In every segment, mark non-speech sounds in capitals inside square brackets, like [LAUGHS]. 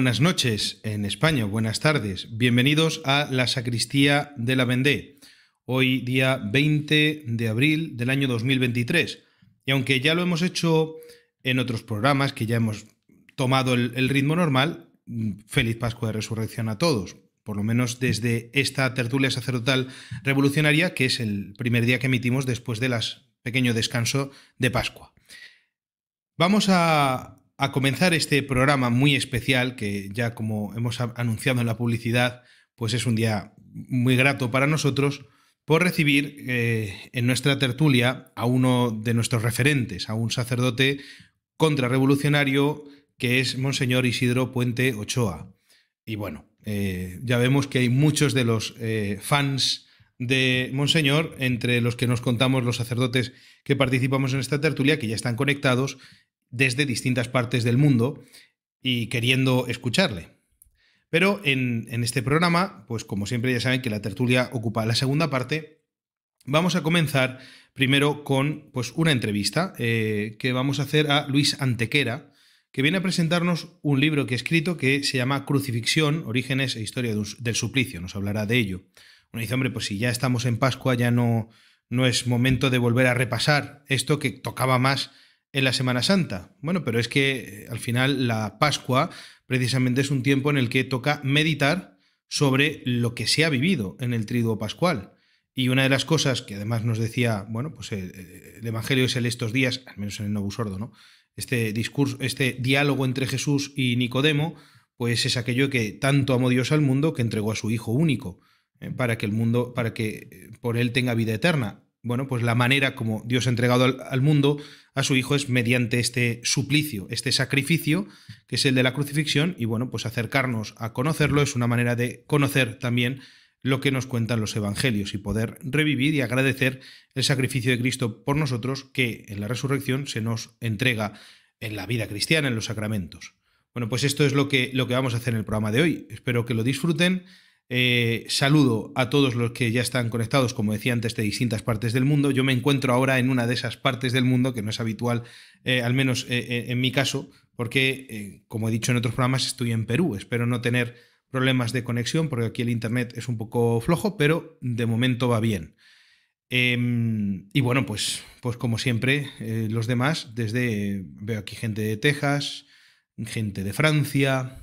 buenas noches en España, buenas tardes. Bienvenidos a la sacristía de la Vendée. Hoy día 20 de abril del año 2023. Y aunque ya lo hemos hecho en otros programas, que ya hemos tomado el, ritmo normal, feliz Pascua de Resurrección a todos. Por lo menos desde esta tertulia sacerdotal revolucionaria, que es el primer día que emitimos después del pequeño descanso de Pascua. Vamos a a comenzar este programa muy especial que ya como hemos anunciado en la publicidad, pues es un día muy grato para nosotros por recibir eh, en nuestra tertulia a uno de nuestros referentes, a un sacerdote contrarrevolucionario que es Monseñor Isidro Puente Ochoa. Y bueno, eh, ya vemos que hay muchos de los eh, fans de Monseñor, entre los que nos contamos los sacerdotes que participamos en esta tertulia, que ya están conectados desde distintas partes del mundo y queriendo escucharle. Pero en, este programa, pues como siempre ya saben que la tertulia ocupa la segunda parte, vamos a comenzar primero con pues, una entrevista eh, que vamos a hacer a Luis Antequera, que viene a presentarnos un libro que ha escrito que se llama Crucifixión, Orígenes e Historia del Suplicio, nos hablará de ello. Uno dice, hombre, pues si ya estamos en Pascua, ya no, no es momento de volver a repasar esto que tocaba más en la Semana Santa. Bueno, pero es que eh, al final la Pascua precisamente es un tiempo en el que toca meditar sobre lo que se ha vivido en el triduo pascual. Y una de las cosas que además nos decía, bueno, pues eh, eh, el, Evangelio es el estos días, al menos en el Novus Ordo, ¿no? Este discurso, este diálogo entre Jesús y Nicodemo, pues es aquello que tanto amó Dios al mundo que entregó a su Hijo único, para que el mundo, para que por él tenga vida eterna. Bueno, pues la manera como Dios ha entregado al mundo a su hijo es mediante este suplicio, este sacrificio, que es el de la crucifixión, y bueno, pues acercarnos a conocerlo es una manera de conocer también lo que nos cuentan los evangelios y poder revivir y agradecer el sacrificio de Cristo por nosotros que en la resurrección se nos entrega en la vida cristiana, en los sacramentos. Bueno, pues esto es lo que, lo que vamos a hacer en el programa de hoy. Espero que lo disfruten. Eh, saludo a todos los que ya están conectados, como decía antes, de distintas partes del mundo. Yo me encuentro ahora en una de esas partes del mundo que no es habitual, eh, al menos eh, en mi caso, porque, como he dicho en otros programas, estoy en Perú. Espero no tener problemas de conexión, porque aquí el Internet es un poco flojo, pero de momento va bien. Em, y bueno, pues, pues como siempre, los demás, desde, veo aquí gente de Texas, gente de Francia,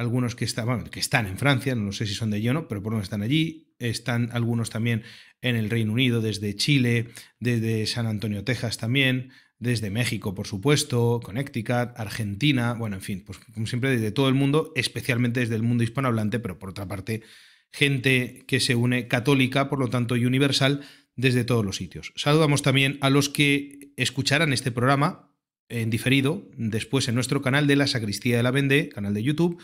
algunos que, estaban, que están en Francia, no sé si son de allí no, pero por lo están allí, están algunos también en el Reino Unido, desde Chile, desde San Antonio, Texas también, desde México, por supuesto, Connecticut, Argentina, bueno, en fin, pues como siempre desde todo el mundo, especialmente desde el mundo hispanohablante, pero por otra parte, gente que se une católica, por lo tanto, y universal desde todos los sitios. Saludamos también a los que escucharán este programa en diferido, después en nuestro canal de la Sacristía de la Vendée, canal de YouTube,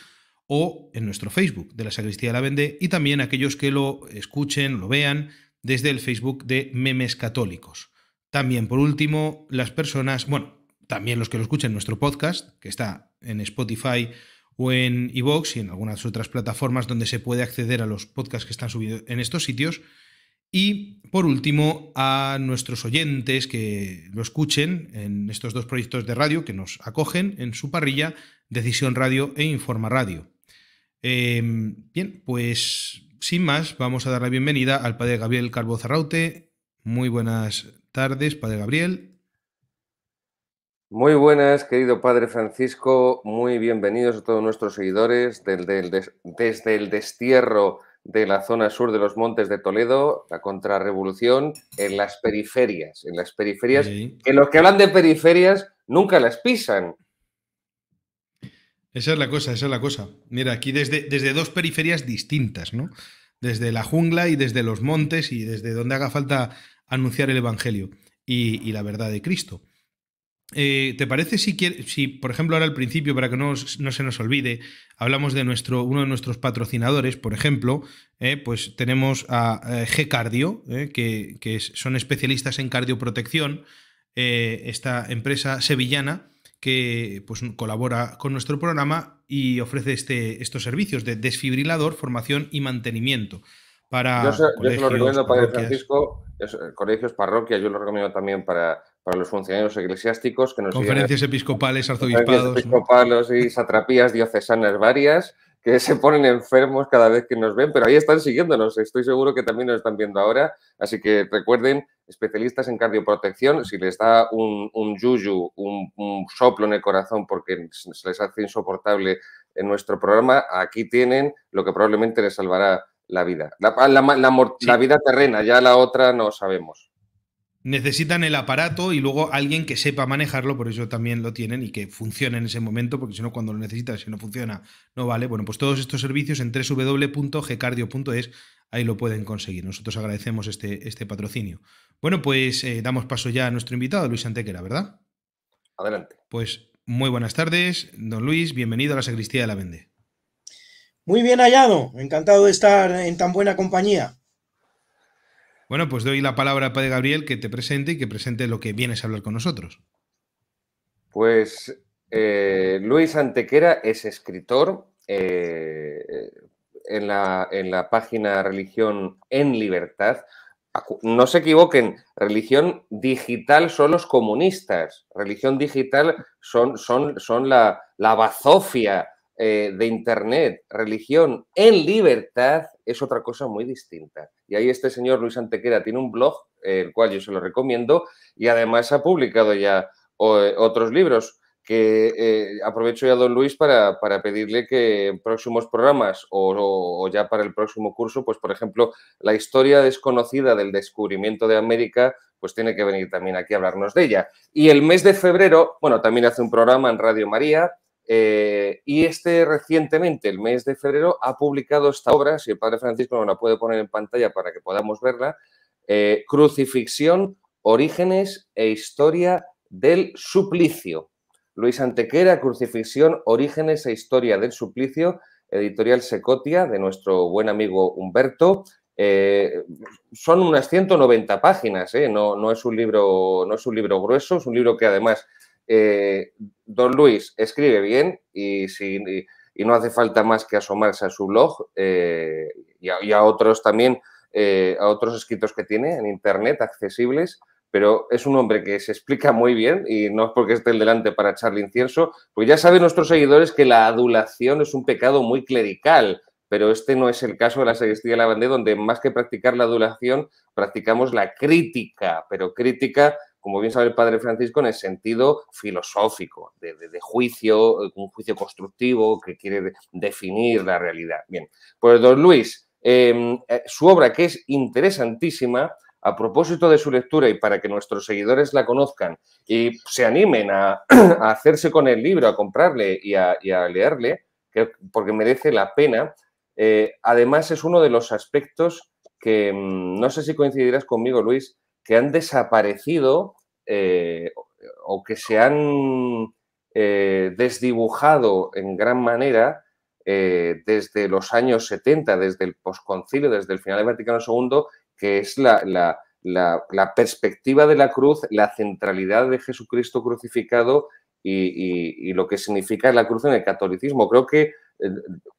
o en nuestro Facebook de la Sacristía de la Vende y también aquellos que lo escuchen, lo vean desde el Facebook de Memes Católicos. También, por último, las personas, bueno, también los que lo escuchen nuestro podcast, que está en Spotify o en Evox y en algunas otras plataformas donde se puede acceder a los podcasts que están subidos en estos sitios. Y por último, a nuestros oyentes que lo escuchen en estos dos proyectos de radio que nos acogen en su parrilla, Decisión Radio e Informa Radio. Em, bien, pues sin más, vamos a dar la bienvenida al padre Gabriel Carbo Zarraute. Muy buenas tardes, padre Gabriel. Muy buenas, querido padre Francisco. Muy bienvenidos a todos nuestros seguidores desde el destierro de la zona sur de los montes de Toledo, la contrarrevolución en las periferias, en las periferias, que los que hablan de periferias nunca las pisan. Esa es la cosa, esa es la cosa. Mira, aquí desde, desde dos periferias distintas, ¿no? Desde la jungla y desde los montes y desde donde haga falta anunciar el Evangelio y, la verdad de Cristo. Eh, ¿Te parece si, si, por ejemplo, ahora al principio, para que no, se nos olvide, hablamos de nuestro, uno de nuestros patrocinadores, por ejemplo, eh, pues tenemos a, eh, G-Cardio, que, que, son especialistas en cardioprotección, esta empresa sevillana, que pues, colabora con nuestro programa y ofrece este, estos servicios de desfibrilador, formación y mantenimiento. Para yo, se, lo recomiendo, Padre Francisco, eh, colegios, parroquias, yo lo recomiendo también para, para los funcionarios eclesiásticos. que nos Conferencias episcopales, arzobispados. episcopales y satrapías diocesanas varias que se ponen enfermos cada vez que nos ven, pero ahí están siguiéndonos. Estoy seguro que también nos están viendo ahora. Así que recuerden especialistas en cardioprotección, si les da un, un yuyu, un, soplo en el corazón porque se les hace insoportable en nuestro programa, aquí tienen lo que probablemente les salvará la vida. Ah, la, vida terrena, ya la otra no sabemos. Necesitan el aparato y luego alguien que sepa manejarlo, por eso también lo tienen y que funcione en ese momento, porque si no, cuando lo necesitas, si no funciona, no vale. Bueno, pues todos estos servicios en www.gcardio.es ahí lo pueden conseguir. Nosotros agradecemos este, este patrocinio. Bueno, pues eh, damos paso ya a nuestro invitado, Luis Antequera, ¿verdad? Adelante. Pues muy buenas tardes, don Luis, bienvenido a la Sacristía de la Vende. Muy bien hallado, encantado de estar en tan buena compañía. Bueno, pues doy la palabra a Padre Gabriel que te presente y que presente lo que vienes a hablar con nosotros. Pues eh, Luis Antequera es escritor, eh, en la, en la página Religión en Libertad, no se equivoquen, religión digital son los comunistas, religión digital son, son, son la, bazofia eh, de Internet, religión en libertad es otra cosa muy distinta. Y ahí este señor Luis Antequera tiene un blog, el cual yo se lo recomiendo, y además ha publicado ya eh, otros libros que eh, aprovecho ya don Luis para, pedirle que en próximos programas o, ya para el próximo curso, pues por ejemplo, la historia desconocida del descubrimiento de América, pues tiene que venir también aquí a hablarnos de ella. Y el mes de febrero, bueno, también hace un programa en Radio María. Eh, y este recientemente, el mes de febrero, ha publicado esta obra, si el padre Francisco nos la puede poner en pantalla para que podamos verla, eh, Crucifixión, Orígenes e Historia del Suplicio Luis Antequera, Crucifixión, Orígenes e Historia del Suplicio, editorial Secotia, de nuestro buen amigo Humberto. Eh, son unas 190 páginas, ¿eh? no, es un libro, no es un libro grueso, es un libro que además eh, Don Luis escribe bien y, no hace falta más que asomarse a su blog y y, a, otros también, a otros escritos que tiene en Internet accesibles pero es un hombre que se explica muy bien y no es porque esté el delante para echarle incienso, pues ya saben nuestros seguidores que la adulación es un pecado muy clerical, pero este no es el caso de la sacristía de la bandera, donde más que practicar la adulación, practicamos la crítica, pero crítica, como bien sabe el padre Francisco, en el sentido filosófico, de, juicio, un juicio constructivo que quiere definir la realidad. Bien, pues don Luis, em, eh, su obra que es interesantísima, a propósito de su lectura y para que nuestros seguidores la conozcan y se animen a, [CLEARS THROAT] hacerse con el libro, a comprarle y a, leerle, porque merece la pena, eh, además es uno de los aspectos que mm, no sé si coincidirás conmigo, Luis, que han desaparecido eh, o que se han eh, desdibujado en gran manera desde los años 70, desde el posconcilio, desde el final del Vaticano II que es la, perspectiva de la cruz, la centralidad de Jesucristo crucificado y, lo que significa la cruz en el catolicismo. Creo que eh,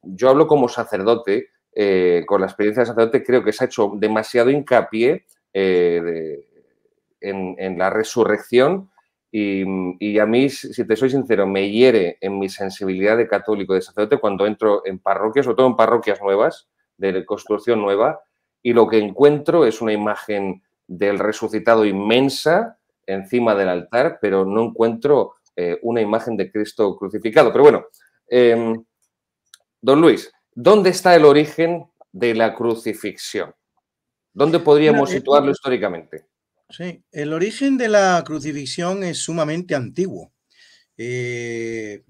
yo hablo como sacerdote, eh, con la experiencia de sacerdote, creo que se ha hecho demasiado hincapié eh, en, la resurrección y, y, a mí, si te soy sincero, me hiere en mi sensibilidad de católico, de sacerdote, cuando entro en parroquias, sobre todo en parroquias nuevas, de construcción nueva, y lo que encuentro es una imagen del resucitado inmensa encima del altar, pero no encuentro eh, una imagen de Cristo crucificado. Pero bueno, em, don Luis, ¿dónde está el origen de la crucifixión? ¿Dónde podríamos eh, situarlo históricamente? Sí, el origen de la crucifixión es sumamente antiguo. Eh,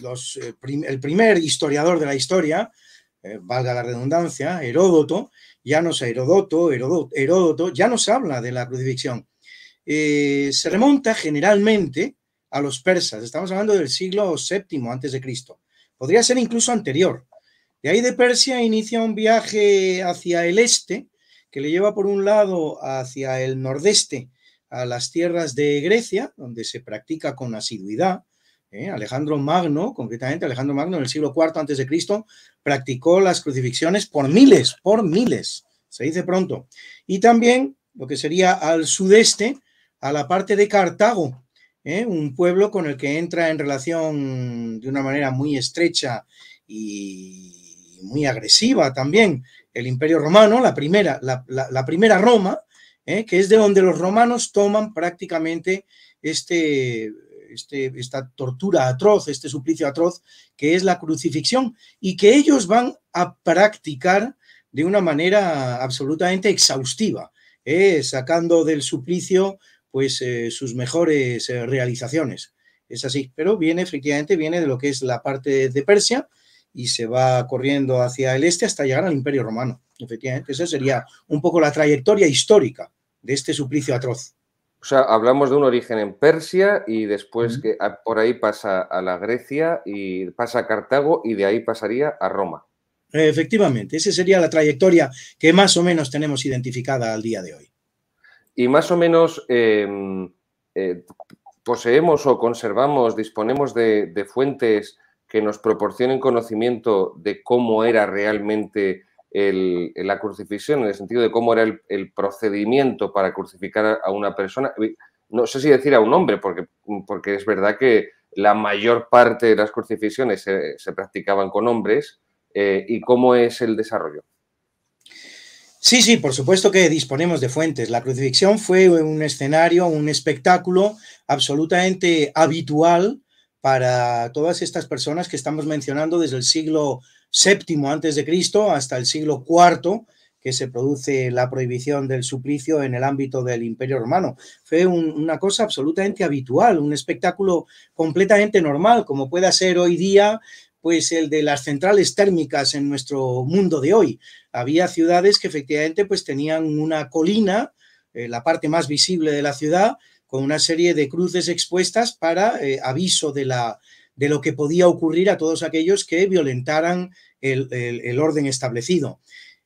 el primer historiador de la historia, eh, valga la redundancia, Heródoto, ya nos, Herodoto, Heródoto Heródoto, ya nos habla de la crucifixión. Eh, se remonta generalmente a los persas, estamos hablando del siglo VII antes de Cristo, podría ser incluso anterior. De ahí de Persia inicia un viaje hacia el este, que le lleva por un lado hacia el nordeste, a las tierras de Grecia, donde se practica con asiduidad, ¿eh? Alejandro Magno, concretamente Alejandro Magno, en el siglo IV antes de Cristo, practicó las crucifixiones por miles, por miles, se dice pronto. Y también lo que sería al sudeste, a la parte de Cartago, ¿eh? un pueblo con el que entra en relación de una manera muy estrecha y muy agresiva también el Imperio Romano, la primera, primera Roma, ¿eh? que es de donde los romanos toman prácticamente este este, esta tortura atroz, este suplicio atroz, que es la crucifixión, y que ellos van a practicar de una manera absolutamente exhaustiva, eh, sacando del suplicio pues eh, sus mejores eh, realizaciones. Es así, pero viene efectivamente, viene de lo que es la parte de Persia y se va corriendo hacia el este hasta llegar al Imperio Romano. Efectivamente, esa sería un poco la trayectoria histórica de este suplicio atroz. O sea, hablamos de un origen en Persia y después que por ahí pasa a la Grecia y pasa a Cartago y de ahí pasaría a Roma. Efectivamente, esa sería la trayectoria que más o menos tenemos identificada al día de hoy. Y más o menos em, eh, poseemos o conservamos, disponemos de, fuentes que nos proporcionen conocimiento de cómo era realmente la crucifixión, en el sentido de cómo era el, procedimiento para crucificar a una persona, no sé si decir a un hombre, porque, porque es verdad que la mayor parte de las crucifixiones se, practicaban con hombres, eh, y cómo es el desarrollo. Sí, sí, por supuesto que disponemos de fuentes. La crucifixión fue un escenario, un espectáculo absolutamente habitual para todas estas personas que estamos mencionando desde el siglo Séptimo antes de Cristo hasta el siglo IV que se produce la prohibición del suplicio en el ámbito del Imperio Romano. Fue una cosa absolutamente habitual, un espectáculo completamente normal, como pueda ser hoy día pues el de las centrales térmicas en nuestro mundo de hoy. Había ciudades que efectivamente pues tenían una colina, eh, la parte más visible de la ciudad, con una serie de cruces expuestas para eh, aviso de la, de lo que podía ocurrir a todos aquellos que violentaran el, orden establecido.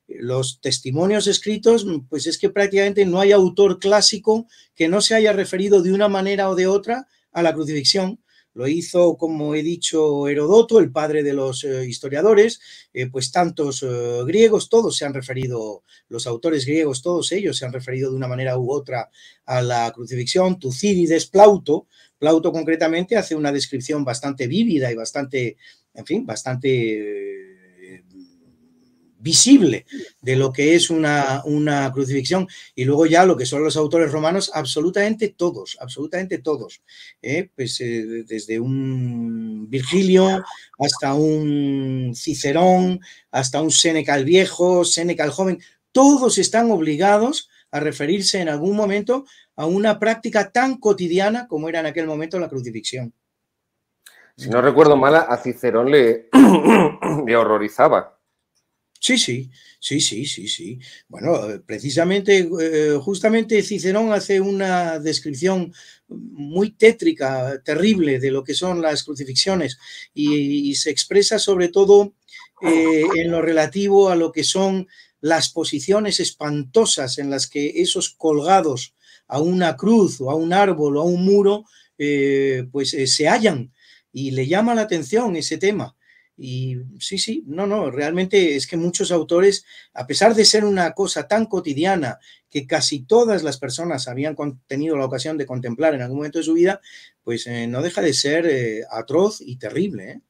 Los testimonios escritos, pues es que prácticamente no hay autor clásico que no se haya referido de una manera o de otra a la crucifixión, lo hizo, como he dicho, Herodoto, el padre de los eh, historiadores, eh, pues tantos eh, griegos, todos se han referido, los autores griegos, todos ellos se han referido de una manera u otra a la crucifixión. Tucídides, Plauto, Plauto concretamente hace una descripción bastante vívida y bastante, en fin, bastante eh, visible de lo que es una, crucifixión y luego ya lo que son los autores romanos, absolutamente todos, absolutamente todos, ¿eh? Pues, eh, desde un Virgilio hasta un Cicerón, hasta un Séneca el viejo, Seneca el joven, todos están obligados a referirse en algún momento a una práctica tan cotidiana como era en aquel momento la crucifixión. Si no recuerdo mal, a Cicerón [COUGHS] le, horrorizaba. Sí, sí, sí, sí, sí, sí. Bueno, precisamente, eh, justamente Cicerón hace una descripción muy tétrica, terrible de lo que son las crucifixiones y, se expresa sobre todo eh, en lo relativo a lo que son las posiciones espantosas en las que esos colgados a una cruz o a un árbol o a un muro, eh, pues eh, se hallan y le llama la atención ese tema. Y sí, sí, no, no, realmente es que muchos autores, a pesar de ser una cosa tan cotidiana que casi todas las personas habían tenido la ocasión de contemplar en algún momento de su vida, pues eh, no deja de ser atroz y terrible.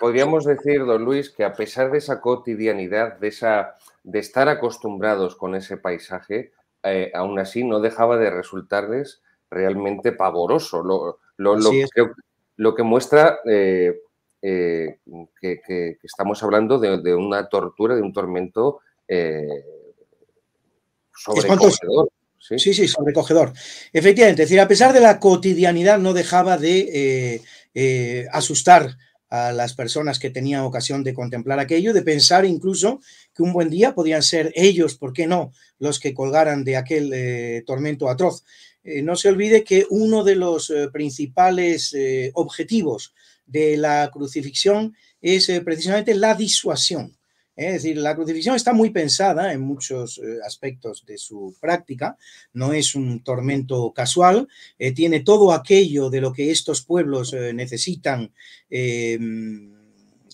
podríamos decir, don Luis, que a pesar de esa cotidianidad, de, esa, de estar acostumbrados con ese paisaje, eh, aún así no dejaba de resultarles realmente pavoroso. Lo, que muestra eh, eh, que, estamos hablando de, una tortura, de un tormento sobrecogedor. ¿sí? ¿sí? sí, sobrecogedor. Efectivamente, es decir, a pesar de la cotidianidad, no dejaba de asustar a las personas que tenían ocasión de contemplar aquello, de pensar incluso que un buen día podían ser ellos, ¿por qué no?, los que colgaran de aquel eh, tormento atroz. Eh, no se olvide que uno de los eh, principales objetivos de la crucifixión es precisamente la disuasión, es decir, la crucifixión está muy pensada en muchos eh, aspectos de su práctica, no es un tormento casual, eh, tiene todo aquello de lo que estos pueblos eh, necesitan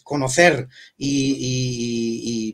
conocer y,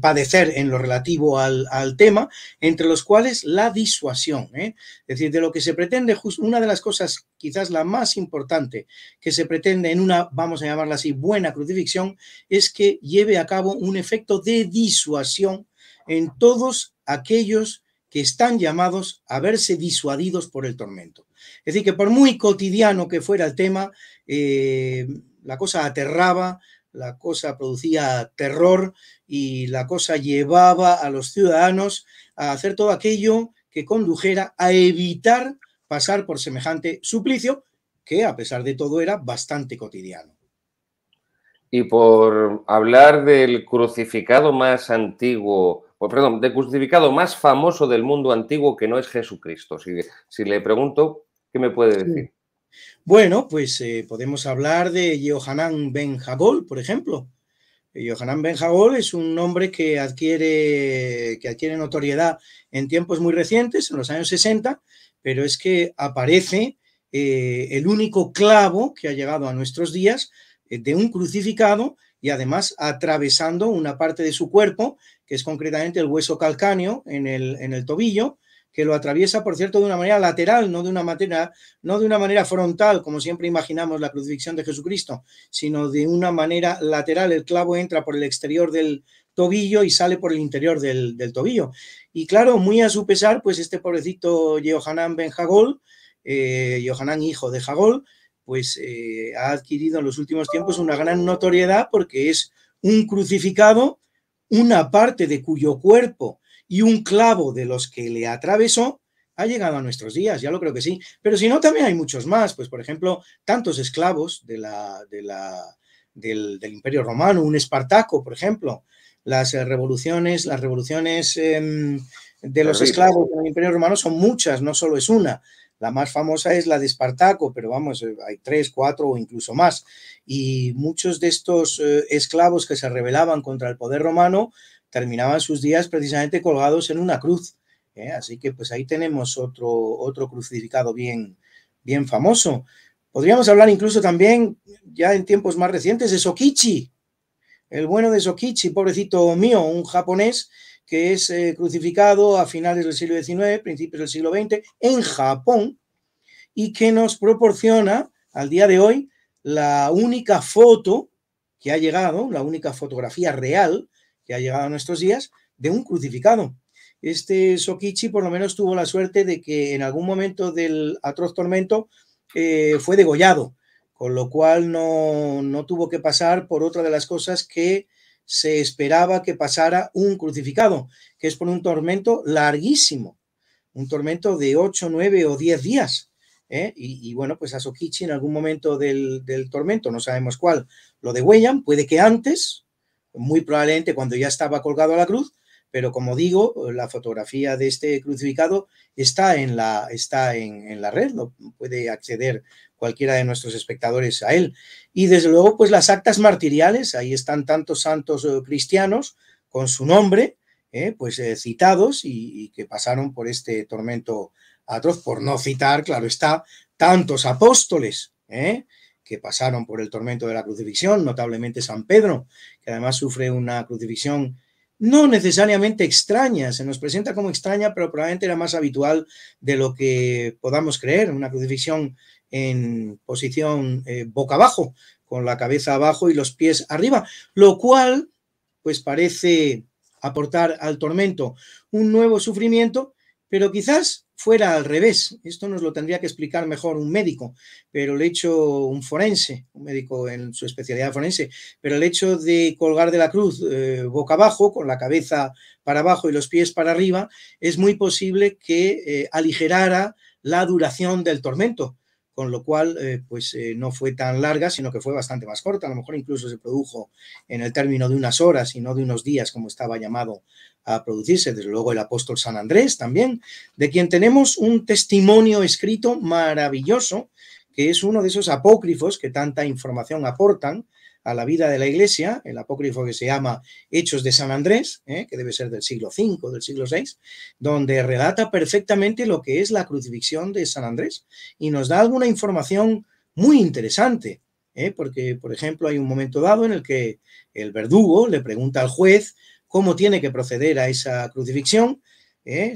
padecer en lo relativo al, tema, entre los cuales la disuasión. ¿eh? Es decir, de lo que se pretende, una de las cosas quizás la más importante que se pretende en una, vamos a llamarla así, buena crucifixión, es que lleve a cabo un efecto de disuasión en todos aquellos que están llamados a verse disuadidos por el tormento. Es decir, que por muy cotidiano que fuera el tema, eh, la cosa aterraba, la cosa producía terror y la cosa llevaba a los ciudadanos a hacer todo aquello que condujera a evitar pasar por semejante suplicio, que a pesar de todo era bastante cotidiano. Y por hablar del crucificado más antiguo, perdón, del crucificado más famoso del mundo antiguo que no es Jesucristo. Si, le pregunto, ¿qué me puede decir? Bueno, pues eh, podemos hablar de Yohanan Ben hagol por ejemplo. Eh, Yohanan Ben hagol es un nombre que adquiere, que adquiere notoriedad en tiempos muy recientes, en los años 60, pero es que aparece eh, el único clavo que ha llegado a nuestros días de un crucificado y además atravesando una parte de su cuerpo, que es concretamente el hueso calcáneo en el tobillo, que lo atraviesa, por cierto, de una manera lateral, no de una manera, no de una manera frontal, como siempre imaginamos la crucifixión de Jesucristo, sino de una manera lateral. El clavo entra por el exterior del tobillo y sale por el interior del, tobillo. Y claro, muy a su pesar, pues este pobrecito Yohanan Ben Hagol, eh, hijo de Jagol, pues eh, ha adquirido en los últimos tiempos una gran notoriedad porque es un crucificado, una parte de cuyo cuerpo y un clavo de los que le atravesó ha llegado a nuestros días, ya lo creo que sí. Pero si no, también hay muchos más. Pues, por ejemplo, tantos esclavos de la, del, Imperio Romano, un Espartaco, por ejemplo, las eh, revoluciones, las revoluciones em, de los esclavos del Imperio Romano son muchas, no solo es una. La más famosa es la de Espartaco, pero vamos, eh, hay tres, cuatro o incluso más. Y muchos de estos eh, esclavos que se rebelaban contra el poder romano, terminaban sus días precisamente colgados en una cruz. ¿eh? Así que pues ahí tenemos otro, otro crucificado bien, bien famoso. Podríamos hablar incluso también, ya en tiempos más recientes, de Sokichi, el bueno de Sokichi, pobrecito mío, un japonés que es eh, crucificado a finales del siglo XIX, principios del siglo XX, en Japón, y que nos proporciona al día de hoy la única foto que ha llegado, la única fotografía real que ha llegado a nuestros días, de un crucificado. Este Sokichi por lo menos tuvo la suerte de que en algún momento del atroz tormento eh, fue degollado, con lo cual no, tuvo que pasar por otra de las cosas que se esperaba que pasara un crucificado, que es por un tormento larguísimo, un tormento de 8, 9 o 10 días. ¿eh? Y, bueno, pues a Sokichi en algún momento del, del tormento, no sabemos cuál, lo degüellan, puede que antes, muy probablemente cuando ya estaba colgado a la cruz, pero como digo, la fotografía de este crucificado está en la, está en, la red, no puede acceder cualquiera de nuestros espectadores a él. Y desde luego, pues las actas martiriales, ahí están tantos santos eh, cristianos con su nombre, eh, pues eh, citados y, y, que pasaron por este tormento atroz, por no citar, claro está, tantos apóstoles, eh, que pasaron por el tormento de la crucifixión, notablemente San Pedro, que además sufre una crucifixión no necesariamente extraña, se nos presenta como extraña, pero probablemente era más habitual de lo que podamos creer, una crucifixión en posición eh, boca abajo, con la cabeza abajo y los pies arriba, lo cual pues parece aportar al tormento un nuevo sufrimiento, pero quizás fuera al revés. Esto nos lo tendría que explicar mejor un médico, pero el hecho, un forense, un médico en su especialidad forense, pero el hecho de colgar de la cruz eh, boca abajo, con la cabeza para abajo y los pies para arriba, es muy posible que eh, aligerara la duración del tormento con lo cual eh, pues eh, no fue tan larga, sino que fue bastante más corta, a lo mejor incluso se produjo en el término de unas horas y no de unos días como estaba llamado a producirse, desde luego el apóstol San Andrés también, de quien tenemos un testimonio escrito maravilloso, que es uno de esos apócrifos que tanta información aportan, a la vida de la Iglesia, el apócrifo que se llama Hechos de San Andrés, ¿eh? que debe ser del siglo V, del siglo VI, donde relata perfectamente lo que es la crucifixión de San Andrés y nos da alguna información muy interesante, ¿eh? porque, por ejemplo, hay un momento dado en el que el verdugo le pregunta al juez cómo tiene que proceder a esa crucifixión, ¿eh?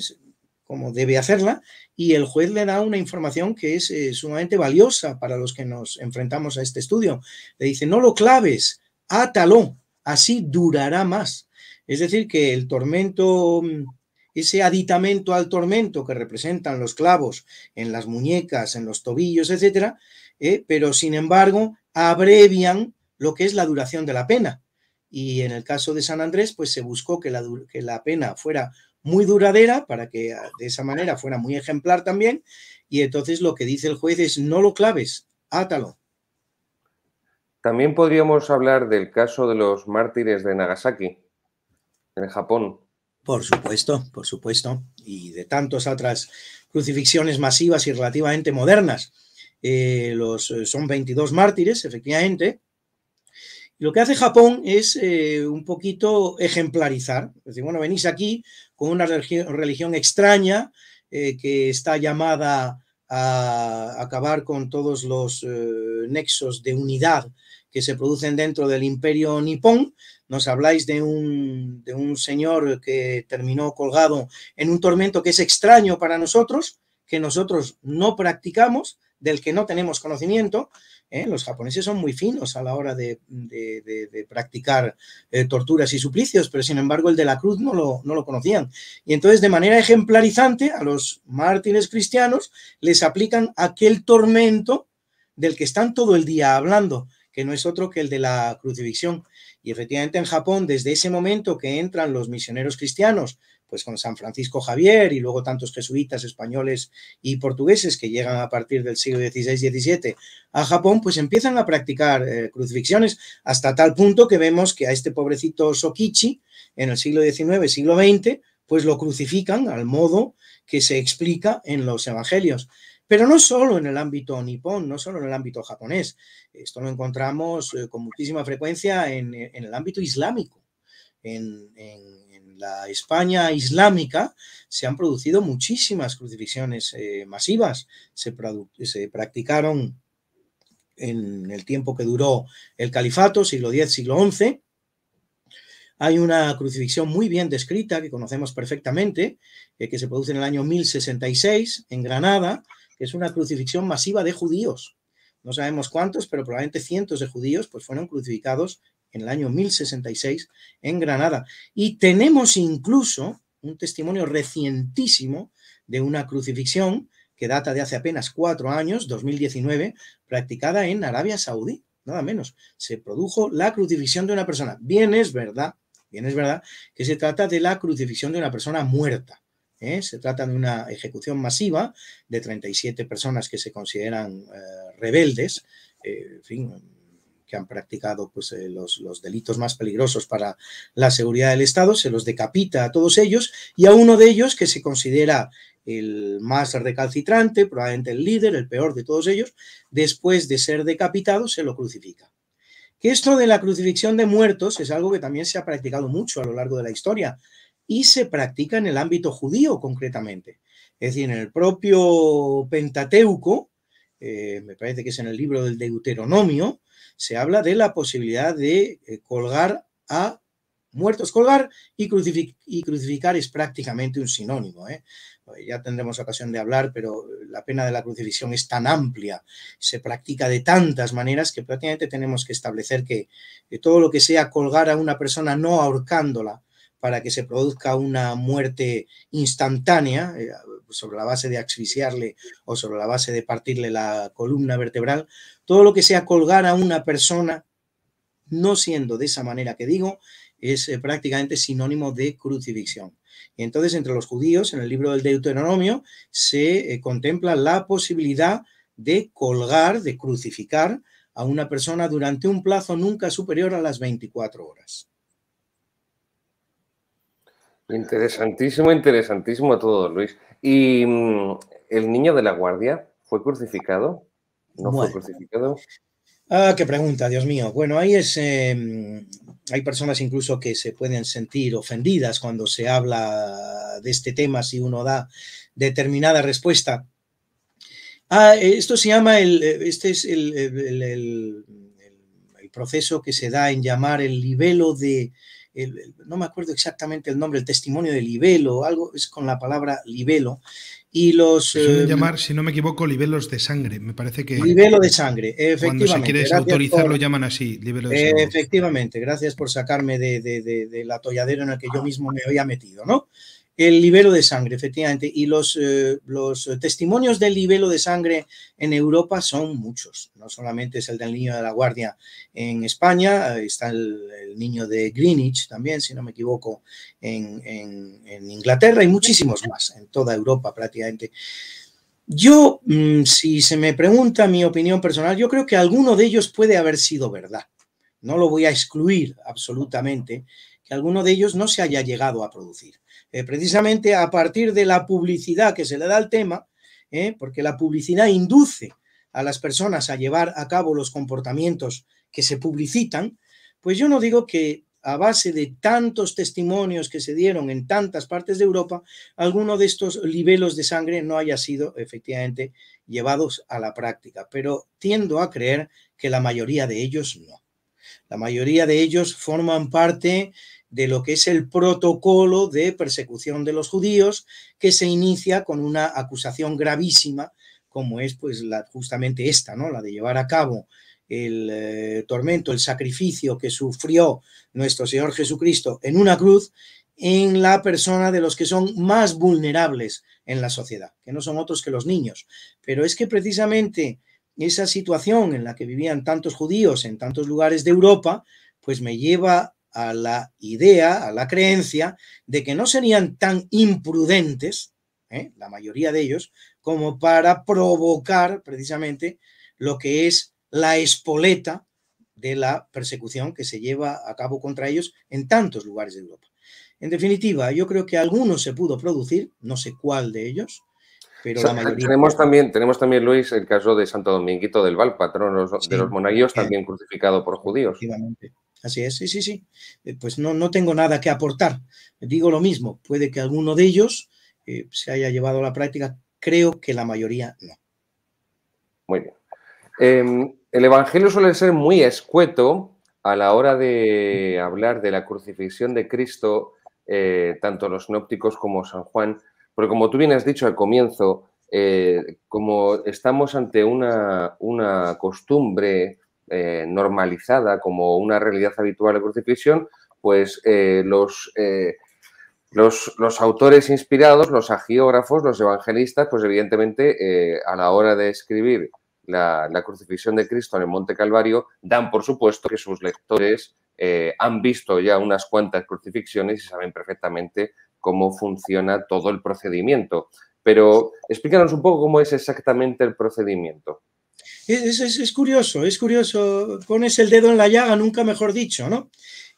cómo debe hacerla, y el juez le da una información que es eh, sumamente valiosa para los que nos enfrentamos a este estudio. Le dice, no lo claves, átalo, así durará más. Es decir, que el tormento, mm, ese aditamento al tormento que representan los clavos en las muñecas, en los tobillos, etcétera, eh, pero sin embargo abrevian lo que es la duración de la pena. Y en el caso de San Andrés, pues se buscó que que la pena fuera muy duradera para que ah, de esa manera fuera muy ejemplar también. Y entonces lo que dice el juez es no lo claves, átalo. También podríamos hablar del caso de los mártires de Nagasaki, en Japón. Por supuesto, por supuesto, y de tantas otras crucifixiones masivas y relativamente modernas. Eh, los, eh, son 22 mártires, efectivamente, lo que hace Japón es eh, un poquito ejemplarizar. Es decir, bueno, venís aquí con una religión extraña eh, que está llamada a acabar con todos los eh, nexos de unidad que se producen dentro del imperio nipón. Nos habláis de un, de un señor que terminó colgado en un tormento que es extraño para nosotros, que nosotros no practicamos, del que no tenemos conocimiento, ¿eh? Los japoneses son muy finos a la hora de, practicar eh, torturas y suplicios, pero sin embargo el de la cruz no no lo conocían. Y entonces de manera ejemplarizante a los mártires cristianos les aplican aquel tormento del que están todo el día hablando, que no es otro que el de la crucifixión. Y efectivamente en Japón, desde ese momento que entran los misioneros cristianos pues con San Francisco Javier y luego tantos jesuitas españoles y portugueses que llegan a partir del siglo XVI-XVII a Japón, pues empiezan a practicar eh, crucifixiones hasta tal punto que vemos que a este pobrecito Sokichi en el siglo XIX, siglo XX, pues lo crucifican al modo que se explica en los evangelios. Pero no solo en el ámbito nipón, no solo en el ámbito japonés. Esto lo encontramos eh, con muchísima frecuencia en, el ámbito islámico, en, España islámica se han producido muchísimas crucifixiones eh, masivas. Se, practicaron en el tiempo que duró el califato, siglo X, siglo XI. Hay una crucifixión muy bien descrita que conocemos perfectamente, eh, que se produce en el año 1066 en Granada, que es una crucifixión masiva de judíos. No sabemos cuántos, pero probablemente cientos de judíos pues, fueron crucificados en el año 1066 en Granada. Y tenemos incluso un testimonio recientísimo de una crucifixión que data de hace apenas cuatro años, 2019, practicada en Arabia Saudí, nada menos. Se produjo la crucifixión de una persona. Bien es verdad, bien es verdad que se trata de la crucifixión de una persona muerta. ¿eh? Se trata de una ejecución masiva de 37 personas que se consideran eh, rebeldes, eh, en fin, han practicado pues, eh, los, delitos más peligrosos para la seguridad del Estado, se los decapita a todos ellos y a uno de ellos que se considera el más recalcitrante, probablemente el líder, el peor de todos ellos, después de ser decapitado se lo crucifica. Que esto de la crucifixión de muertos es algo que también se ha practicado mucho a lo largo de la historia y se practica en el ámbito judío concretamente. Es decir, en el propio Pentateuco, eh, me parece que es en el libro del Deuteronomio, se habla de la posibilidad de eh, colgar a muertos. Colgar y, crucificar es prácticamente un sinónimo. ¿eh? Ya tendremos ocasión de hablar, pero la pena de la crucifixión es tan amplia, se practica de tantas maneras que prácticamente tenemos que establecer que todo lo que sea colgar a una persona no ahorcándola, para que se produzca una muerte instantánea, eh, pues, sobre la base de asfixiarle o sobre la base de partirle la columna vertebral, todo lo que sea colgar a una persona, no siendo de esa manera que digo, es eh, prácticamente sinónimo de crucifixión. Y entonces entre los judíos, en el libro del Deuteronomio, se eh, contempla la posibilidad de colgar, de crucificar a una persona durante un plazo nunca superior a las 24 horas. Interesantísimo, interesantísimo todo, Luis. ¿Y mm, el niño de la guardia fue crucificado? ¿No fue crucificado? Ah, qué pregunta, Dios mío. Bueno, ahí es, em, hay personas incluso que se pueden sentir ofendidas cuando se habla de este tema, si uno da determinada respuesta. Ah, esto se llama, el, eh, este es el, el, el, el proceso que se da en llamar el nivel de no me acuerdo exactamente el nombre, el testimonio de libelo, algo es con la palabra libelo. Y los. Se eh, llamar, si no me equivoco, libelos de sangre, me parece que. Libelo de sangre, efectivamente. Cuando si quieres autorizarlo, llaman así, libelo de sangre. Efectivamente, gracias por sacarme de, de, de la tolladera en la que yo ah. mismo me había metido, ¿no? El libelo de sangre, efectivamente. Y los, eh, los testimonios del libelo de sangre en Europa son muchos. No solamente es el del niño de la guardia en España, eh, está el, niño de Greenwich también, si no me equivoco, en, en Inglaterra y muchísimos más, en toda Europa prácticamente. Yo, mm, si se me pregunta mi opinión personal, yo creo que alguno de ellos puede haber sido verdad. No lo voy a excluir absolutamente, que alguno de ellos no se haya llegado a producir. Eh, precisamente a partir de la publicidad que se le da al tema, eh, porque la publicidad induce a las personas a llevar a cabo los comportamientos que se publicitan, pues yo no digo que a base de tantos testimonios que se dieron en tantas partes de Europa, alguno de estos libelos de sangre no haya sido efectivamente llevados a la práctica, pero tiendo a creer que la mayoría de ellos no. La mayoría de ellos forman parte de lo que es el protocolo de persecución de los judíos que se inicia con una acusación gravísima como es pues la, justamente esta, ¿no? La de llevar a cabo el eh, tormento, el sacrificio que sufrió nuestro Señor Jesucristo en una cruz en la persona de los que son más vulnerables en la sociedad, que no son otros que los niños. Pero es que precisamente esa situación en la que vivían tantos judíos en tantos lugares de Europa, pues me lleva a la idea, a la creencia de que no serían tan imprudentes, ¿eh? la mayoría de ellos, como para provocar precisamente lo que es la espoleta de la persecución que se lleva a cabo contra ellos en tantos lugares de Europa. En definitiva, yo creo que algunos se pudo producir, no sé cuál de ellos, pero la mayoría... Tenemos también, tenemos también, Luis, el caso de Santo Dominguito del Val, patrón de los, monaguillos, también crucificado por judíos. Así es, sí, sí, sí. Eh, pues no, no tengo nada que aportar. Digo lo mismo, puede que alguno de ellos eh, se haya llevado a la práctica, creo que la mayoría no. Muy bien. Em, el Evangelio suele ser muy escueto a la hora de hablar de la crucifixión de Cristo, eh, tanto los nópticos como San Juan, porque como tú bien has dicho al comienzo, como estamos ante una, una costumbre eh, normalizada como una realidad habitual de crucifixión, pues eh, eh, los, los, autores inspirados, los agiógrafos, los evangelistas, pues evidentemente a la hora de escribir la, la, crucifixión de Cristo en el Monte Calvario, dan por supuesto que sus lectores han visto ya unas cuantas crucifixiones y saben perfectamente cómo funciona todo el procedimiento. Pero explícanos un poco cómo es exactamente el procedimiento. Es, curioso, es curioso. Pones el dedo en la llaga, nunca mejor dicho, ¿no?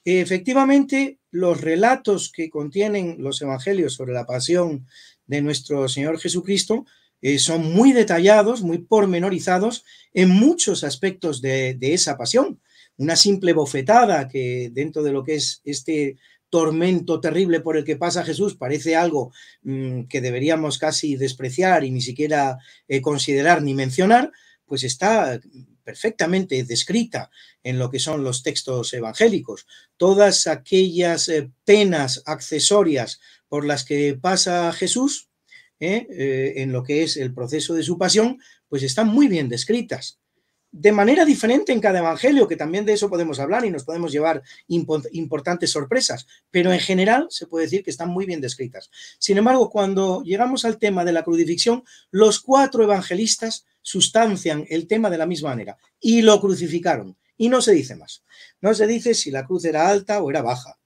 Efectivamente, los relatos que contienen los evangelios sobre la pasión de nuestro Señor Jesucristo eh, son muy detallados, muy pormenorizados en muchos aspectos de, esa pasión. Una simple bofetada que dentro de lo que es este tormento terrible por el que pasa Jesús parece algo mm, que deberíamos casi despreciar y ni siquiera eh, considerar ni mencionar, pues está perfectamente descrita en lo que son los textos evangélicos. Todas aquellas eh, penas accesorias por las que pasa Jesús, ¿eh? Eh, en lo que es el proceso de su pasión, pues están muy bien descritas de manera diferente en cada evangelio, que también de eso podemos hablar y nos podemos llevar importantes sorpresas, pero en general se puede decir que están muy bien descritas. Sin embargo, cuando llegamos al tema de la crucifixión, los cuatro evangelistas sustancian el tema de la misma manera y lo crucificaron y no se dice más. No se dice si la cruz era alta o era baja.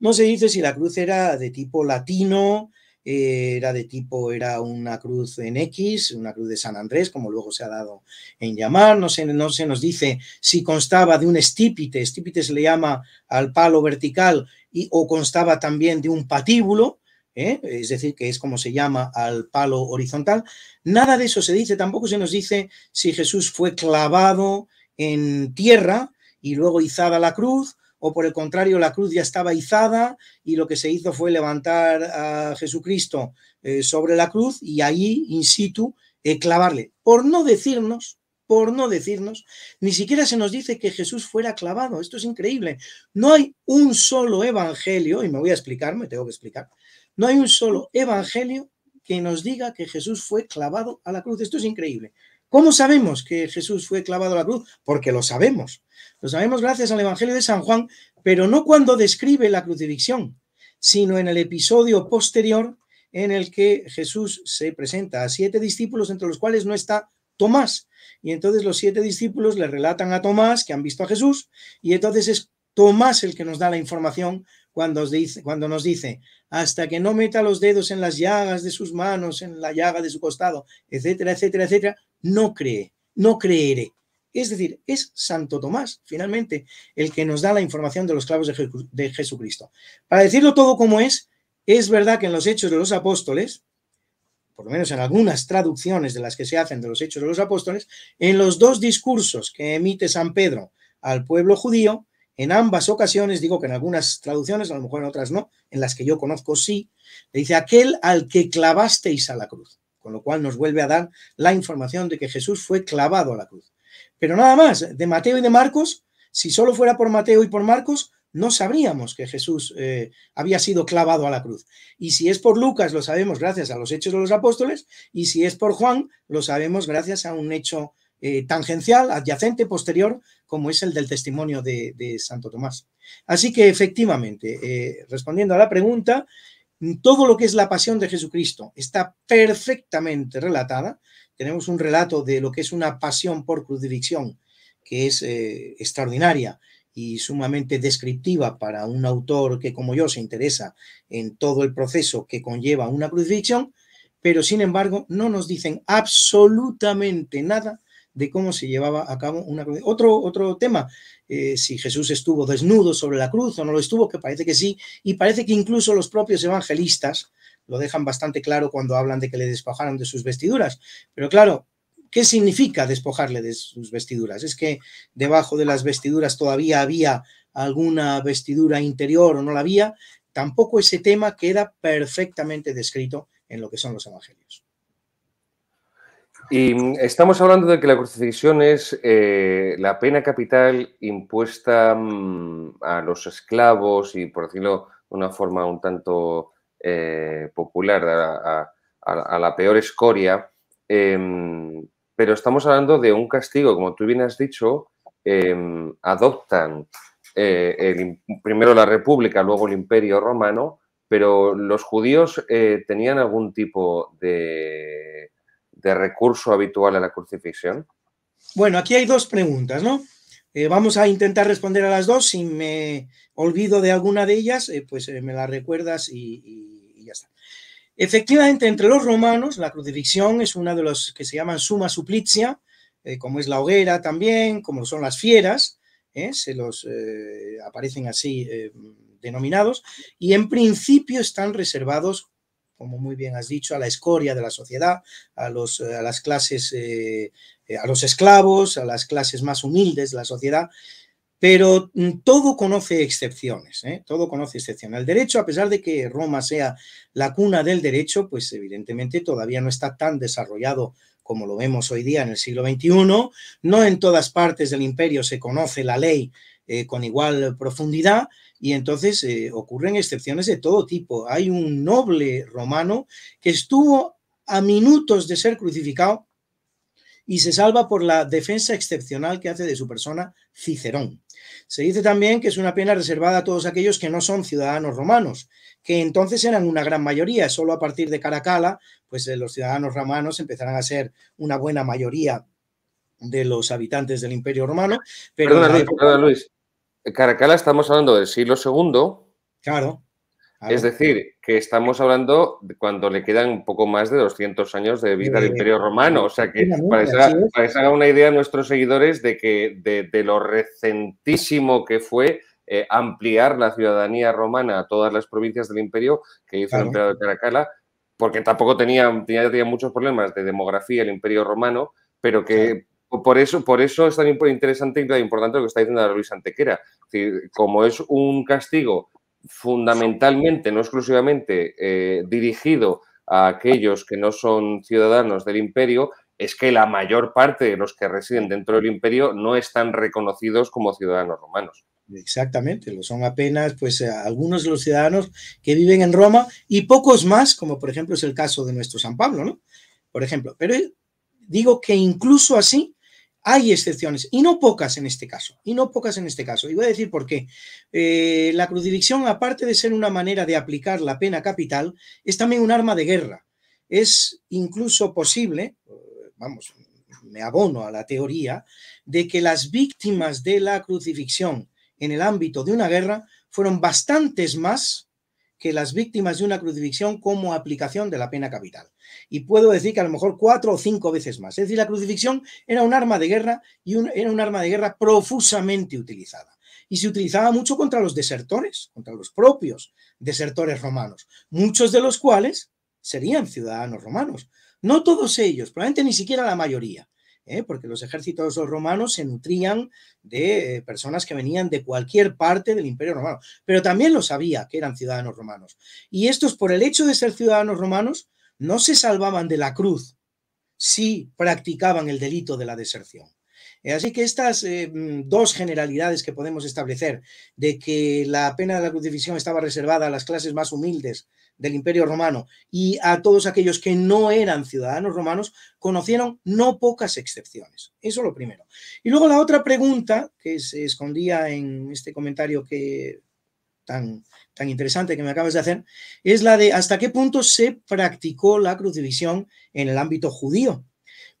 No se dice si la cruz era de tipo latino, eh, era de tipo, era una cruz en X, una cruz de San Andrés, como luego se ha dado en llamar, no se, no se nos dice si constaba de un estípite, estípite se le llama al palo vertical, y, o constaba también de un patíbulo, ¿eh? es decir, que es como se llama al palo horizontal. Nada de eso se dice, tampoco se nos dice si Jesús fue clavado en tierra y luego izada la cruz, o por el contrario la cruz ya estaba izada y lo que se hizo fue levantar a Jesucristo eh, sobre la cruz y allí in situ eh, clavarle. Por no decirnos, por no decirnos, ni siquiera se nos dice que Jesús fuera clavado. Esto es increíble. No hay un solo evangelio, y me voy a explicar, me tengo que explicar, no hay un solo evangelio que nos diga que Jesús fue clavado a la cruz. Esto es increíble. ¿Cómo sabemos que Jesús fue clavado a la cruz? Porque lo sabemos. Lo sabemos gracias al Evangelio de San Juan, pero no cuando describe la crucifixión, sino en el episodio posterior en el que Jesús se presenta a siete discípulos, entre los cuales no está Tomás. Y entonces los siete discípulos le relatan a Tomás que han visto a Jesús, y entonces es Tomás el que nos da la información cuando, os dice, cuando nos dice, hasta que no meta los dedos en las llagas de sus manos, en la llaga de su costado, etcétera, etcétera, etcétera, no cree, no creeré. Es decir, es Santo Tomás, finalmente, el que nos da la información de los clavos de, Jesucristo. Para decirlo todo como es, es verdad que en los Hechos de los Apóstoles, por lo menos en algunas traducciones de las que se hacen de los Hechos de los Apóstoles, en los dos discursos que emite San Pedro al pueblo judío, en ambas ocasiones, digo que en algunas traducciones, a lo mejor en otras no, en las que yo conozco sí, le dice aquel al que clavasteis a la cruz con lo cual nos vuelve a dar la información de que Jesús fue clavado a la cruz. Pero nada más, de Mateo y de Marcos, si solo fuera por Mateo y por Marcos, no sabríamos que Jesús eh, había sido clavado a la cruz. Y si es por Lucas, lo sabemos gracias a los hechos de los apóstoles, y si es por Juan, lo sabemos gracias a un hecho eh, tangencial, adyacente, posterior, como es el del testimonio de, Santo Tomás. Así que efectivamente, eh, respondiendo a la pregunta, todo lo que es la pasión de Jesucristo está perfectamente relatada. Tenemos un relato de lo que es una pasión por crucifixión, que es eh, extraordinaria y sumamente descriptiva para un autor que como yo se interesa en todo el proceso que conlleva una crucifixión, pero sin embargo no nos dicen absolutamente nada de cómo se llevaba a cabo una cruz. Otro, otro tema, eh, si Jesús estuvo desnudo sobre la cruz o no lo estuvo, que parece que sí, y parece que incluso los propios evangelistas lo dejan bastante claro cuando hablan de que le despojaron de sus vestiduras. Pero claro, ¿qué significa despojarle de sus vestiduras? ¿Es que debajo de las vestiduras todavía había alguna vestidura interior o no la había? Tampoco ese tema queda perfectamente descrito en lo que son los evangelios. Y mm, estamos hablando de que la crucifixión es eh, la pena capital impuesta mm, a los esclavos y, por decirlo de una forma un tanto eh, popular, a, la peor escoria. Em, pero estamos hablando de un castigo, como tú bien has dicho, em, adoptan eh, primero la República, luego el Imperio Romano, pero los judíos tenían algún tipo de de recurso habitual a la crucifixión? Bueno, aquí hay dos preguntas, ¿no? Eh, vamos a intentar responder a las dos. Si me olvido de alguna de ellas, eh, pues eh, me la recuerdas y, ya está. Efectivamente, entre los romanos, la crucifixión es una de los que se llaman suma suplicia, como es la hoguera también, como son las fieras, se los aparecen así denominados, y en principio están reservados como muy bien has dicho, a la escoria de la sociedad, a, los, eh, a las clases, eh, eh, a los esclavos, a las clases más humildes de la sociedad, pero mm, todo conoce excepciones, todo conoce excepciones. El derecho, a pesar de que Roma sea la cuna del derecho, pues evidentemente todavía no está tan desarrollado como lo vemos hoy día en el siglo XXI, no en todas partes del imperio se conoce la ley eh, con igual profundidad y entonces eh, ocurren excepciones de todo tipo. Hay un noble romano que estuvo a minutos de ser crucificado y se salva por la defensa excepcional que hace de su persona Cicerón. Se dice también que es una pena reservada a todos aquellos que no son ciudadanos romanos, que entonces eran una gran mayoría, solo a partir de Caracala, pues eh, los ciudadanos romanos empezarán a ser una buena mayoría de los habitantes del Imperio Romano. Pero Luis. Caracalla estamos hablando del siglo II. Claro. Es decir, que estamos hablando cuando le quedan un poco más de 200 años de vida del Imperio Romano. O sea que para que se haga una idea a nuestros seguidores de, que, de, lo recentísimo que fue eh, ampliar la ciudadanía romana a todas las provincias del Imperio que hizo el emperador de Caracalla, porque tampoco tenía, tenía, tenía, muchos problemas de demografía el Imperio Romano, pero que por eso, por eso es tan interesante y tan importante lo que está diciendo Luis Antequera. como es un castigo fundamentalmente, no exclusivamente, eh, dirigido a aquellos que no son ciudadanos del imperio, es que la mayor parte de los que residen dentro del imperio no están reconocidos como ciudadanos romanos. Exactamente, lo son apenas pues eh, algunos de los ciudadanos que viven en Roma y pocos más, como por ejemplo es el caso de nuestro San Pablo, ¿no? Por ejemplo, pero digo que incluso así hay excepciones, y no pocas en este caso, y no pocas en este caso. Y voy a decir por qué. Eh, la crucifixión, aparte de ser una manera de aplicar la pena capital, es también un arma de guerra. Es incluso posible, eh, vamos, me abono a la teoría, de que las víctimas de la crucifixión en el ámbito de una guerra fueron bastantes más que las víctimas de una crucifixión como aplicación de la pena capital. Y puedo decir que a lo mejor cuatro o cinco veces más. Es decir, la crucifixión era un arma de guerra y era un arma de guerra profusamente utilizada. Y se utilizaba mucho contra los desertores, contra los propios desertores romanos, muchos de los cuales serían ciudadanos romanos. No todos ellos, probablemente ni siquiera la mayoría, ¿eh? porque los ejércitos romanos se nutrían de eh, personas que venían de cualquier parte del imperio romano, pero también lo sabía que eran ciudadanos romanos. Y estos, por el hecho de ser ciudadanos romanos, no se salvaban de la cruz si practicaban el delito de la deserción. Eh, así que estas eh, mm, dos generalidades que podemos establecer, de que la pena de la crucifixión estaba reservada a las clases más humildes del Imperio Romano y a todos aquellos que no eran ciudadanos romanos, conocieron no pocas excepciones. Eso lo primero. Y luego la otra pregunta que se escondía en este comentario que tan, tan interesante que me acabas de hacer, es la de hasta qué punto se practicó la crucifixión en el ámbito judío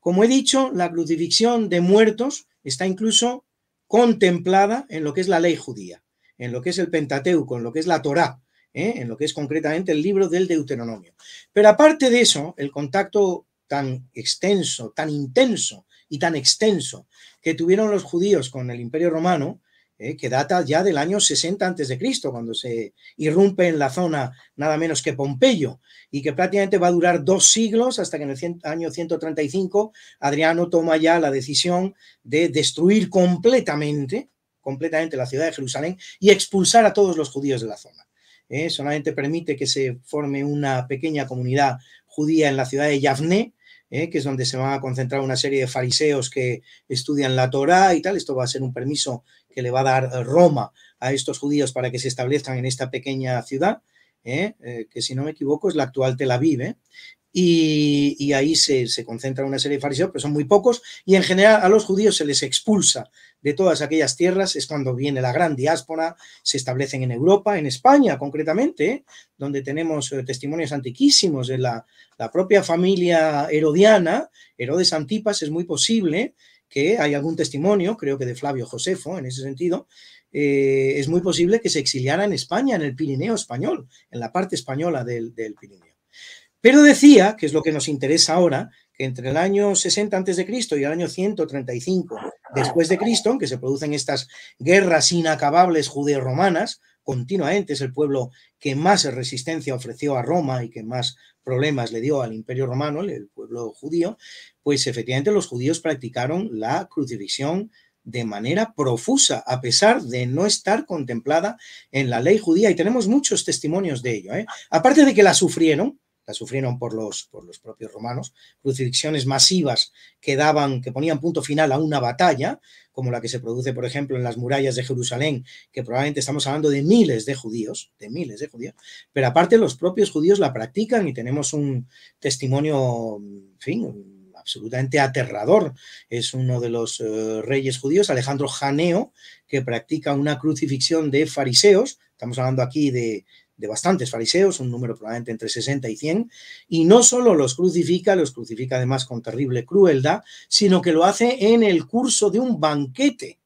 como he dicho, la crucifixión de muertos está incluso contemplada en lo que es la ley judía, en lo que es el Pentateuco, en lo que es la Torá, ¿eh? en lo que es concretamente el libro del Deuteronomio. Pero aparte de eso, el contacto tan extenso, tan intenso y tan extenso que tuvieron los judíos con el Imperio Romano, ¿eh? que data ya del año 60 antes de Cristo, cuando se irrumpe en la zona nada menos que Pompeyo, y que prácticamente va a durar dos siglos hasta que en el año 135 Adriano toma ya la decisión de destruir completamente, completamente la ciudad de Jerusalén y expulsar a todos los judíos de la zona. ¿eh? solamente permite que se forme una pequeña comunidad judía en la ciudad de Yavne, ¿eh? que es donde se van a concentrar una serie de fariseos que estudian la Torá y tal. Esto va a ser un permiso que le va a dar eh, Roma a estos judíos para que se establezcan en esta pequeña ciudad, ¿eh? Eh, que si no me equivoco es la actual Tel Aviv, y, ahí se, concentra una serie de fariseos, pero son muy pocos, y en general a los judíos se les expulsa de todas aquellas tierras, es cuando viene la gran diáspora, se establecen en Europa, en España concretamente, donde tenemos testimonios antiquísimos de la, la propia familia herodiana, Herodes Antipas, es muy posible que hay algún testimonio, creo que de Flavio Josefo, en ese sentido, eh, es muy posible que se exiliara en España, en el Pirineo español, en la parte española del, Pirineo. Pero decía, que es lo que nos interesa ahora, que entre el año 60 a.C. y el año 135 después de Cristo, en que se producen estas guerras inacabables judeo-romanas, continuamente, es el pueblo que más resistencia ofreció a Roma y que más problemas le dio al imperio romano, el pueblo judío, pues efectivamente los judíos practicaron la crucifixión de manera profusa, a pesar de no estar contemplada en la ley judía, y tenemos muchos testimonios de ello. ¿eh? Aparte de que la sufrieron, sufrieron por los, por los propios romanos, crucifixiones masivas que daban, que ponían punto final a una batalla, como la que se produce, por ejemplo, en las murallas de Jerusalén, que probablemente estamos hablando de miles de judíos, de miles de judíos, pero aparte los propios judíos la practican y tenemos un testimonio, en fin, absolutamente aterrador. Es uno de los eh, reyes judíos, Alejandro Janeo, que practica una crucifixión de fariseos. Estamos hablando aquí de, de bastantes fariseos, un número probablemente entre 60 y 100, y no solo los crucifica, los crucifica además con terrible crueldad, sino que lo hace en el curso de un banquete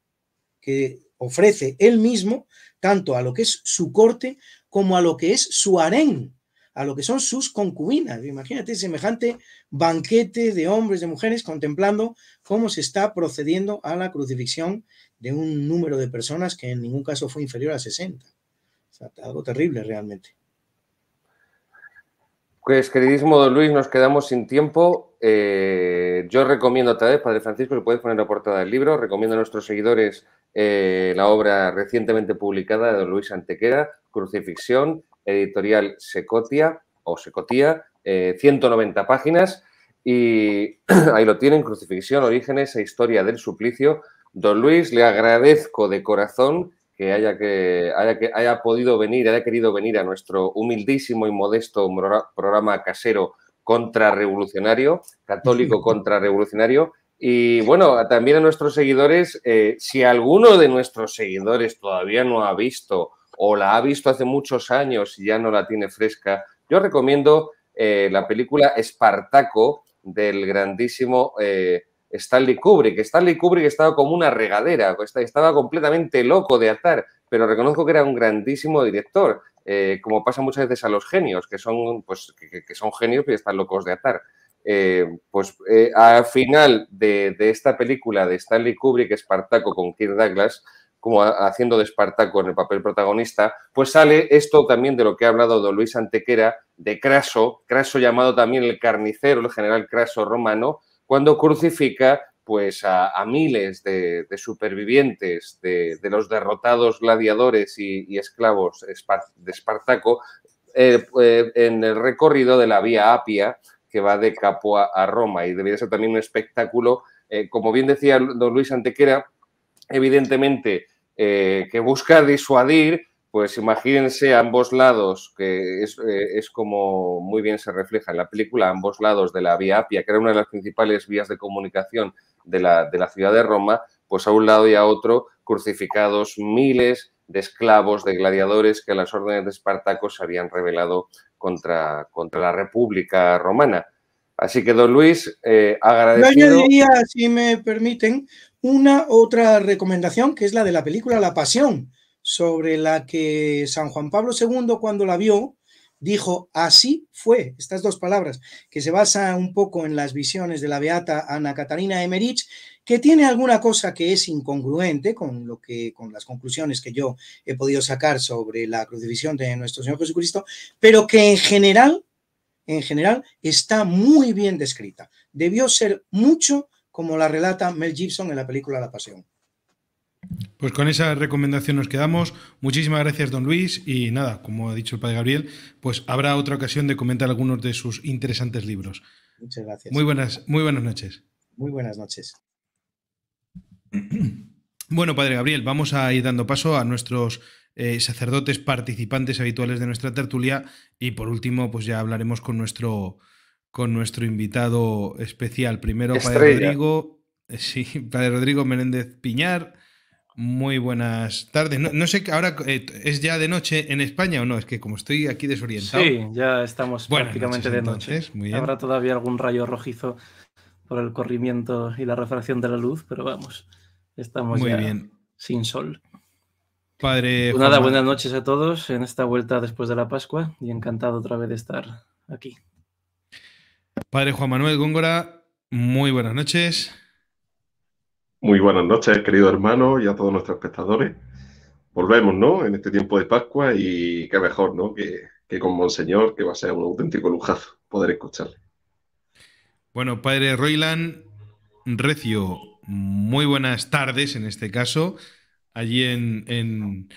que ofrece él mismo tanto a lo que es su corte como a lo que es su harén, a lo que son sus concubinas. Imagínate semejante banquete de hombres, de mujeres, contemplando cómo se está procediendo a la crucifixión de un número de personas que en ningún caso fue inferior a 60 algo terrible realmente. Pues queridísimo don Luis, nos quedamos sin tiempo. Eh, yo recomiendo otra vez, Padre Francisco, que puedes poner la portada del libro. Recomiendo a nuestros seguidores eh, la obra recientemente publicada de don Luis Antequera, Crucifixión, editorial Secotia o Secotía, 190 eh, páginas. Y [CLEARS THROAT] ahí lo tienen, Crucifixión, Orígenes e Historia del Suplicio. Don Luis, le agradezco de corazón que haya, que haya, que, haya podido venir, haya querido venir a nuestro humildísimo y modesto programa casero contrarrevolucionario, católico [LAUGHS] contrarrevolucionario. Y bueno, también a nuestros seguidores, eh, si alguno de nuestros seguidores todavía no ha visto o la ha visto hace muchos años y ya no la tiene fresca, yo recomiendo eh, la película Espartaco del grandísimo eh, Stanley Kubrick. Stanley Kubrick estaba como una regadera, estaba completamente loco de atar, pero reconozco que era un grandísimo director, eh, como pasa muchas veces a los genios, que son, pues, que, son genios y están locos de atar. Eh, pues eh, al final de, esta película de Stanley Kubrick, Espartaco, con Kirk Douglas, como haciendo de Espartaco en el papel protagonista, pues sale esto también de lo que ha hablado don Luis Antequera, de Craso, Craso llamado también el carnicero, el general Craso romano, cuando crucifica pues a, miles de, supervivientes de, los derrotados gladiadores y, esclavos de Espartaco eh, pues, en el recorrido de la Vía Apia que va de Capua a Roma y debería ser también un espectáculo, eh, como bien decía don Luis Antequera, evidentemente eh, que busca disuadir pues imagínense ambos lados, que eh, es, como muy bien se refleja en la película, ambos lados de la vía Apia, que era una de las principales vías de comunicación de la, ciudad de Roma, pues a un lado y a otro crucificados miles de esclavos, de gladiadores que a las órdenes de Espartaco se habían rebelado contra, la República Romana. Así que, don Luis, eh, agradecido. Yo añadiría, si me permiten, una otra recomendación, que es la de la película La Pasión, sobre la que San Juan Pablo II, cuando la vio, dijo, así fue, estas dos palabras, que se basa un poco en las visiones de la beata Ana Catalina Emerich, que tiene alguna cosa que es incongruente con lo que con las conclusiones que yo he podido sacar sobre la crucifixión de nuestro Señor Jesucristo, pero que en general en general está muy bien descrita. Debió ser mucho como la relata Mel Gibson en la película La Pasión. Pues con esa recomendación nos quedamos. Muchísimas gracias, don Luis. Y nada, como ha dicho el padre Gabriel, pues habrá otra ocasión de comentar algunos de sus interesantes libros. Muchas gracias. Muy buenas, muy buenas noches. Muy buenas noches. [CLEARS THROAT] Bueno, padre Gabriel, vamos a ir dando paso a nuestros eh, sacerdotes participantes habituales de nuestra tertulia y por último, pues ya hablaremos con nuestro, con nuestro invitado especial. Primero, padre Rodrigo, eh, sí, [LAUGHS] padre Rodrigo Menéndez Piñar. Muy buenas tardes. No, sé sé, ahora eh, es ya de noche en España o no, es que como estoy aquí desorientado. Sí, ya estamos prácticamente de noche. Habrá todavía algún rayo rojizo por el corrimiento y la refracción de la luz, pero vamos, estamos ya sin sol. Padre. Pues nada, buenas noches a todos en esta vuelta después de la Pascua y encantado otra vez de estar aquí. Padre Juan Manuel Góngora, muy buenas noches. Muy buenas noches, querido hermano, y a todos nuestros espectadores. Volvemos, ¿no? En este tiempo de Pascua y qué mejor, ¿no? Que, con Monseñor, que va a ser un auténtico lujazo poder escucharle. Bueno, Padre Roiland Recio, muy buenas tardes en este caso. Allí en...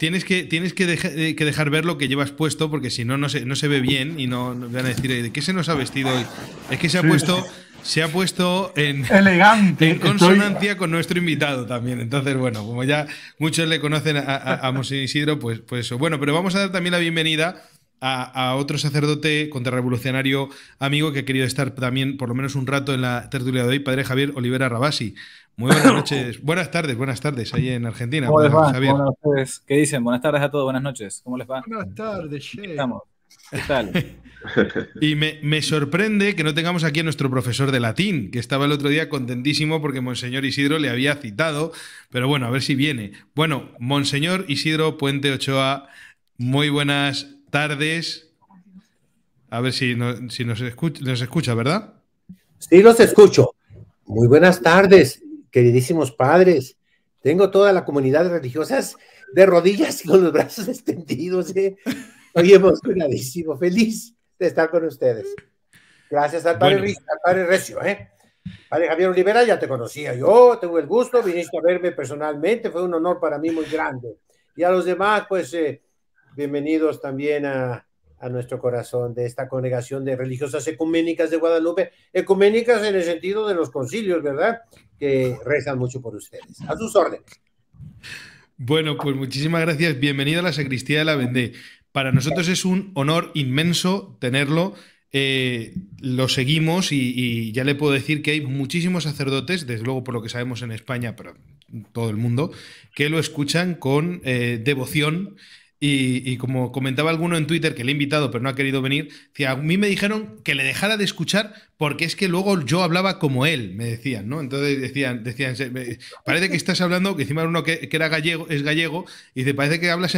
Tienes, que, tienes eh, que, dejar ver lo que llevas puesto porque si no, no se, no se ve bien y no, van a decir de qué se nos ha vestido hoy. Es que se ha puesto se ha puesto en, Elegante, consonancia con nuestro invitado también. Entonces, bueno, como ya muchos le conocen a, a, [LAUGHS] Isidro, pues, pues eso. Bueno, pero vamos a dar también la bienvenida a, otro sacerdote contrarrevolucionario amigo que ha querido estar también por lo menos un rato en la tertulia de hoy, padre Javier Olivera Rabasi. Muy buenas [COUGHS] noches, buenas tardes, buenas tardes ahí en Argentina. ¿Cómo les va? ¿Qué dicen? Buenas tardes a todos, buenas noches. ¿Cómo les va? Buenas tardes, che. Estamos. [LAUGHS] y me, sorprende que no tengamos aquí a nuestro profesor de latín, que estaba el otro día contentísimo porque Monseñor Isidro le había citado, pero bueno, a ver si viene. Bueno, Monseñor Isidro Puente Ochoa, muy buenas tardes. A ver si, si nos, escucha, nos escucha, ¿verdad? Sí, los escucho. Muy buenas tardes, queridísimos padres. Tengo toda la comunidad religiosa de rodillas y con los brazos [LAUGHS] extendidos. ¿eh? Estoy pues, emocionadísimo, feliz de estar con ustedes. Gracias al padre, al padre Recio, ¿eh? Padre Javier Olivera, ya te conocía yo, tengo el gusto, viniste a verme personalmente, fue un honor para mí muy grande. Y a los demás, pues, eh, bienvenidos también a, a nuestro corazón de esta congregación de religiosas ecuménicas de Guadalupe, ecuménicas en el sentido de los concilios, ¿verdad? Que rezan mucho por ustedes. A sus órdenes. Bueno, pues muchísimas gracias. Bienvenido a la sacristía de la Vendée. Para nosotros es un honor inmenso tenerlo. Eh, lo seguimos y, ya le puedo decir que hay muchísimos sacerdotes, desde luego por lo que sabemos en España, pero todo el mundo, que lo escuchan con eh, devoción y, como comentaba alguno en Twitter que le he invitado pero no ha querido venir, a mí me dijeron que le dejara de escuchar porque es que luego yo hablaba como él, me decían, ¿no? Entonces decían, decían parece que estás hablando, que encima uno que, era gallego, es gallego, y dice, parece que hablas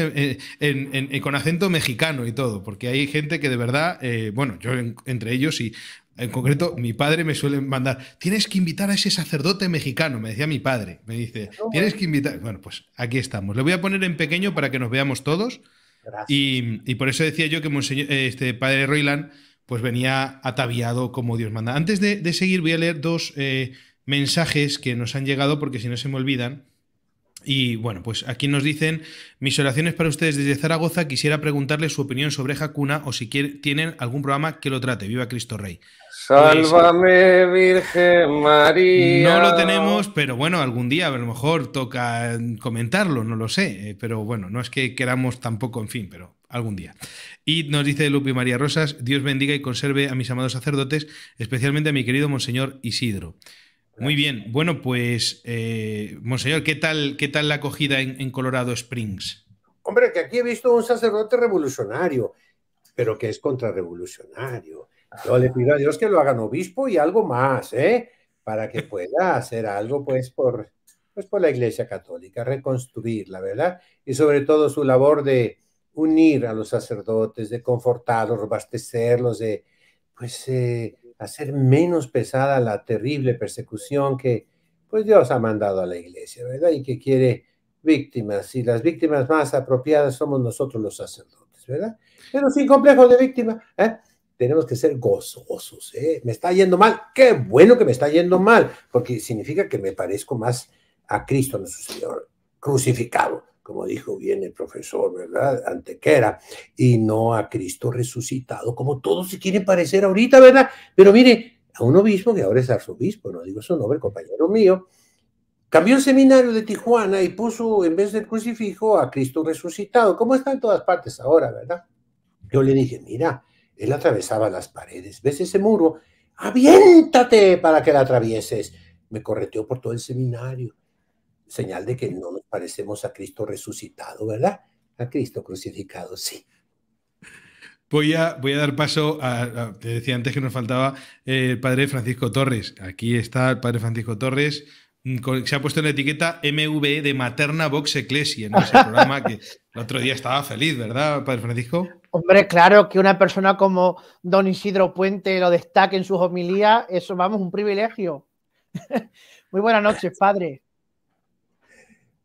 con acento mexicano y todo, porque hay gente que de verdad, eh, bueno, yo entre ellos y en concreto, mi padre me suele mandar, tienes que invitar a ese sacerdote mexicano, me decía mi padre, me dice, tienes que invitar... Bueno, pues aquí estamos. Le voy a poner en pequeño para que nos veamos todos. Y, por eso decía yo que Monseñor, este padre Roiland pues venía ataviado como Dios manda. Antes de, seguir voy a leer dos eh, mensajes que nos han llegado porque si no se me olvidan. Y bueno, pues aquí nos dicen, mis oraciones para ustedes desde Zaragoza, quisiera preguntarles su opinión sobre Hakuna o si tienen algún programa que lo trate. Viva Cristo Rey. Pues Sálvame, Virgen María. No lo tenemos, pero bueno, algún día a lo mejor toca eh, comentarlo, no lo sé. Eh, pero bueno, no es que queramos tampoco, en fin, pero algún día. Y nos dice Lupi María Rosas, Dios bendiga y conserve a mis amados sacerdotes, especialmente a mi querido Monseñor Isidro. Muy bien, bueno, pues, eh, Monseñor, ¿qué tal, ¿qué tal la acogida en, en Colorado Springs? Hombre, que aquí he visto un sacerdote revolucionario, pero que es contrarrevolucionario yo le pido a Dios que lo hagan obispo y algo más, ¿eh? Para que pueda hacer algo, pues, por, pues, por la Iglesia Católica, reconstruirla, ¿verdad? Y sobre todo su labor de unir a los sacerdotes, de confortarlos, abastecerlos, de, pues, eh, hacer menos pesada la terrible persecución que, pues, Dios ha mandado a la Iglesia, ¿verdad? Y que quiere víctimas, y las víctimas más apropiadas somos nosotros los sacerdotes, ¿verdad? Pero sin complejo de víctima, ¿eh? tenemos que ser gozosos. ¿eh? Me está yendo mal. Qué bueno que me está yendo mal, porque significa que me parezco más a Cristo, nuestro Señor, crucificado, como dijo bien el profesor, ¿verdad? Antequera, y no a Cristo resucitado, como todos se quieren parecer ahorita, ¿verdad? Pero mire, a un obispo que ahora es arzobispo, no digo su nombre, compañero mío, cambió el seminario de Tijuana y puso en vez del crucifijo a Cristo resucitado, como está en todas partes ahora, ¿verdad? Yo le dije, mira, él atravesaba las paredes. ¿Ves ese muro? ¡Aviéntate para que la atravieses! Me correteó por todo el seminario. Señal de que no nos parecemos a Cristo resucitado, ¿verdad? A Cristo crucificado, sí. Voy a, voy a, dar paso a, Te decía antes que nos faltaba eh, el padre Francisco Torres. Aquí está el padre Francisco Torres. Mm, se ha puesto en la etiqueta MVE de Materna Vox Ecclesia en ese programa que el otro día estaba feliz, ¿verdad, padre Francisco? Hombre, claro, que una persona como don Isidro Puente lo destaque en sus homilías, eso vamos, un privilegio. [LAUGHS] Muy buenas noches, padre.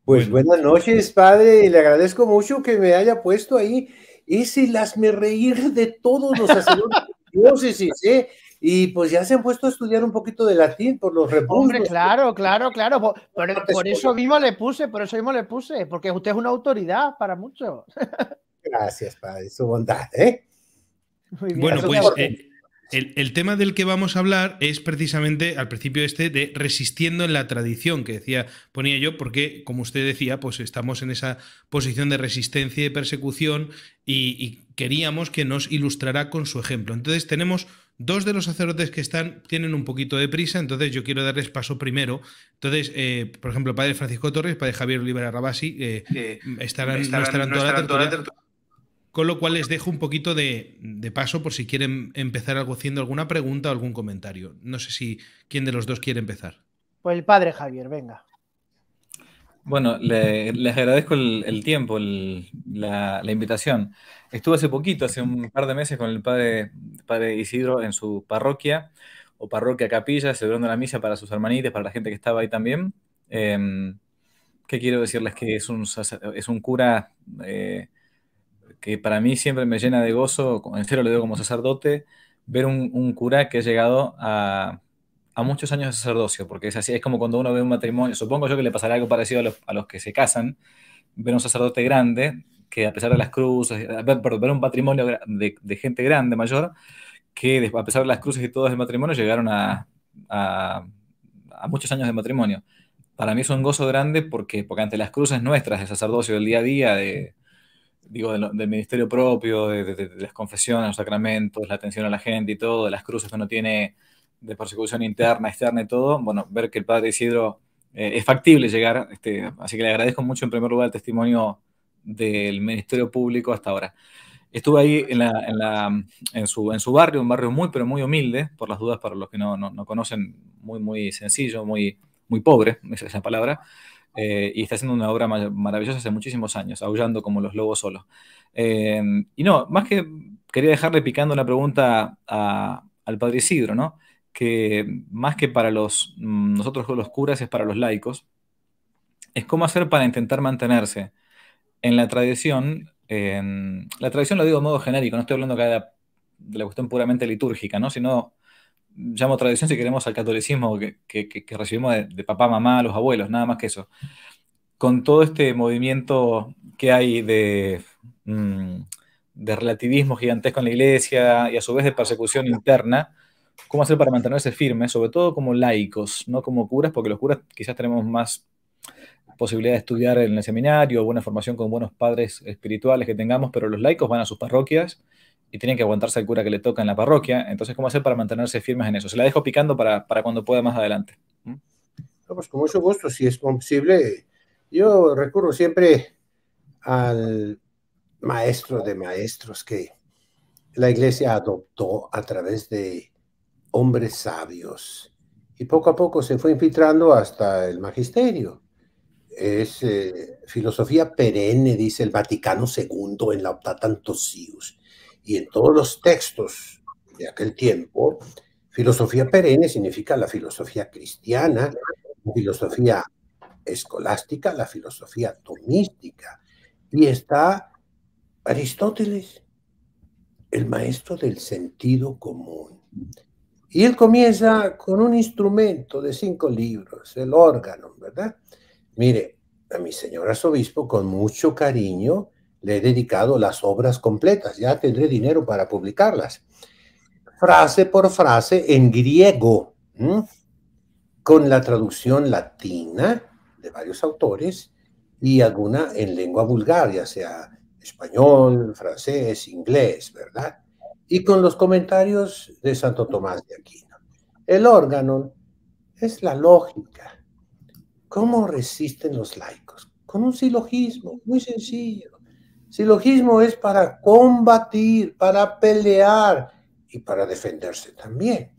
Pues buenas noches, padre, y le agradezco mucho que me haya puesto ahí y las me reír de todos los sí, diócesis, ¿eh? Y pues ya se han puesto a estudiar un poquito de latín por los repuntos. Hombre, claro, claro, claro. por eso mismo le puse, por eso mismo le puse, porque usted es una autoridad para muchos. [LAUGHS] Gracias, Padre, su bondad. ¿eh? Bueno, pues eh, el, tema del que vamos a hablar es precisamente al principio este de resistiendo en la tradición, que decía, ponía yo, porque como usted decía, pues estamos en esa posición de resistencia y persecución y, queríamos que nos ilustrara con su ejemplo. Entonces tenemos Dos de los sacerdotes que están tienen un poquito de prisa, entonces yo quiero darles paso primero. Entonces, eh, por ejemplo, padre Francisco Torres, padre Javier Olivera Rabasi, eh, estarán, con lo cual les dejo un poquito de, paso por si quieren empezar algo haciendo alguna pregunta o algún comentario. No sé si quién de los dos quiere empezar. Pues el padre Javier, venga. Bueno, les agradezco el, tiempo, la, invitación. Estuve hace poquito, hace un par de meses, con el padre, padre Isidro en su parroquia o parroquia capilla, celebrando la misa para sus hermanitas, para la gente que estaba ahí también. Eh, ¿Qué quiero decirles? Que es un, es un cura eh, que para mí siempre me llena de gozo, en serio lo digo como sacerdote, ver un, cura que ha llegado a, muchos años de sacerdocio, porque es así, es como cuando uno ve un matrimonio, supongo yo que le pasará algo parecido a los, que se casan, ver un sacerdote grande, que a pesar de las cruces, eh, perdón, ver un patrimonio de, gente grande, mayor, que a pesar de las cruces y todo el matrimonio llegaron a, a, a muchos años de matrimonio. Para mí es un gozo grande porque, porque ante las cruces nuestras, de sacerdocio del día a día, de, digo, del, ministerio propio, de, las confesiones, los sacramentos, la atención a la gente y todo, de las cruces que uno tiene de persecución interna, externa y todo, bueno, ver que el padre Isidro eh, es factible llegar, este, así que le agradezco mucho en primer lugar el testimonio del ministerio público hasta ahora. Estuve ahí en, la, en, la, en, su, en su barrio, un barrio muy, pero muy humilde, por las dudas para los que no, no, conocen, muy, muy sencillo, muy, muy pobre, esa palabra. Eh, y está haciendo una obra maravillosa hace muchísimos años, aullando como los lobos solos. Em, y no, más que quería dejarle picando una pregunta al padre Isidro, que más que para los, mm, nosotros los curas es para los laicos, es cómo hacer para intentar mantenerse en la tradición, en, la tradición lo digo de modo genérico, no estoy hablando acá de la, cuestión puramente litúrgica, ¿no? sino llamo tradición si queremos al catolicismo que, que, recibimos de, papá, mamá, los abuelos, nada más que eso. Con todo este movimiento que hay de, mm, de relativismo gigantesco en la iglesia y a su vez de persecución interna, ¿cómo hacer para mantenerse firme? Sobre todo como laicos, no como curas, porque los curas quizás tenemos más posibilidad de estudiar en el seminario, buena formación con buenos padres espirituales que tengamos, pero los laicos van a sus parroquias y tienen que aguantarse al cura que le toca en la parroquia. Entonces, ¿cómo hacer para mantenerse firmes en eso? Se la dejo picando para, para cuando pueda más adelante. Mm. pues con mucho gusto, si es posible. Yo recurro siempre al maestro de maestros que la iglesia adoptó a través de hombres sabios y poco a poco se fue infiltrando hasta el magisterio. Es eh, filosofía perenne, dice el Vaticano II en la Optatantosius y en todos los textos de aquel tiempo, filosofía perenne significa la filosofía cristiana, la filosofía escolástica, la filosofía tomística. Y está Aristóteles, el maestro del sentido común. Y él comienza con un instrumento de cinco libros, el órgano, ¿verdad? Mire, a mi señor arzobispo, con mucho cariño, le he dedicado las obras completas, ya tendré dinero para publicarlas. Frase por frase en griego, con la traducción latina de varios autores y alguna en lengua vulgar, ya sea español, francés, inglés, ¿verdad? Y con los comentarios de Santo Tomás de Aquino. El órgano es la lógica. ¿Cómo resisten los laicos? Con un silogismo muy sencillo. Silogismo es para combatir, para pelear y para defenderse también.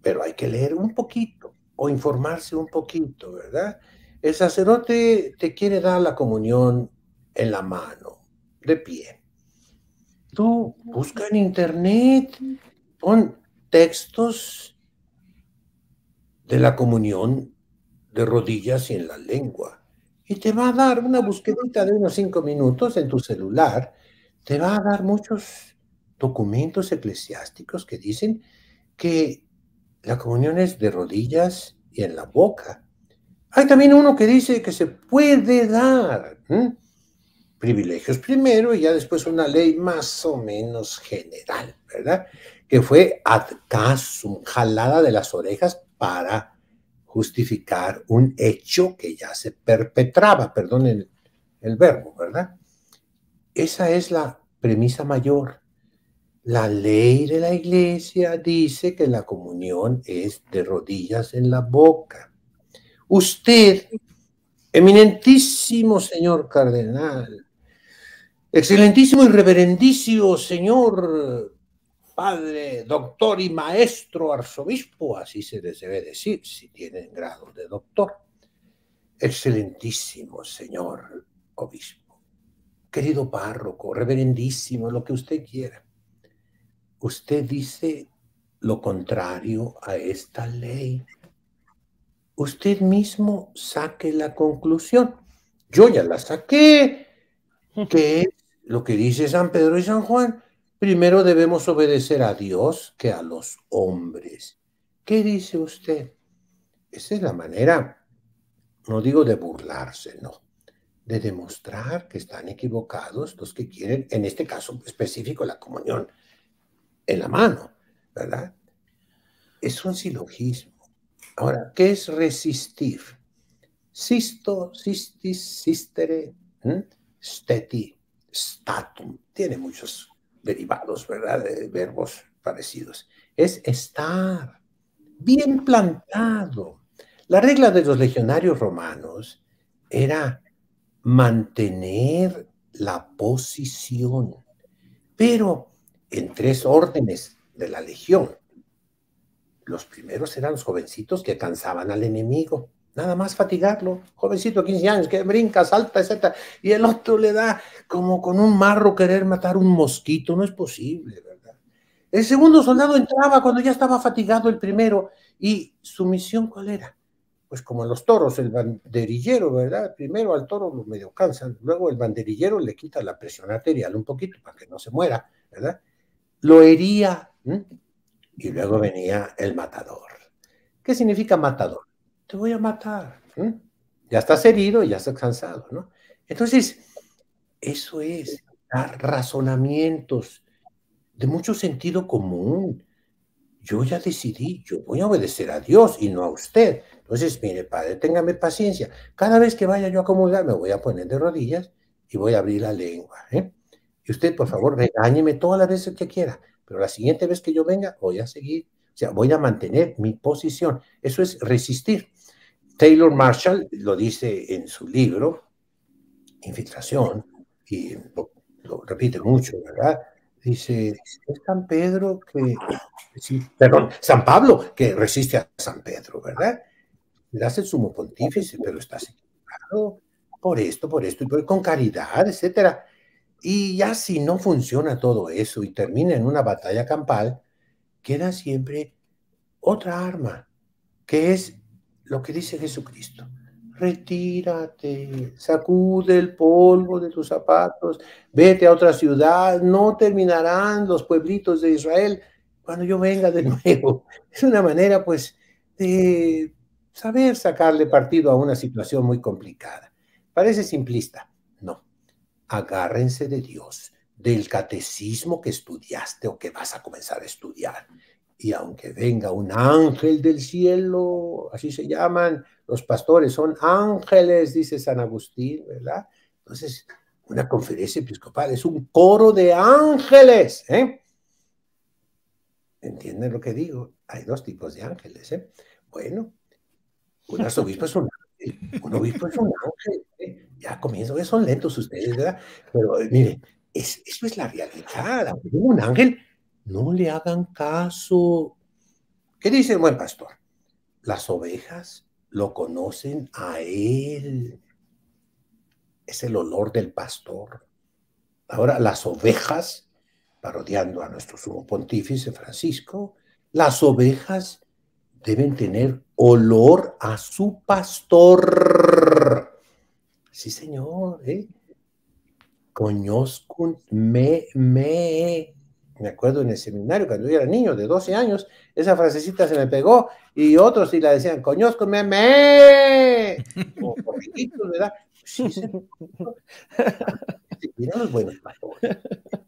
Pero hay que leer un poquito o informarse un poquito, ¿verdad? El sacerdote te quiere dar la comunión en la mano, de pie. Tú busca en internet, con textos de la comunión de rodillas y en la lengua y te va a dar una búsqueda de unos cinco minutos en tu celular, te va a dar muchos documentos eclesiásticos que dicen que la comunión es de rodillas y en la boca. Hay también uno que dice que se puede dar privilegios primero y ya después una ley más o menos general, ¿verdad? Que fue ad casum, jalada de las orejas para justificar un hecho que ya se perpetraba, perdón el, verbo, ¿verdad? Esa es la premisa mayor. La ley de la iglesia dice que la comunión es de rodillas en la boca. Usted, eminentísimo señor cardenal, excelentísimo y reverendísimo señor padre, doctor y maestro arzobispo, así se les debe decir, si tienen grado de doctor. Excelentísimo señor obispo, querido párroco, reverendísimo, lo que usted quiera. Usted dice lo contrario a esta ley. Usted mismo saque la conclusión. Yo ya la saqué, que lo que dice San Pedro y San Juan, primero debemos obedecer a Dios que a los hombres. ¿Qué dice usted? Esa es la manera, no digo de burlarse, no, de demostrar que están equivocados los que quieren, en este caso específico, la comunión en la mano, ¿verdad? Es un silogismo. Ahora, ¿qué es resistir? Sisto, sistis, sistere, steti, statum. Tiene muchos derivados, ¿verdad? De verbos parecidos. Es estar bien plantado. La regla de los legionarios romanos era mantener la posición, pero en tres órdenes de la legión. Los primeros eran los jovencitos que cansaban al enemigo. Nada más fatigarlo. Jovencito, 15 años, que brinca, salta, etc. Y el otro le da como con un marro querer matar un mosquito. No es posible, ¿verdad? El segundo soldado entraba cuando ya estaba fatigado el primero. ¿Y su misión cuál era? Pues como los toros, el banderillero, ¿verdad? Primero al toro lo medio cansan, luego el banderillero le quita la presión arterial un poquito para que no se muera, ¿verdad? Lo hería. Y luego venía el matador. ¿Qué significa matador? te voy a matar. Ya estás herido y ya estás cansado, ¿no? Entonces, eso es dar razonamientos de mucho sentido común. Yo ya decidí, yo voy a obedecer a Dios y no a usted. Entonces, mire, padre, téngame paciencia. Cada vez que vaya yo a acomodar, me voy a poner de rodillas y voy a abrir la lengua. ¿eh? Y usted, por favor, regáñeme todas las veces que quiera, pero la siguiente vez que yo venga, voy a seguir, o sea, voy a mantener mi posición. Eso es resistir. Taylor Marshall lo dice en su libro, Infiltración, y lo, repite mucho, ¿verdad? Dice, es San Pedro que, perdón, San Pablo que resiste a San Pedro, ¿verdad? Le hace sumo pontífice, pero está equivocado por esto, por esto, y por, con caridad, etcétera. Y ya si no funciona todo eso y termina en una batalla campal, queda siempre otra arma, que es lo que dice Jesucristo. Retírate, sacude el polvo de tus zapatos, vete a otra ciudad, no terminarán los pueblitos de Israel cuando yo venga de [LAUGHS] nuevo. Es una manera, pues, de saber sacarle partido a una situación muy complicada. Parece simplista. No. Agárrense de Dios, del catecismo que estudiaste o que vas a comenzar a estudiar, y aunque venga un ángel del cielo, así se llaman los pastores, son ángeles, dice San Agustín, ¿verdad? Entonces, una conferencia episcopal es un coro de ángeles, ¿eh? ¿Entienden lo que digo? Hay dos tipos de ángeles, ¿eh? Bueno, un [LAUGHS] arzobispo es un ángel, un obispo es un ángel, ¿eh? ya comienzo, eh, son lentos ustedes, ¿verdad? Pero mire, eso es la realidad, un ángel no le hagan caso. ¿Qué dice el buen pastor? Las ovejas lo conocen a él. Es el olor del pastor. Ahora, las ovejas, parodiando a nuestro sumo pontífice Francisco, las ovejas deben tener olor a su pastor. Sí, señor, ¿eh? Conozco me, me, me acuerdo en el seminario, cuando yo era niño de 12 años, esa frasecita se me pegó y otros sí la decían, coñosco, me! o poquitos, ¿verdad? Sí, sí. Mira los buenos pastores,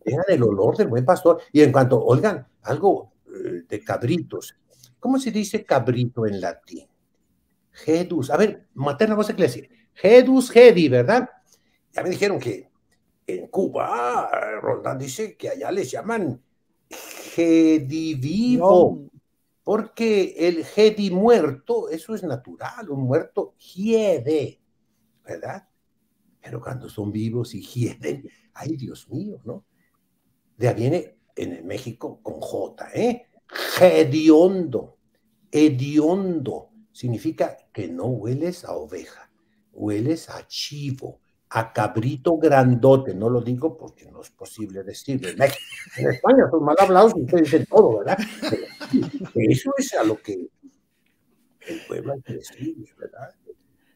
eran el olor del buen pastor. Y en cuanto, oigan, algo eh, de cabritos, ¿cómo se dice cabrito en latín? Gedus, a ver, materna voz decir Gedus, Gedi, ¿verdad? Ya me dijeron que en Cuba, Roldán dice que allá les llaman gedivivo, vivo, porque el jedi muerto, eso es natural, un muerto hiede, ¿verdad? Pero cuando son vivos y hieden, ay Dios mío, ¿no? De ahí viene en el México con J, ¿eh? Hediondo, hediondo, significa que no hueles a oveja, hueles a chivo, a cabrito grandote, no lo digo porque no es posible decirlo. En, España son mal hablados y ustedes dicen todo, ¿verdad? Eso es a lo que el pueblo quiere decir, ¿verdad?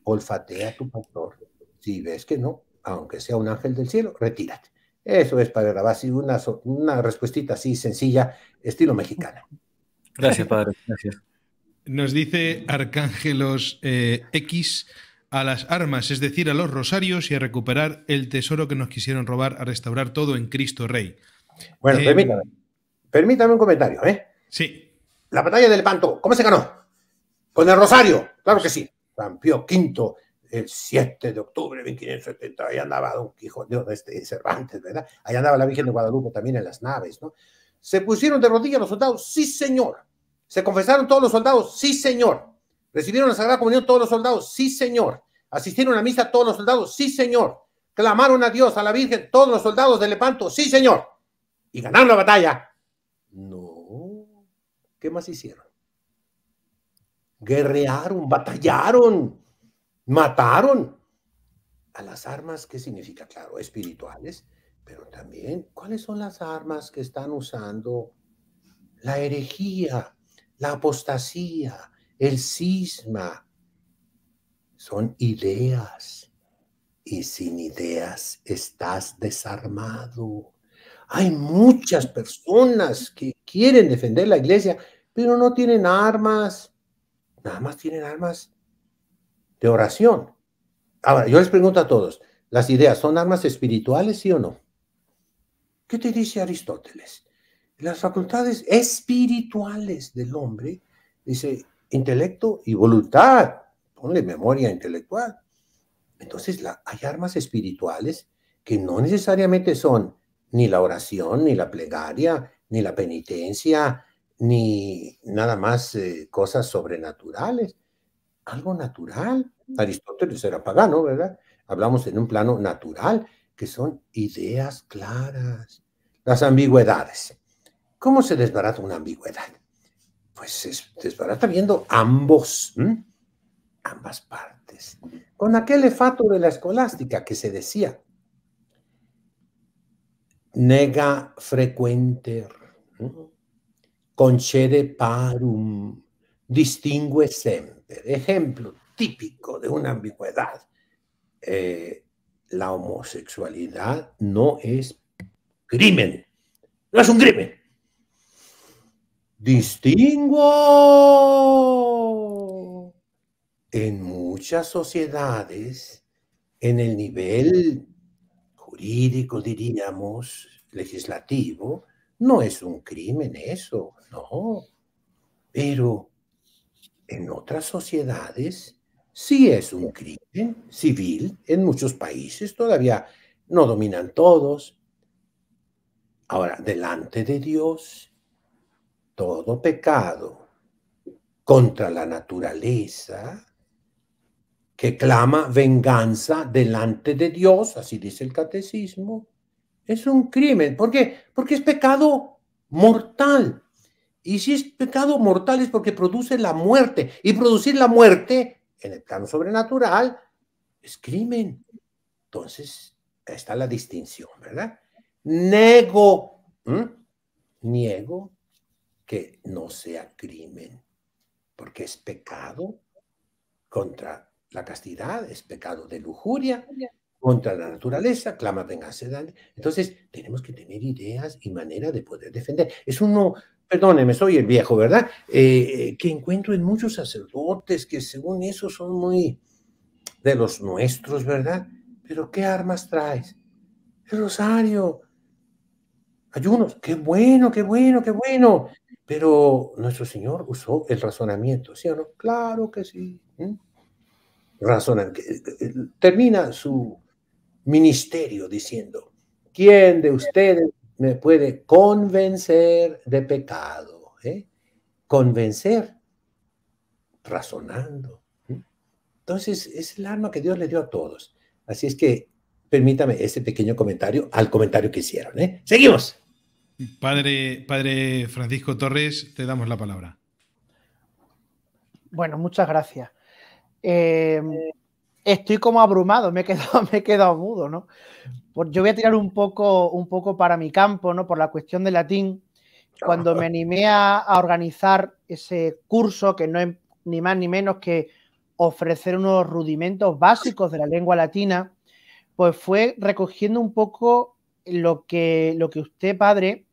Olfatea tu pastor. Si ves que no, aunque sea un ángel del cielo, retírate. Eso es, para base una, una respuestita así sencilla, estilo mexicana. Gracias, Padre. Gracias. Nos dice Arcángelos eh, X a las armas, es decir, a los rosarios y a recuperar el tesoro que nos quisieron robar, a restaurar todo en Cristo Rey. Bueno, eh, permítame, permítame un comentario, ¿eh? Sí. La batalla del Panto, ¿cómo se ganó? Con el rosario, claro que sí. Rampió quinto el 7 de octubre de 1570, ahí andaba Don Quijote, de este Cervantes, ¿verdad? Ahí andaba la Virgen de Guadalupe también en las naves, ¿no? ¿Se pusieron de rodillas los soldados? Sí, señor. ¿Se confesaron todos los soldados? Sí, señor. ¿Recibieron la Sagrada Comunión todos los soldados? Sí, señor. ¿Asistieron a la misa todos los soldados? Sí, señor. ¿Clamaron a Dios, a la Virgen, todos los soldados de Lepanto? Sí, señor. ¿Y ganaron la batalla? No. ¿Qué más hicieron? Guerrearon, batallaron, mataron. A las armas, ¿qué significa? Claro, espirituales, pero también, ¿cuáles son las armas que están usando? La herejía, la apostasía, el cisma. Son ideas. Y sin ideas estás desarmado. Hay muchas personas que quieren defender la iglesia, pero no tienen armas. Nada más tienen armas de oración. Ahora, yo les pregunto a todos, ¿las ideas son armas espirituales, sí o no? ¿Qué te dice Aristóteles? Las facultades espirituales del hombre, dice, intelecto y voluntad. Ponle memoria intelectual. Entonces hay armas espirituales que no necesariamente son ni la oración, ni la plegaria, ni la penitencia, ni nada más eh, cosas sobrenaturales. Algo natural. Aristóteles era pagano, ¿verdad? Hablamos en un plano natural, que son ideas claras. Las ambigüedades. ¿Cómo se desbarata una ambigüedad? pues se desbarata viendo ambos, ambas partes. Con aquel efato de la escolástica que se decía, nega frequenter, concede parum, distingue semper. Ejemplo típico de una ambigüedad. Eh, la homosexualidad no es crimen, no es un crimen Distingo en muchas sociedades, en el nivel jurídico, diríamos, legislativo, no es un crimen eso, no. Pero en otras sociedades sí es un crimen civil, en muchos países todavía no dominan todos. Ahora, delante de Dios, todo pecado contra la naturaleza que clama venganza delante de Dios, así dice el catecismo, es un crimen. ¿Por qué? Porque es pecado mortal. Y si es pecado mortal es porque produce la muerte. Y producir la muerte en el plano sobrenatural es crimen. Entonces, ahí está la distinción, ¿verdad? Nego, niego que no sea crimen, porque es pecado contra la castidad, es pecado de lujuria, contra la naturaleza, clama venganza. Entonces, tenemos que tener ideas y manera de poder defender. Es uno, perdóneme, soy el viejo, ¿verdad? Eh, eh, que encuentro en muchos sacerdotes que según eso son muy de los nuestros, ¿verdad? Pero ¿qué armas traes? El rosario, ayunos, qué bueno, qué bueno, qué bueno. Pero nuestro Señor usó el razonamiento, ¿sí o no? Claro que sí. ¿eh? Razonan. Eh, eh, termina su ministerio diciendo, ¿quién de ustedes me puede convencer de pecado? Convencer, razonando. Entonces, es el arma que Dios le dio a todos. Así es que permítame este pequeño comentario al comentario que hicieron. Seguimos. Padre, padre Francisco Torres, te damos la palabra. Bueno, muchas gracias. Eh, estoy como abrumado, me he quedado, [LAUGHS] me mudo, ¿no? yo voy a tirar un poco, un poco para mi campo, ¿no? Por la cuestión del latín. Cuando me animé a, organizar ese curso, que no es ni más ni menos que ofrecer unos rudimentos básicos de la lengua latina, pues fue recogiendo un poco lo que, lo que usted, padre,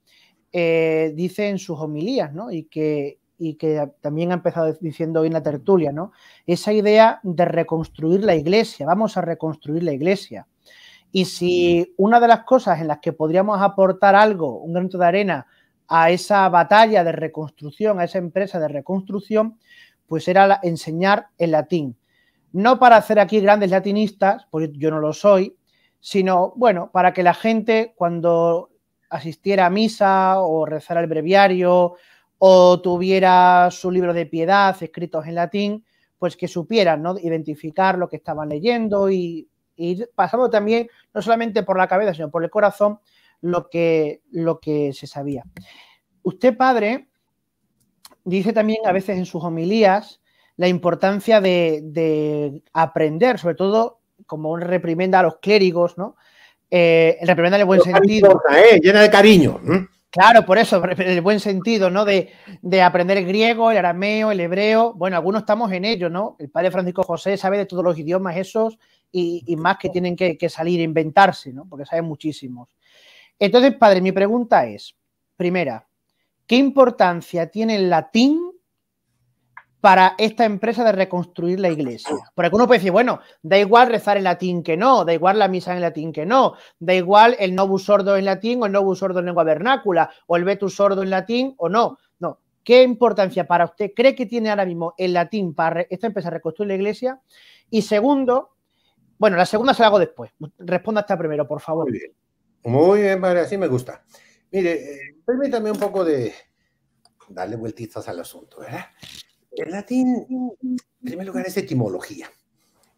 eh, dice en sus homilías, ¿no? Y que, y que también ha empezado diciendo hoy en la tertulia, ¿no? Esa idea de reconstruir la iglesia, vamos a reconstruir la iglesia. Y si mm. una de las cosas en las que podríamos aportar algo, un granito de arena, a esa batalla de reconstrucción, a esa empresa de reconstrucción, pues era enseñar el latín. No para hacer aquí grandes latinistas, porque yo no lo soy, sino, bueno, para que la gente cuando asistiera a misa o rezara el breviario o tuviera su libro de piedad escritos en latín, pues que supieran ¿no? identificar lo que estaban leyendo y, y, pasando también, no solamente por la cabeza, sino por el corazón, lo que, lo que se sabía. Usted, padre, dice también a veces en sus homilías la importancia de, de aprender, sobre todo como un reprimenda a los clérigos, ¿no? eh, reprimenda el buen sentido. Eh, llena de cariño. Claro, por eso, el buen sentido, ¿no? De, aprender el griego, el arameo, el hebreo. Bueno, algunos estamos en ello, ¿no? El padre Francisco José sabe de todos los idiomas esos y, más que tienen que, salir e inventarse, ¿no? Porque sabe muchísimos. Entonces, padre, mi pregunta es, primera, ¿qué importancia tiene el latín para esta empresa de reconstruir la iglesia. Porque uno puede decir, bueno, da igual rezar en latín que no, da igual la misa en latín que no, da igual el novus sordo en latín o el novus sordo en lengua vernácula, o el vetus sordo en latín o no. No. ¿Qué importancia para usted cree que tiene ahora mismo el latín para esta empresa de reconstruir la iglesia? Y segundo, bueno, la segunda se la hago después. Responda hasta primero, por favor. Muy bien. Muy bien, padre, así me gusta. Mire, eh, permítame un poco de darle vueltizas al asunto, ¿verdad? El latín, en primer lugar, es etimología.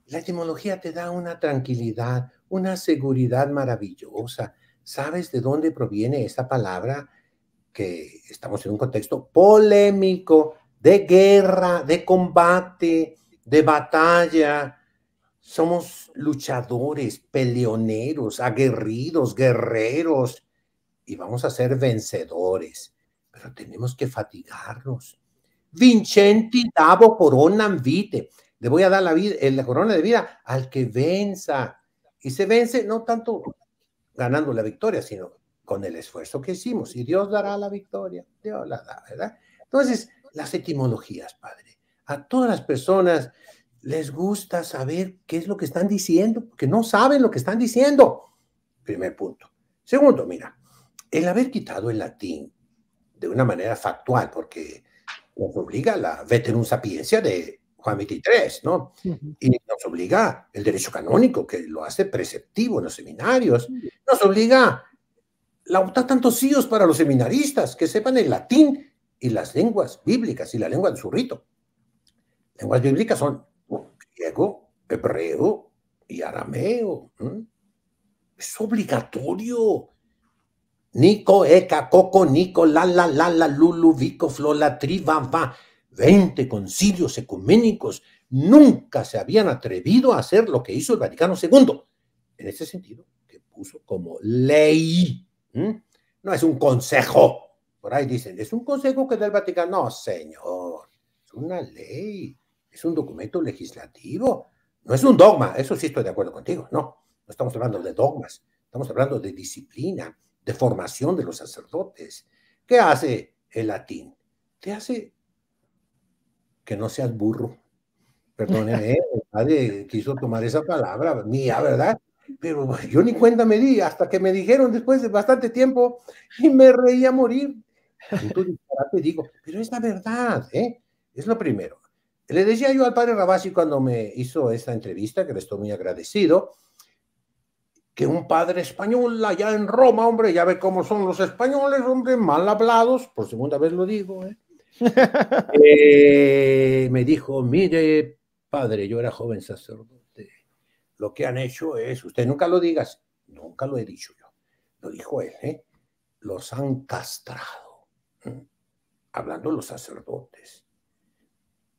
La etimología te da una tranquilidad, una seguridad maravillosa. Sabes de dónde proviene esta palabra, que estamos en un contexto polémico, de guerra, de combate, de batalla. Somos luchadores, peleoneros, aguerridos, guerreros, y vamos a ser vencedores. Pero tenemos que fatigarnos, Vincenti davo coronam vite. Le voy a dar la, vida, eh, la corona de vida al que venza. Y se vence no tanto ganando la victoria, sino con el esfuerzo que hicimos. Y Dios dará la victoria. Dios la da, ¿verdad? Entonces, las etimologías, padre. A todas las personas les gusta saber qué es lo que están diciendo, porque no saben lo que están diciendo. Primer punto. Segundo, mira, el haber quitado el latín de una manera factual, porque nos obliga la veterum sapiencia de Juan 23, ¿no? Y nos obliga el derecho canónico, que lo hace preceptivo en los seminarios, nos obliga la UTA tantos síos para los seminaristas, que sepan el latín y las lenguas bíblicas y la lengua de su rito. Lenguas bíblicas son griego, hebreo y arameo. Es obligatorio Nico, Eca, Coco, Nico, la, la, la, Lulu, Vico, Flola, Tri, va. Veinte concilios ecuménicos nunca se habían atrevido a hacer lo que hizo el Vaticano II. En ese sentido, que puso como ley. No es un consejo. Por ahí dicen, es un consejo que da el Vaticano. No, señor. Es una ley. Es un documento legislativo. No es un dogma. Eso sí estoy de acuerdo contigo. No. No estamos hablando de dogmas. Estamos hablando de disciplina de formación de los sacerdotes. ¿Qué hace el latín? Te hace que no seas burro. Perdóneme, ¿eh? padre quiso tomar esa palabra mía, ¿verdad? Pero yo ni cuenta me di, hasta que me dijeron después de bastante tiempo y me reía a morir. Entonces, te digo, pero es la verdad, ¿eh? Es lo primero. Le decía yo al padre Rabasi cuando me hizo esta entrevista, que le estoy muy agradecido, que un padre español allá en Roma, hombre, ya ve cómo son los españoles, hombre, mal hablados, por segunda vez lo digo, ¿eh? [LAUGHS] Eh, me dijo, mire, padre, yo era joven sacerdote, lo que han hecho es, usted nunca lo digas, nunca lo he dicho yo, lo dijo él, ¿eh? los han castrado, hablando los sacerdotes,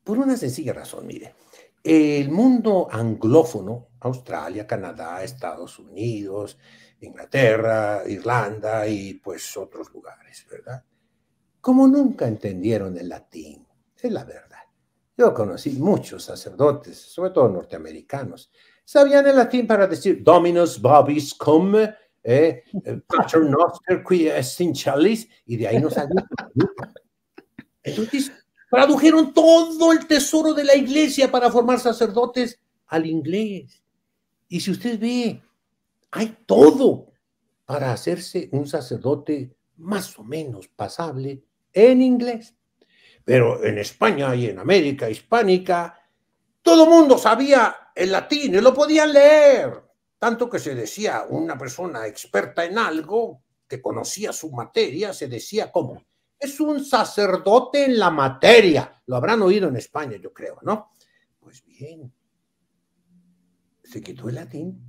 por una sencilla razón, mire, el mundo anglófono, Australia, Canadá, Estados Unidos, Inglaterra, Irlanda y pues otros lugares, ¿verdad? Como nunca entendieron el latín, es la verdad. Yo conocí muchos sacerdotes, sobre todo norteamericanos, sabían el latín para decir Dominus Bobis cum eh, eh Pater qui est in y de ahí nos salió. Entonces, tradujeron todo el tesoro de la iglesia para formar sacerdotes al inglés. Y si usted ve, hay todo para hacerse un sacerdote más o menos pasable en inglés. Pero en España y en América hispánica, todo mundo sabía el latín y lo podían leer. Tanto que se decía una persona experta en algo que conocía su materia, se decía como, es un sacerdote en la materia. Lo habrán oído en España, yo creo, ¿no? Pues bien, se quitó el latín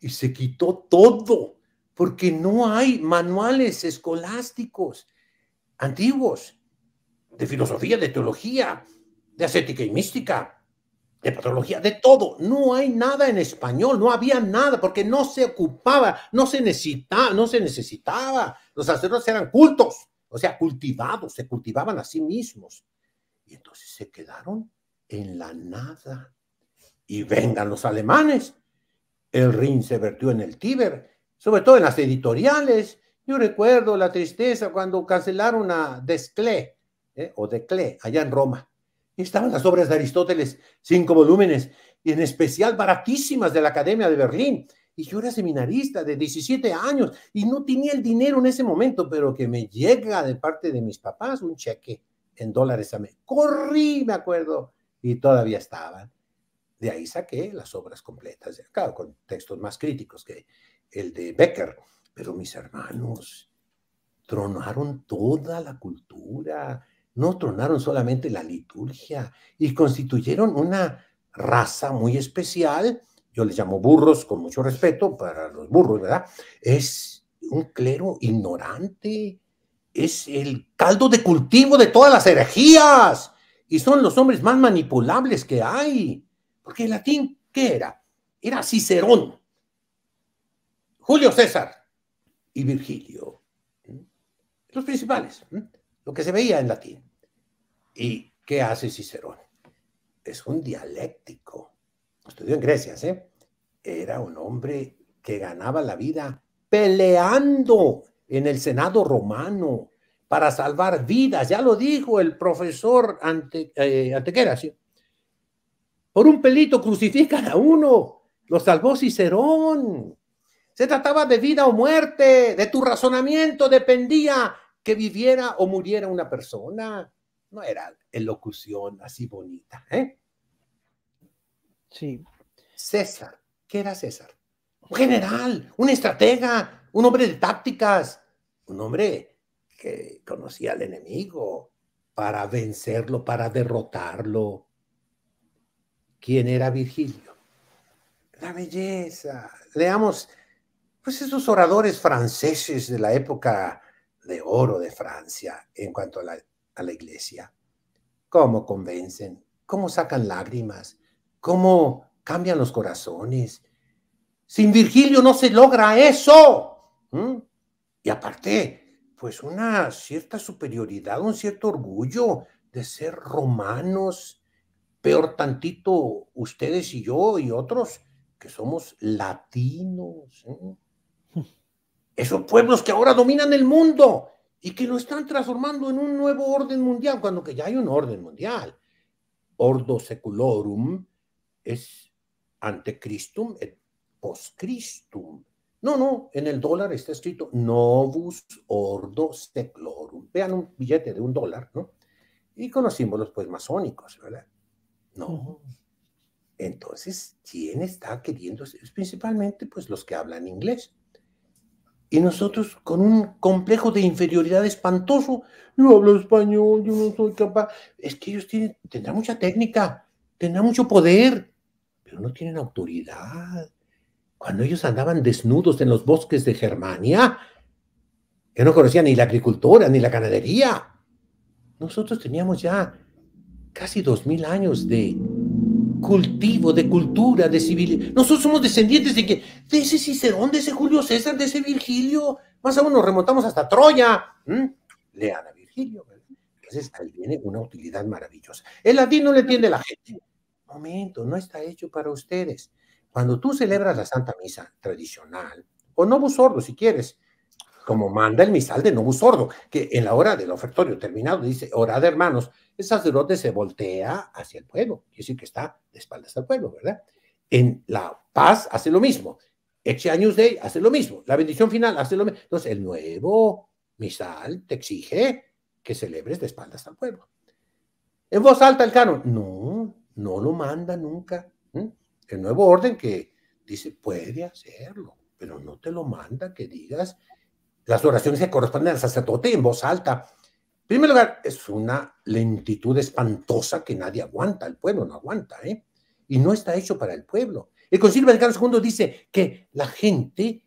y se quitó todo, porque no hay manuales escolásticos antiguos de filosofía, de teología, de ascética y mística, de patología, de todo. No hay nada en español, no había nada, porque no se ocupaba, no se necesitaba, no se necesitaba. Los sacerdotes eran cultos, o sea, cultivados, se cultivaban a sí mismos. Y entonces se quedaron en la nada y vengan los alemanes. El Rin se vertió en el Tíber, sobre todo en las editoriales. Yo recuerdo la tristeza cuando cancelaron a Desclé, ¿eh? o Declé, allá en Roma. estaban las obras de Aristóteles, cinco volúmenes, y en especial baratísimas de la Academia de Berlín. Y yo era seminarista de 17 años y no tenía el dinero en ese momento, pero que me llega de parte de mis papás un cheque en dólares. a Corrí, me acuerdo, y todavía estaban. De ahí saqué las obras completas, acá, con textos más críticos que el de Becker, pero mis hermanos tronaron toda la cultura, no tronaron solamente la liturgia y constituyeron una raza muy especial, yo les llamo burros con mucho respeto para los burros, ¿verdad? Es un clero ignorante, es el caldo de cultivo de todas las herejías y son los hombres más manipulables que hay. Porque el latín, ¿qué era? Era Cicerón, Julio César y Virgilio. Los principales, lo que se veía en latín. ¿Y qué hace Cicerón? Es un dialéctico. Estudió en Grecia, ¿eh? Era un hombre que ganaba la vida peleando en el Senado romano para salvar vidas. Ya lo dijo el profesor ante, eh, Antequera, ¿sí? Por un pelito crucifican a uno. Lo salvó Cicerón. Se trataba de vida o muerte. De tu razonamiento dependía que viviera o muriera una persona. No era elocución así bonita. ¿eh? Sí. César. ¿Qué era César? Un general, un estratega, un hombre de tácticas, un hombre que conocía al enemigo para vencerlo, para derrotarlo quién era Virgilio. La belleza. Leamos, pues esos oradores franceses de la época de oro de Francia en cuanto a la, iglesia. ¿Cómo convencen? ¿Cómo sacan lágrimas? ¿Cómo cambian los corazones? Sin Virgilio no se logra eso. Y aparte, pues una cierta superioridad, un cierto orgullo de ser romanos Peor tantito ustedes y yo y otros que somos latinos. ¿eh? [LAUGHS] Esos pueblos que ahora dominan el mundo y que lo están transformando en un nuevo orden mundial, cuando que ya hay un orden mundial. Ordo seculorum es antecristum et postcristum. No, no, en el dólar está escrito novus ordo seclorum. Vean un billete de un dólar, ¿no? Y con los símbolos, pues, masónicos, ¿verdad? No. Entonces, ¿quién está queriendo? es Principalmente, pues los que hablan inglés. Y nosotros con un complejo de inferioridad espantoso, yo hablo español, yo no soy capaz. Es que ellos tienen, tendrán mucha técnica, tendrán mucho poder, pero no tienen autoridad. Cuando ellos andaban desnudos en los bosques de Germania, que no conocían ni la agricultura, ni la ganadería, nosotros teníamos ya casi dos mil años de cultivo, de cultura, de civilización. Nosotros somos descendientes de que de ese Cicerón, de ese Julio César, de ese Virgilio. Más aún nos remontamos hasta Troya. Lean a Virgilio. Entonces ahí viene una utilidad maravillosa. El latín no le entiende la gente. Momento, no está hecho para ustedes. Cuando tú celebras la Santa Misa tradicional, o Novus Ordo si quieres, como manda el misal de Nobu Sordo, que en la hora del ofertorio terminado dice, de hermanos, el sacerdote se voltea hacia el pueblo, quiere decir que está de espaldas al pueblo, ¿verdad? En la paz hace lo mismo, Eche Años day, hace lo mismo, la bendición final hace lo mismo. Entonces, el nuevo misal te exige que celebres de espaldas al pueblo. En voz alta el canon, no, no lo manda nunca. El nuevo orden que dice, puede hacerlo, pero no te lo manda que digas las oraciones que corresponden al sacerdote en voz alta. En primer lugar, es una lentitud espantosa que nadie aguanta, el pueblo no aguanta, ¿eh? Y no está hecho para el pueblo. El Concilio Vaticano II dice que la gente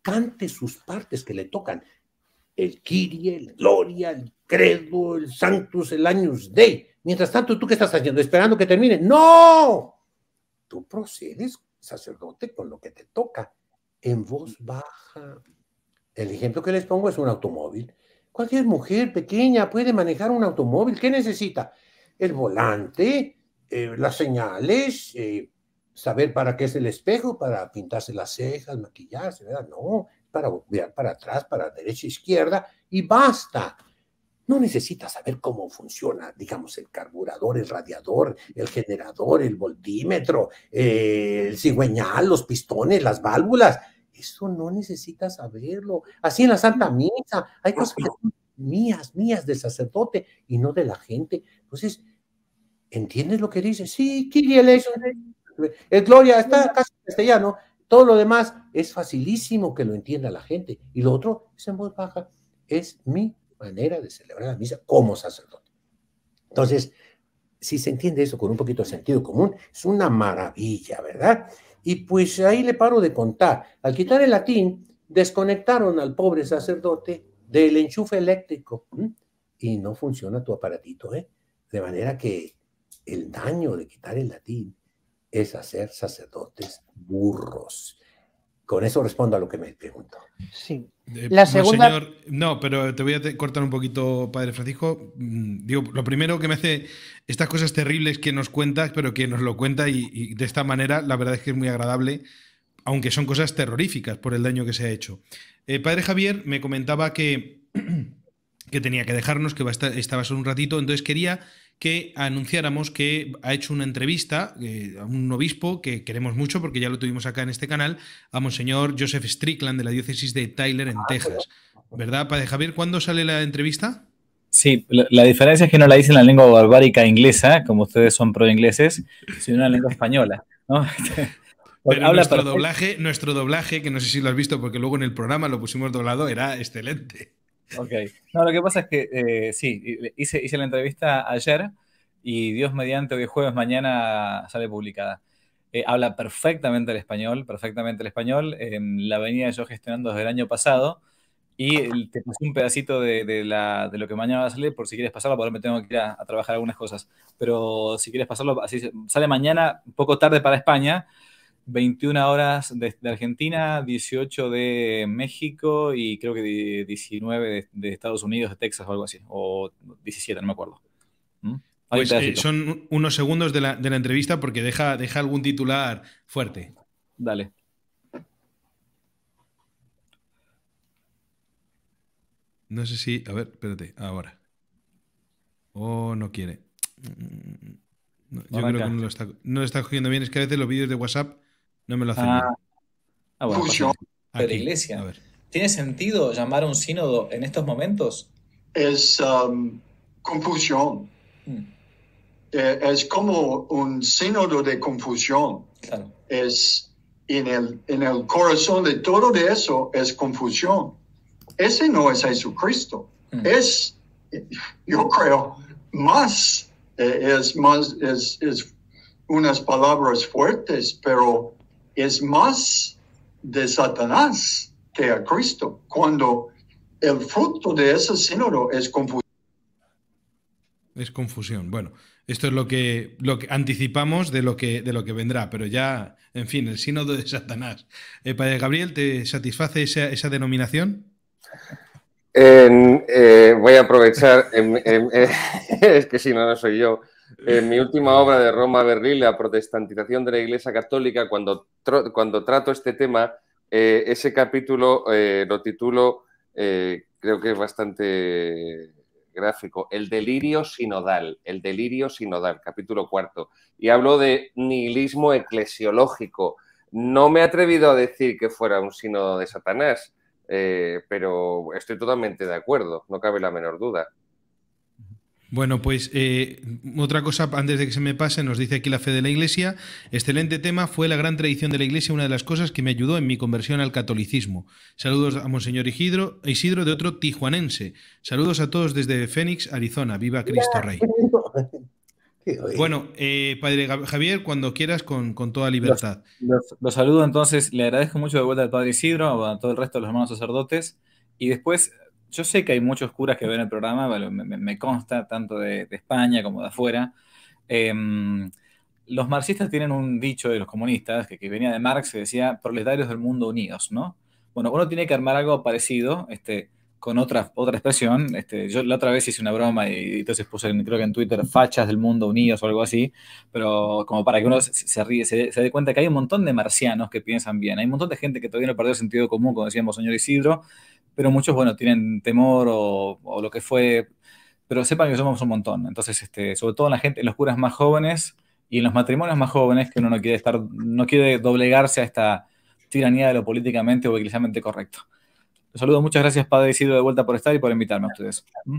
cante sus partes que le tocan. El Kyrie, el Gloria, el Credo, el Sanctus, el Agnus Dei. Mientras tanto, ¿tú qué estás haciendo? ¿Esperando que termine? ¡No! Tú procedes, sacerdote, con lo que te toca, en voz baja. El ejemplo que les pongo es un automóvil. Cualquier mujer pequeña puede manejar un automóvil. ¿Qué necesita? El volante, eh, las señales, eh, saber para qué es el espejo, para pintarse las cejas, maquillarse, ¿verdad? No, para mirar para atrás, para derecha, izquierda y basta. No necesita saber cómo funciona, digamos, el carburador, el radiador, el generador, el voltímetro, eh, el cigüeñal, los pistones, las válvulas. Eso no necesitas saberlo. Así en la Santa Misa, hay cosas que son [CLEARS THROAT] mías, mías del sacerdote y no de la gente. Entonces, ¿entiendes lo que dice? Sí, Kyrie es Gloria está casi castellano. Todo lo demás es facilísimo que lo entienda la gente. Y lo otro es en voz baja. Es mi manera de celebrar la misa como sacerdote. Entonces, si se entiende eso con un poquito de sentido común, es una maravilla, ¿verdad? Y pues ahí le paro de contar. Al quitar el latín, desconectaron al pobre sacerdote del enchufe eléctrico y no funciona tu aparatito, ¿eh? De manera que el daño de quitar el latín es hacer sacerdotes burros. Con eso respondo a lo que me pregunto. Sí. Eh, la segunda. no, pero te voy a cortar un poquito, Padre Francisco. Mm, digo, lo primero que me hace estas cosas terribles que nos cuentas, pero que nos lo cuenta y, de esta manera, la verdad es que es muy agradable, aunque son cosas terroríficas por el daño que se ha hecho. Eh, padre Javier me comentaba que, [CLEARS THROAT] que tenía que dejarnos, que estaba solo un ratito, entonces quería que anunciáramos que ha hecho una entrevista eh, a un obispo que queremos mucho porque ya lo tuvimos acá en este canal, a Monseñor Joseph Strickland de la diócesis de Tyler en ah, Texas. ¿Verdad, Padre Javier? ¿Cuándo sale la entrevista? Sí, la, diferencia es que no la dice en la lengua barbárica inglesa, como ustedes son pro-ingleses, sino en la lengua española. [LAUGHS] Este, pues doblaje, nuestro doblaje, que no sé si lo has visto porque luego en el programa lo pusimos doblado, era excelente. Ok. No, lo que pasa es que eh, sí, hice, hice la entrevista ayer y Dios mediante hoy jueves mañana sale publicada. Eh, habla perfectamente el español, perfectamente el español. Em, la venía yo gestionando desde el año pasado y te puse un pedacito de, de, lo que mañana va a salir por si quieres pasarlo, porque me tengo que ir a, trabajar algunas cosas. Pero si quieres pasarlo, así sale mañana, un poco tarde para España, 21 horas de, Argentina, 18 de México y creo que 19 de, Estados Unidos, de Texas o algo así, o 17, no me acuerdo. ¿Mm? Pues, eh, son unos segundos de la, entrevista porque deja, deja algún titular fuerte. Dale. No sé si. A ver, espérate, ahora. O oh, no quiere. Mm, mm, yo creo que está, no lo está cogiendo bien. Es que a veces los vídeos de WhatsApp no me lo hacen. Ah, ah la iglesia. ¿Tiene sentido llamar a un sínodo en estos momentos? Es um, confusión. Mm. Eh, es como un sínodo de confusión. Es en el, en el corazón de todo de eso es confusión. Ese no es Jesucristo. Mm. Es, yo creo, más, eh, es más, es, es unas palabras fuertes, pero es más de Satanás que a Cristo, cuando el fruto de ese sínodo es confusión. Es confusión. Bueno, esto es lo que, lo que anticipamos de lo que, de lo que vendrá, pero ya, en fin, el sínodo de Satanás. Eh, padre Gabriel, ¿te satisface esa, denominación? Eh, voy a aprovechar, [LAUGHS] es que si no, no soy yo. En mi última obra de Roma Berlín, la protestantización de la Iglesia Católica, cuando, cuando trato este tema, eh, ese capítulo eh, lo titulo, eh, creo que es bastante gráfico, El delirio sinodal, el delirio sinodal, capítulo cuarto. Y hablo de nihilismo eclesiológico. No me he atrevido a decir que fuera un sínodo de Satanás, pero estoy totalmente de acuerdo, no cabe la menor duda. Bueno, pues eh, otra cosa antes de que se me pase, nos dice aquí la fe de la Iglesia, excelente tema, fue la gran tradición de la Iglesia una de las cosas que me ayudó en mi conversión al catolicismo. Saludos a Monseñor Isidro, Isidro de otro tijuanense. Saludos a todos desde Phoenix, Arizona. Viva Cristo Rey. [LAUGHS] Bueno, eh, padre Javier, cuando quieras, con, toda libertad. los, saludo entonces, le agradezco mucho de vuelta al padre Isidro, a todo el resto de los hermanos sacerdotes, y después yo sé que hay muchos curas que ven el programa, me, consta, tanto de, España como de afuera. Em, los marxistas tienen un dicho de los comunistas, que, venía de Marx, que decía proletarios del mundo unidos, ¿no? Bueno, uno tiene que armar algo parecido, este, con otra, otra expresión. Este, yo la otra vez hice una broma y, entonces puse, creo que en Twitter, fachas del mundo unidos o algo así, pero como para que uno se, ríe, se, se, dé cuenta que hay un montón de marcianos que piensan bien, hay un montón de gente que todavía no perdió el sentido común, como decíamos, señor Isidro, pero muchos, bueno, tienen temor o, lo que fue, pero sepan que somos un montón. Entonces, este, sobre todo en la gente, en los curas más jóvenes y en los matrimonios más jóvenes, que uno no quiere estar, no quiere doblegarse a esta tiranía de lo políticamente o eclesialmente correcto. Los saludo, muchas gracias, Padre Isidro, de vuelta por estar y por invitarme a ustedes. ¿Mm?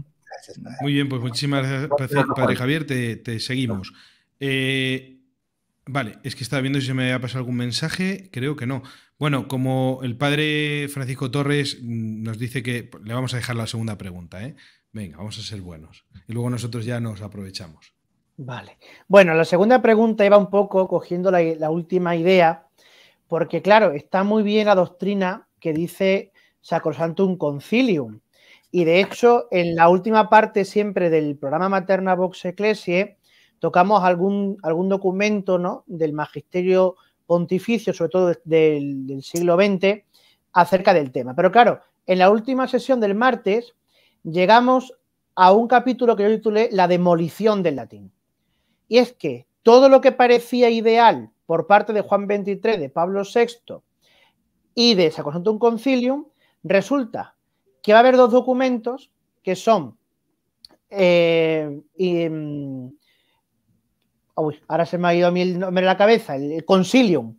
Muy bien, pues muchísimas gracias, Padre Javier, te, seguimos. Eh, Vale, es que estaba viendo si se me había pasado algún mensaje, creo que no. Bueno, como el padre Francisco Torres mm, nos dice que pues, le vamos a dejar la segunda pregunta, ¿eh? Venga, vamos a ser buenos. Y luego nosotros ya nos aprovechamos. Vale. Bueno, la segunda pregunta iba un poco cogiendo la, última idea, porque claro, está muy bien la doctrina que dice Sacrosantum Concilium. Y de hecho, en la última parte siempre del programa Materna Vox Ecclesiae, tocamos algún, algún documento ¿no? del magisterio pontificio, sobre todo del, siglo XX, acerca del tema. Pero claro, en la última sesión del martes llegamos a un capítulo que yo titulé La demolición del latín. Y es que todo lo que parecía ideal por parte de Juan XXIII, de Pablo VI y de un Concilium, resulta que va a haber dos documentos que son eh, mm, ahora se me ha ido a mí el nombre de la cabeza, el Concilium,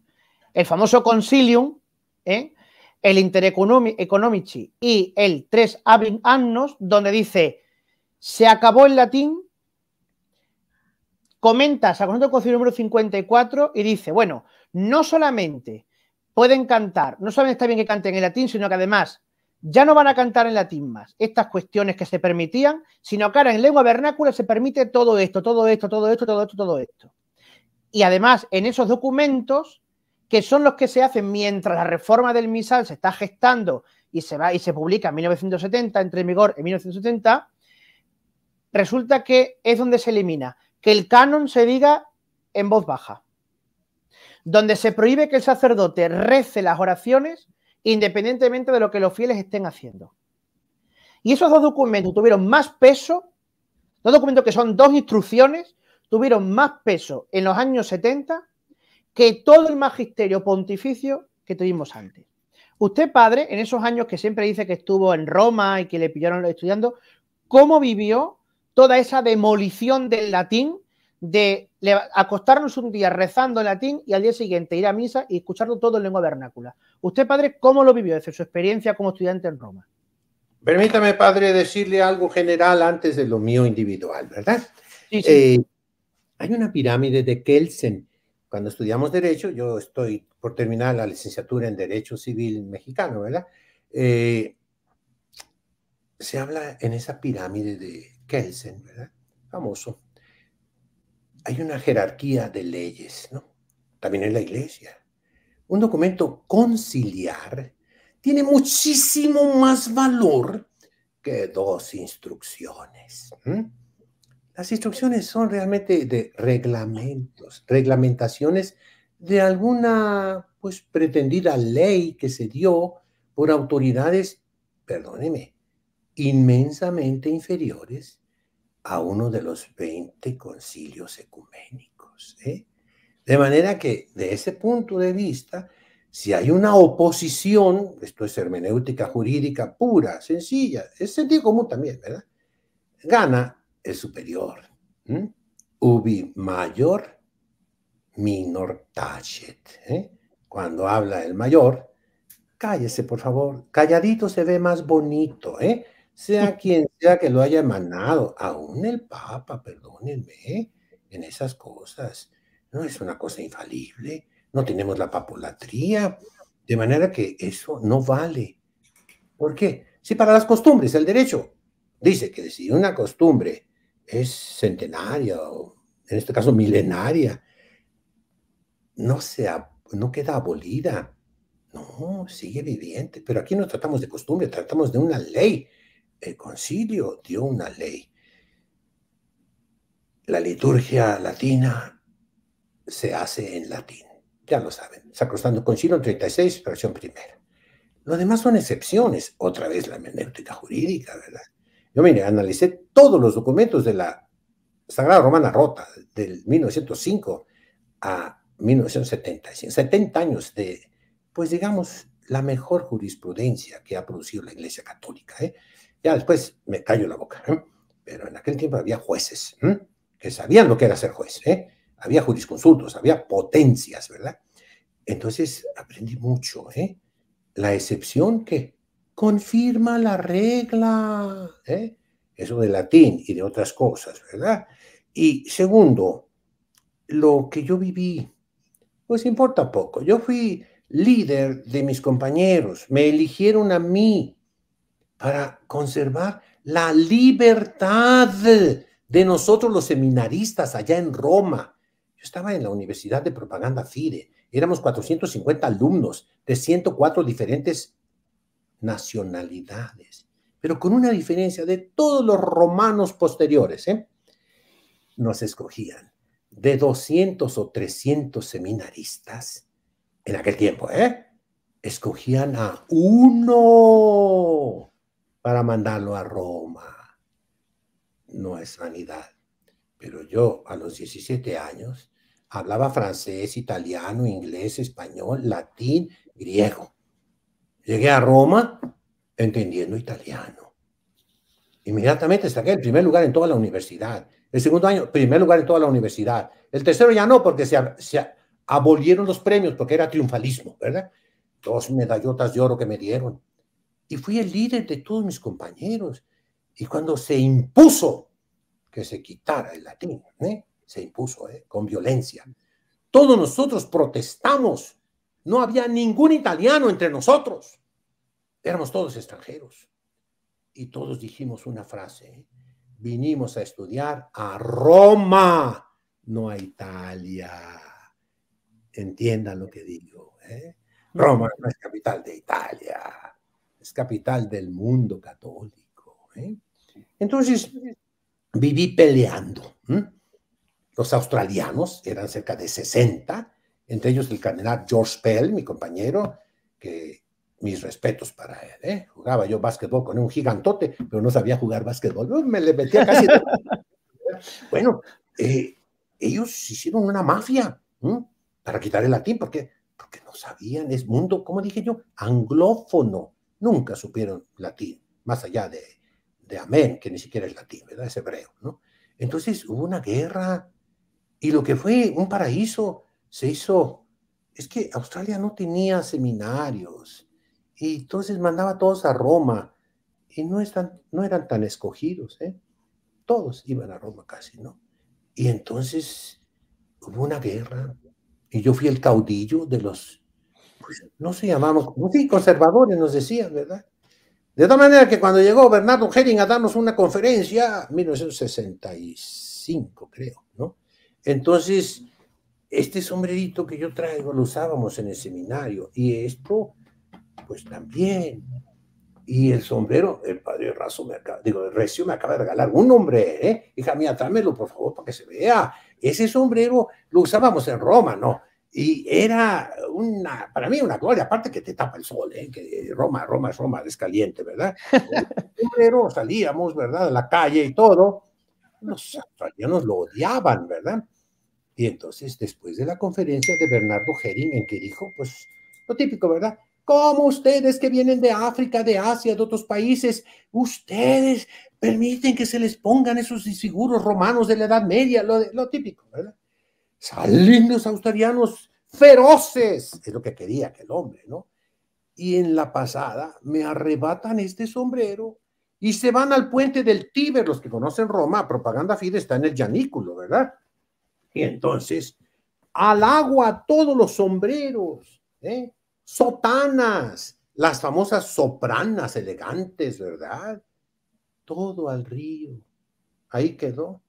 el famoso Concilium, ¿eh? el el Economici y el 3 Abrin Annos, donde dice, se acabó el latín, comenta otro Concilio número 54 y dice, bueno, no solamente pueden cantar, no solamente está bien que canten en latín, sino que además ya no van a cantar en latín más estas cuestiones que se permitían, sino que ahora en lengua vernácula se permite todo esto, todo esto, todo esto, todo esto, todo esto. Y además, en esos documentos, que son los que se hacen mientras la reforma del misal se está gestando y se, va, y se publica en 1970, entre en vigor en 1970, resulta que es donde se elimina que el canon se diga en voz baja, donde se prohíbe que el sacerdote rece las oraciones independientemente de lo que los fieles estén haciendo. Y esos dos documentos tuvieron más peso, dos documentos que son dos instrucciones, tuvieron más peso en los años 70 que todo el magisterio pontificio que tuvimos antes. Usted, padre, en esos años que siempre dice que estuvo en Roma y que le pillaron estudiando, ¿cómo vivió toda esa demolición del latín de acostarnos un día rezando en latín y al día siguiente ir a misa y escucharlo todo en lengua vernácula. Usted, padre, ¿cómo lo vivió desde su experiencia como estudiante en Roma? Permítame, padre, decirle algo general antes de lo mío individual, ¿verdad? Sí, sí. Eh, hay una pirámide de Kelsen. Cuando estudiamos Derecho, yo estoy por terminar la licenciatura en Derecho Civil Mexicano, ¿verdad? Eh, se habla en esa pirámide de Kelsen, ¿verdad? Famoso hay una jerarquía de leyes, ¿no? También en la iglesia. Un documento conciliar tiene muchísimo más valor que dos instrucciones. Las instrucciones son realmente de reglamentos, reglamentaciones de alguna pues pretendida ley que se dio por autoridades, perdóneme, inmensamente inferiores a uno de los 20 concilios ecuménicos. ¿eh? De manera que, de ese punto de vista, si hay una oposición, esto es hermenéutica jurídica pura, sencilla, es sentido común también, ¿verdad? Gana el superior. Ubi mayor, minor tachet. ¿eh? Cuando habla el mayor, cállese, por favor. Calladito se ve más bonito, ¿eh? sea [LAUGHS] quien sea que lo haya emanado, aún el Papa, perdónenme, en esas cosas. No es una cosa infalible, no tenemos la papolatría, de manera que eso no vale. ¿Por qué? Si para las costumbres, el derecho dice que si una costumbre es centenaria o en este caso milenaria, no, sea, no queda abolida, no, sigue viviente. Pero aquí no tratamos de costumbre, tratamos de una ley el concilio dio una ley. La liturgia latina se hace en latín, ya lo saben. Sacrosanto Concilio 36, versión primera. Lo demás son excepciones, otra vez la hermenéutica jurídica, ¿verdad? Yo, mire, analicé todos los documentos de la Sagrada Romana Rota, del 1905 a 1975, 70 años de, pues digamos, la mejor jurisprudencia que ha producido la Iglesia Católica, ¿eh? Ya después me callo la boca, ¿eh? pero en aquel tiempo había jueces ¿eh? que sabían lo que era ser juez, ¿eh? había jurisconsultos, había potencias, ¿verdad? Entonces aprendí mucho, ¿eh? La excepción que confirma la regla, ¿eh? Eso de latín y de otras cosas, ¿verdad? Y segundo, lo que yo viví, pues importa poco. Yo fui líder de mis compañeros, me eligieron a mí, para conservar la libertad de nosotros los seminaristas allá en Roma. Yo estaba en la Universidad de Propaganda FIDE, éramos 450 alumnos de 104 diferentes nacionalidades, pero con una diferencia de todos los romanos posteriores. ¿eh? Nos escogían de 200 o 300 seminaristas en aquel tiempo, ¿eh? Escogían a uno para mandarlo a Roma. No es sanidad. Pero yo a los 17 años hablaba francés, italiano, inglés, español, latín, griego. Llegué a Roma entendiendo italiano. Inmediatamente saqué el primer lugar en toda la universidad. El segundo año, primer lugar en toda la universidad. El tercero ya no, porque se, se abolieron los premios, porque era triunfalismo, ¿verdad? Dos medallotas de oro que me dieron y fui el líder de todos mis compañeros. Y cuando se impuso que se quitara el latín, ¿eh? se impuso ¿eh? con violencia. Todos nosotros protestamos. No había ningún italiano entre nosotros. Éramos todos extranjeros. Y todos dijimos una frase. ¿eh? Vinimos a estudiar a Roma, no a Italia. Entiendan lo que digo. Roma es es capital de Italia es capital del mundo católico. ¿eh? Entonces, viví peleando. Los australianos eran cerca de 60, entre ellos el cardenal George Pell, mi compañero, que mis respetos para él. ¿eh? Jugaba yo básquetbol con un gigantote, pero no sabía jugar básquetbol. Me le metía casi. [LAUGHS] bueno, eh, ellos hicieron una mafia para quitar el latín, porque porque no sabían, es mundo, como dije yo, anglófono nunca supieron latín, más allá de, de amén, que ni siquiera es latín, ¿verdad? Es hebreo, ¿no? Entonces hubo una guerra y lo que fue un paraíso se hizo, es que Australia no tenía seminarios y entonces mandaba a todos a Roma y no, están, no eran tan escogidos, ¿eh? Todos iban a Roma casi, ¿no? Y entonces hubo una guerra y yo fui el caudillo de los no se llamamos, conservadores nos decían, ¿verdad? De tal manera que cuando llegó Bernardo Hering a darnos una conferencia, 1965 creo, ¿no? Entonces, este sombrerito que yo traigo lo usábamos en el seminario y esto, pues también. Y el sombrero, el padre Raso me acaba, digo, Recio me acaba de regalar un hombre, ¿eh? Hija mía, tráemelo por favor para que se vea. Ese sombrero lo usábamos en Roma, ¿no? Y era una, para mí una gloria, aparte que te tapa el sol, ¿eh? que Roma, Roma es Roma, es caliente, ¿verdad? [LAUGHS] Pero salíamos, ¿verdad? A la calle y todo. Los australianos lo odiaban, ¿verdad? Y entonces, después de la conferencia de Bernardo Jering en que dijo, pues, lo típico, ¿verdad? Como ustedes que vienen de África, de Asia, de otros países, ustedes permiten que se les pongan esos disfiguros romanos de la Edad Media, lo típico, ¿verdad? salen los australianos feroces, es lo que quería aquel hombre, ¿no? Y en la pasada me arrebatan este sombrero y se van al puente del Tíber, los que conocen Roma, propaganda fide está en el llanículo, ¿verdad? Y entonces, al agua todos los sombreros, ¿eh? sotanas, las famosas sopranas elegantes, ¿verdad? Todo al río. Ahí quedó.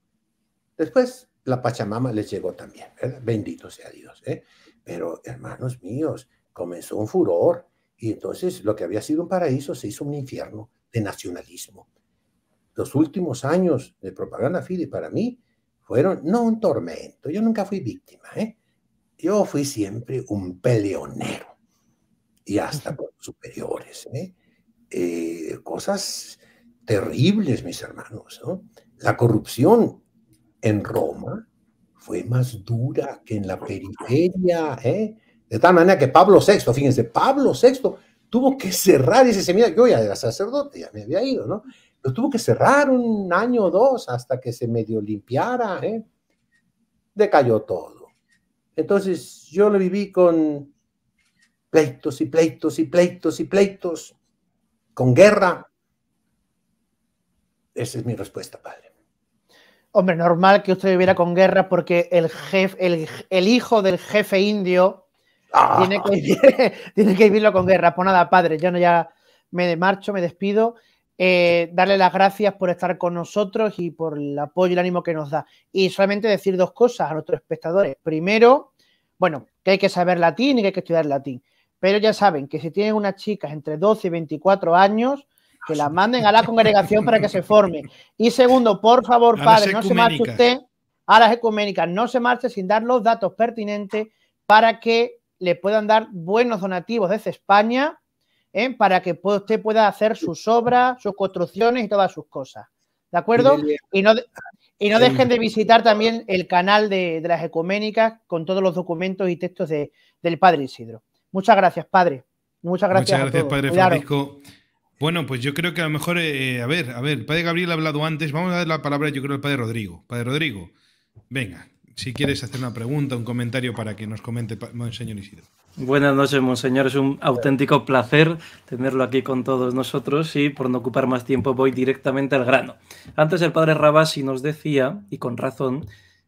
Después la Pachamama les llegó también, ¿verdad? Bendito sea Dios. ¿eh? Pero, hermanos míos, comenzó un furor y entonces lo que había sido un paraíso se hizo un infierno de nacionalismo. Los últimos años de propaganda FIDE para mí fueron no un tormento, yo nunca fui víctima, ¿eh? yo fui siempre un peleonero y hasta por superiores. ¿eh? eh, cosas terribles, mis hermanos. ¿no? La corrupción en Roma fue más dura que en la periferia. ¿eh? De tal manera que Pablo VI, fíjense, Pablo VI tuvo que cerrar ese seminario. Yo ya era sacerdote, ya me había ido, ¿no? Lo tuvo que cerrar un año o dos hasta que se medio limpiara. ¿eh? Decayó todo. Entonces yo lo viví con pleitos y pleitos y pleitos y pleitos, con guerra. Esa es mi respuesta, padre. Hombre, normal que usted viviera con guerra porque el, jefe, el, hijo del jefe indio ah. [LAUGHS] tiene, que vivirlo con guerra. Pues nada, padre, yo no ya me marcho, me despido. Eh, darle las gracias por estar con nosotros y por el apoyo y el ánimo que nos da. Y solamente decir dos cosas a nuestros espectadores. Primero, bueno, que hay que saber latín y que hay que estudiar latín. Pero ya saben que si tienen unas chicas entre 12 y 24 años, que la manden a la congregación para que se forme. Y segundo, por favor, padre, no se marche usted a las ecuménicas, no se marche sin dar los datos pertinentes para que le puedan dar buenos donativos desde España, ¿eh? para que usted pueda hacer sus obras, sus construcciones y todas sus cosas. ¿De acuerdo? Y no, y no dejen de visitar también el canal de, las ecuménicas con todos los documentos y textos de, del Padre Isidro. Muchas gracias, Padre. Muchas gracias. Padre Francisco. Bueno, pues yo creo que a lo mejor, eh, a ver, a ver, el padre Gabriel ha hablado antes, vamos a dar la palabra yo creo al padre Rodrigo. Padre Rodrigo, venga, si quieres hacer una pregunta, un comentario para que nos comente Monseñor Isidro. Buenas noches, Monseñor. Es un auténtico placer tenerlo aquí con todos nosotros y por no ocupar más tiempo voy directamente al grano. Antes el padre Rabasi nos decía, y con razón,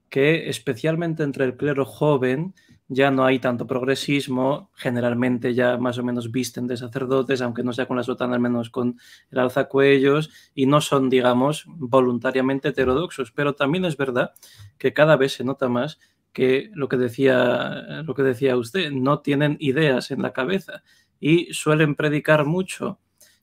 que especialmente entre el clero joven ya no hay tanto progresismo, generalmente ya más o menos visten de sacerdotes, aunque no sea con la sotana, al menos con el alzacuellos, y no son, digamos, voluntariamente heterodoxos. Pero también es verdad que cada vez se nota más que lo que decía, lo que decía usted, no tienen ideas en la cabeza y suelen predicar mucho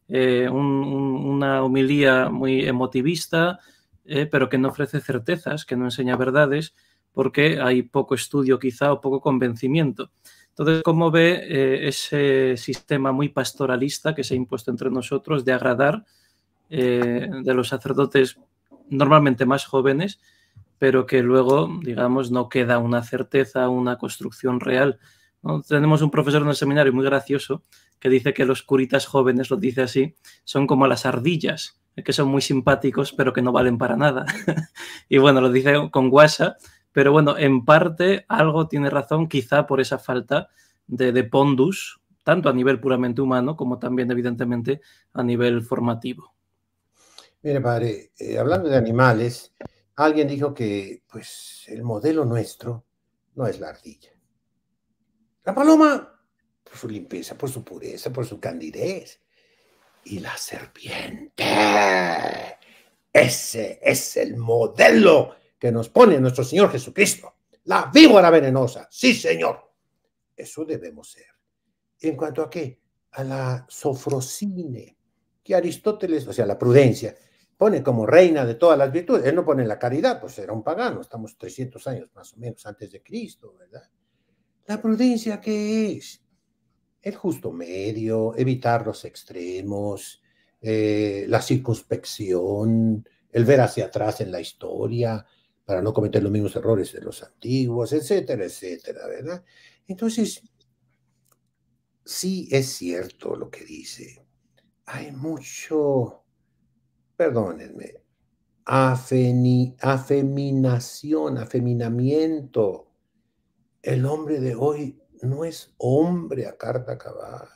eh, una homilía muy emotivista, eh, pero que no ofrece certezas, que no enseña verdades porque hay poco estudio quizá o poco convencimiento. Entonces, ¿cómo ve eh, ese sistema muy pastoralista que se ha impuesto entre nosotros de agradar eh, de los sacerdotes normalmente más jóvenes, pero que luego, digamos, no queda una certeza, una construcción real? Tenemos un profesor en el seminario muy gracioso que dice que los curitas jóvenes, lo dice así, son como las ardillas, que son muy simpáticos pero que no valen para nada. [LAUGHS] y bueno, lo dice con guasa, pero bueno, en parte algo tiene razón, quizá por esa falta de, pondus, tanto a nivel puramente humano como también, evidentemente, a nivel formativo. Mire, padre, eh, hablando de animales, alguien dijo que pues el modelo nuestro no es la ardilla. La paloma, por su limpieza, por su pureza, por su candidez. Y la serpiente. Ese es el modelo que nos pone nuestro Señor Jesucristo. La víbora venenosa, sí, Señor. Eso debemos ser. En cuanto a qué? A la sofrosine, que Aristóteles, o sea, la prudencia, pone como reina de todas las virtudes. Él no pone la caridad, pues era un pagano. Estamos 300 años más o menos antes de Cristo, ¿verdad? La prudencia, ¿qué es? El justo medio, evitar los extremos, eh, la circunspección, el ver hacia atrás en la historia, para no cometer los mismos errores de los antiguos, etcétera, etcétera, ¿verdad? Entonces, sí es cierto lo que dice. Hay mucho, perdónenme, afeminación, afeminamiento. El hombre de hoy no es hombre a carta cabal.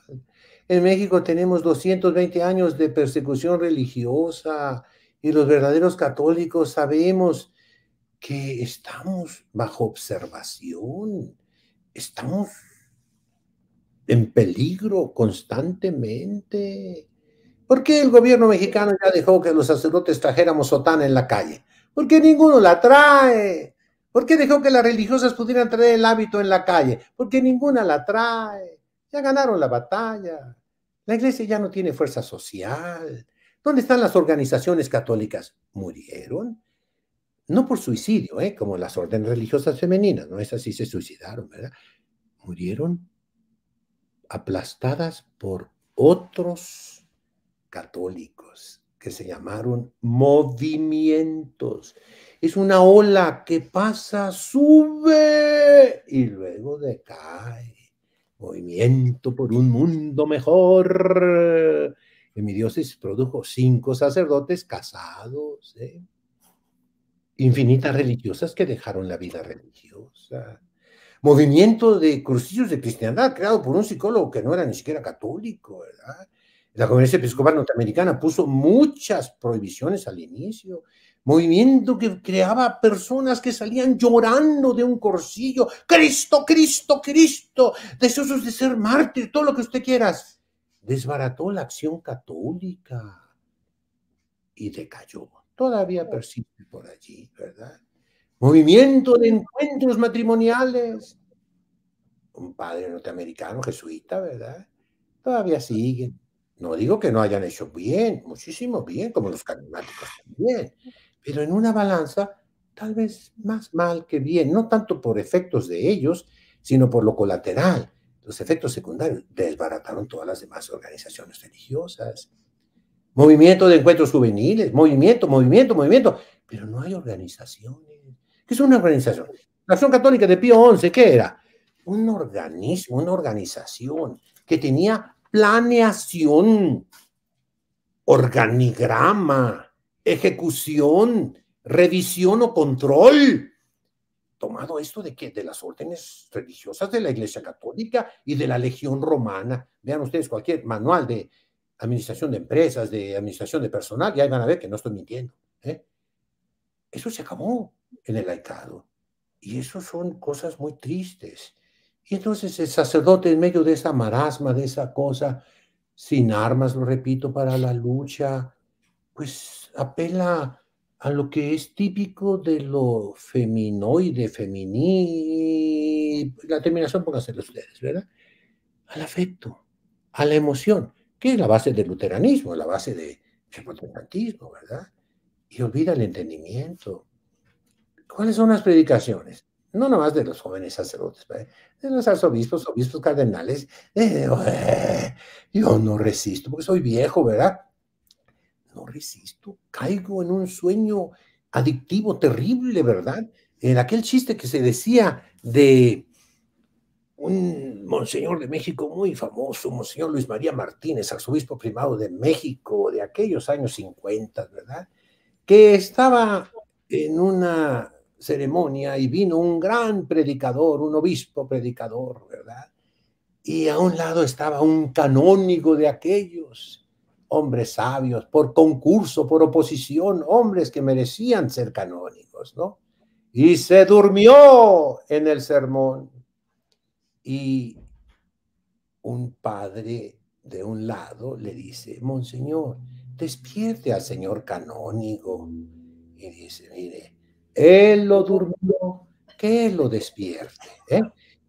En México tenemos 220 años de persecución religiosa y los verdaderos católicos sabemos que estamos bajo observación, estamos en peligro constantemente. ¿Por qué el gobierno mexicano ya dejó que los sacerdotes trajéramos sotana en la calle? porque ninguno la trae? ¿Por qué dejó que las religiosas pudieran traer el hábito en la calle? Porque ninguna la trae. Ya ganaron la batalla. La iglesia ya no tiene fuerza social. ¿Dónde están las organizaciones católicas? Murieron no por suicidio, ¿eh? como las órdenes religiosas femeninas, no es así, se suicidaron, ¿verdad? Murieron aplastadas por otros católicos que se llamaron movimientos. Es una ola que pasa, sube y luego decae. Movimiento por un mundo mejor. En mi diócesis produjo cinco sacerdotes casados. ¿eh? infinitas religiosas que dejaron la vida religiosa. Movimiento de crucillos de cristiandad creado por un psicólogo que no era ni siquiera católico, ¿verdad? La Conferencia Episcopal Norteamericana puso muchas prohibiciones al inicio. Movimiento que creaba personas que salían llorando de un corcillo. Cristo, Cristo, Cristo, deseosos de ser mártir, todo lo que usted quieras. Desbarató la acción católica y decayó todavía persiste por allí, ¿verdad? Movimiento de encuentros matrimoniales. Un padre norteamericano, jesuita, ¿verdad? Todavía siguen. No digo que no hayan hecho bien, muchísimo bien, como los carismáticos también, pero en una balanza tal vez más mal que bien, no tanto por efectos de ellos, sino por lo colateral, los efectos secundarios. Desbarataron todas las demás organizaciones religiosas movimiento de encuentros juveniles, movimiento, movimiento, movimiento, pero no hay organizaciones. ¿Qué es una organización? La Acción Católica de Pío XI, ¿qué era? Un organismo, una organización que tenía planeación, organigrama, ejecución, revisión o control. Tomado esto de qué? De las órdenes religiosas de la Iglesia Católica y de la Legión Romana. Vean ustedes cualquier manual de administración de empresas, de administración de personal, y ahí van a ver que no estoy mintiendo. ¿eh? Eso se acabó en el laicado. Y eso son cosas muy tristes. Y entonces el sacerdote en medio de esa marasma, de esa cosa, sin armas, lo repito, para la lucha, pues apela a lo que es típico de lo feminoide, femení, la terminación pónganse ustedes, ¿verdad? Al afecto, a la emoción que es la base del luteranismo, la base del protestantismo, ¿verdad? Y olvida el entendimiento. ¿Cuáles son las predicaciones? No nomás de los jóvenes sacerdotes, de los arzobispos, obispos cardenales. Eh, eh, yo no resisto, porque soy viejo, ¿verdad? No resisto, caigo en un sueño adictivo terrible, ¿verdad? En aquel chiste que se decía de un monseñor de México muy famoso, monseñor Luis María Martínez, arzobispo primado de México de aquellos años 50, ¿verdad? Que estaba en una ceremonia y vino un gran predicador, un obispo predicador, ¿verdad? Y a un lado estaba un canónigo de aquellos, hombres sabios, por concurso, por oposición, hombres que merecían ser canónigos, ¿no? Y se durmió en el sermón y un padre de un lado le dice, Monseñor, despierte al señor canónigo. Y dice, mire, él lo durmió, que él lo despierte. ¿eh?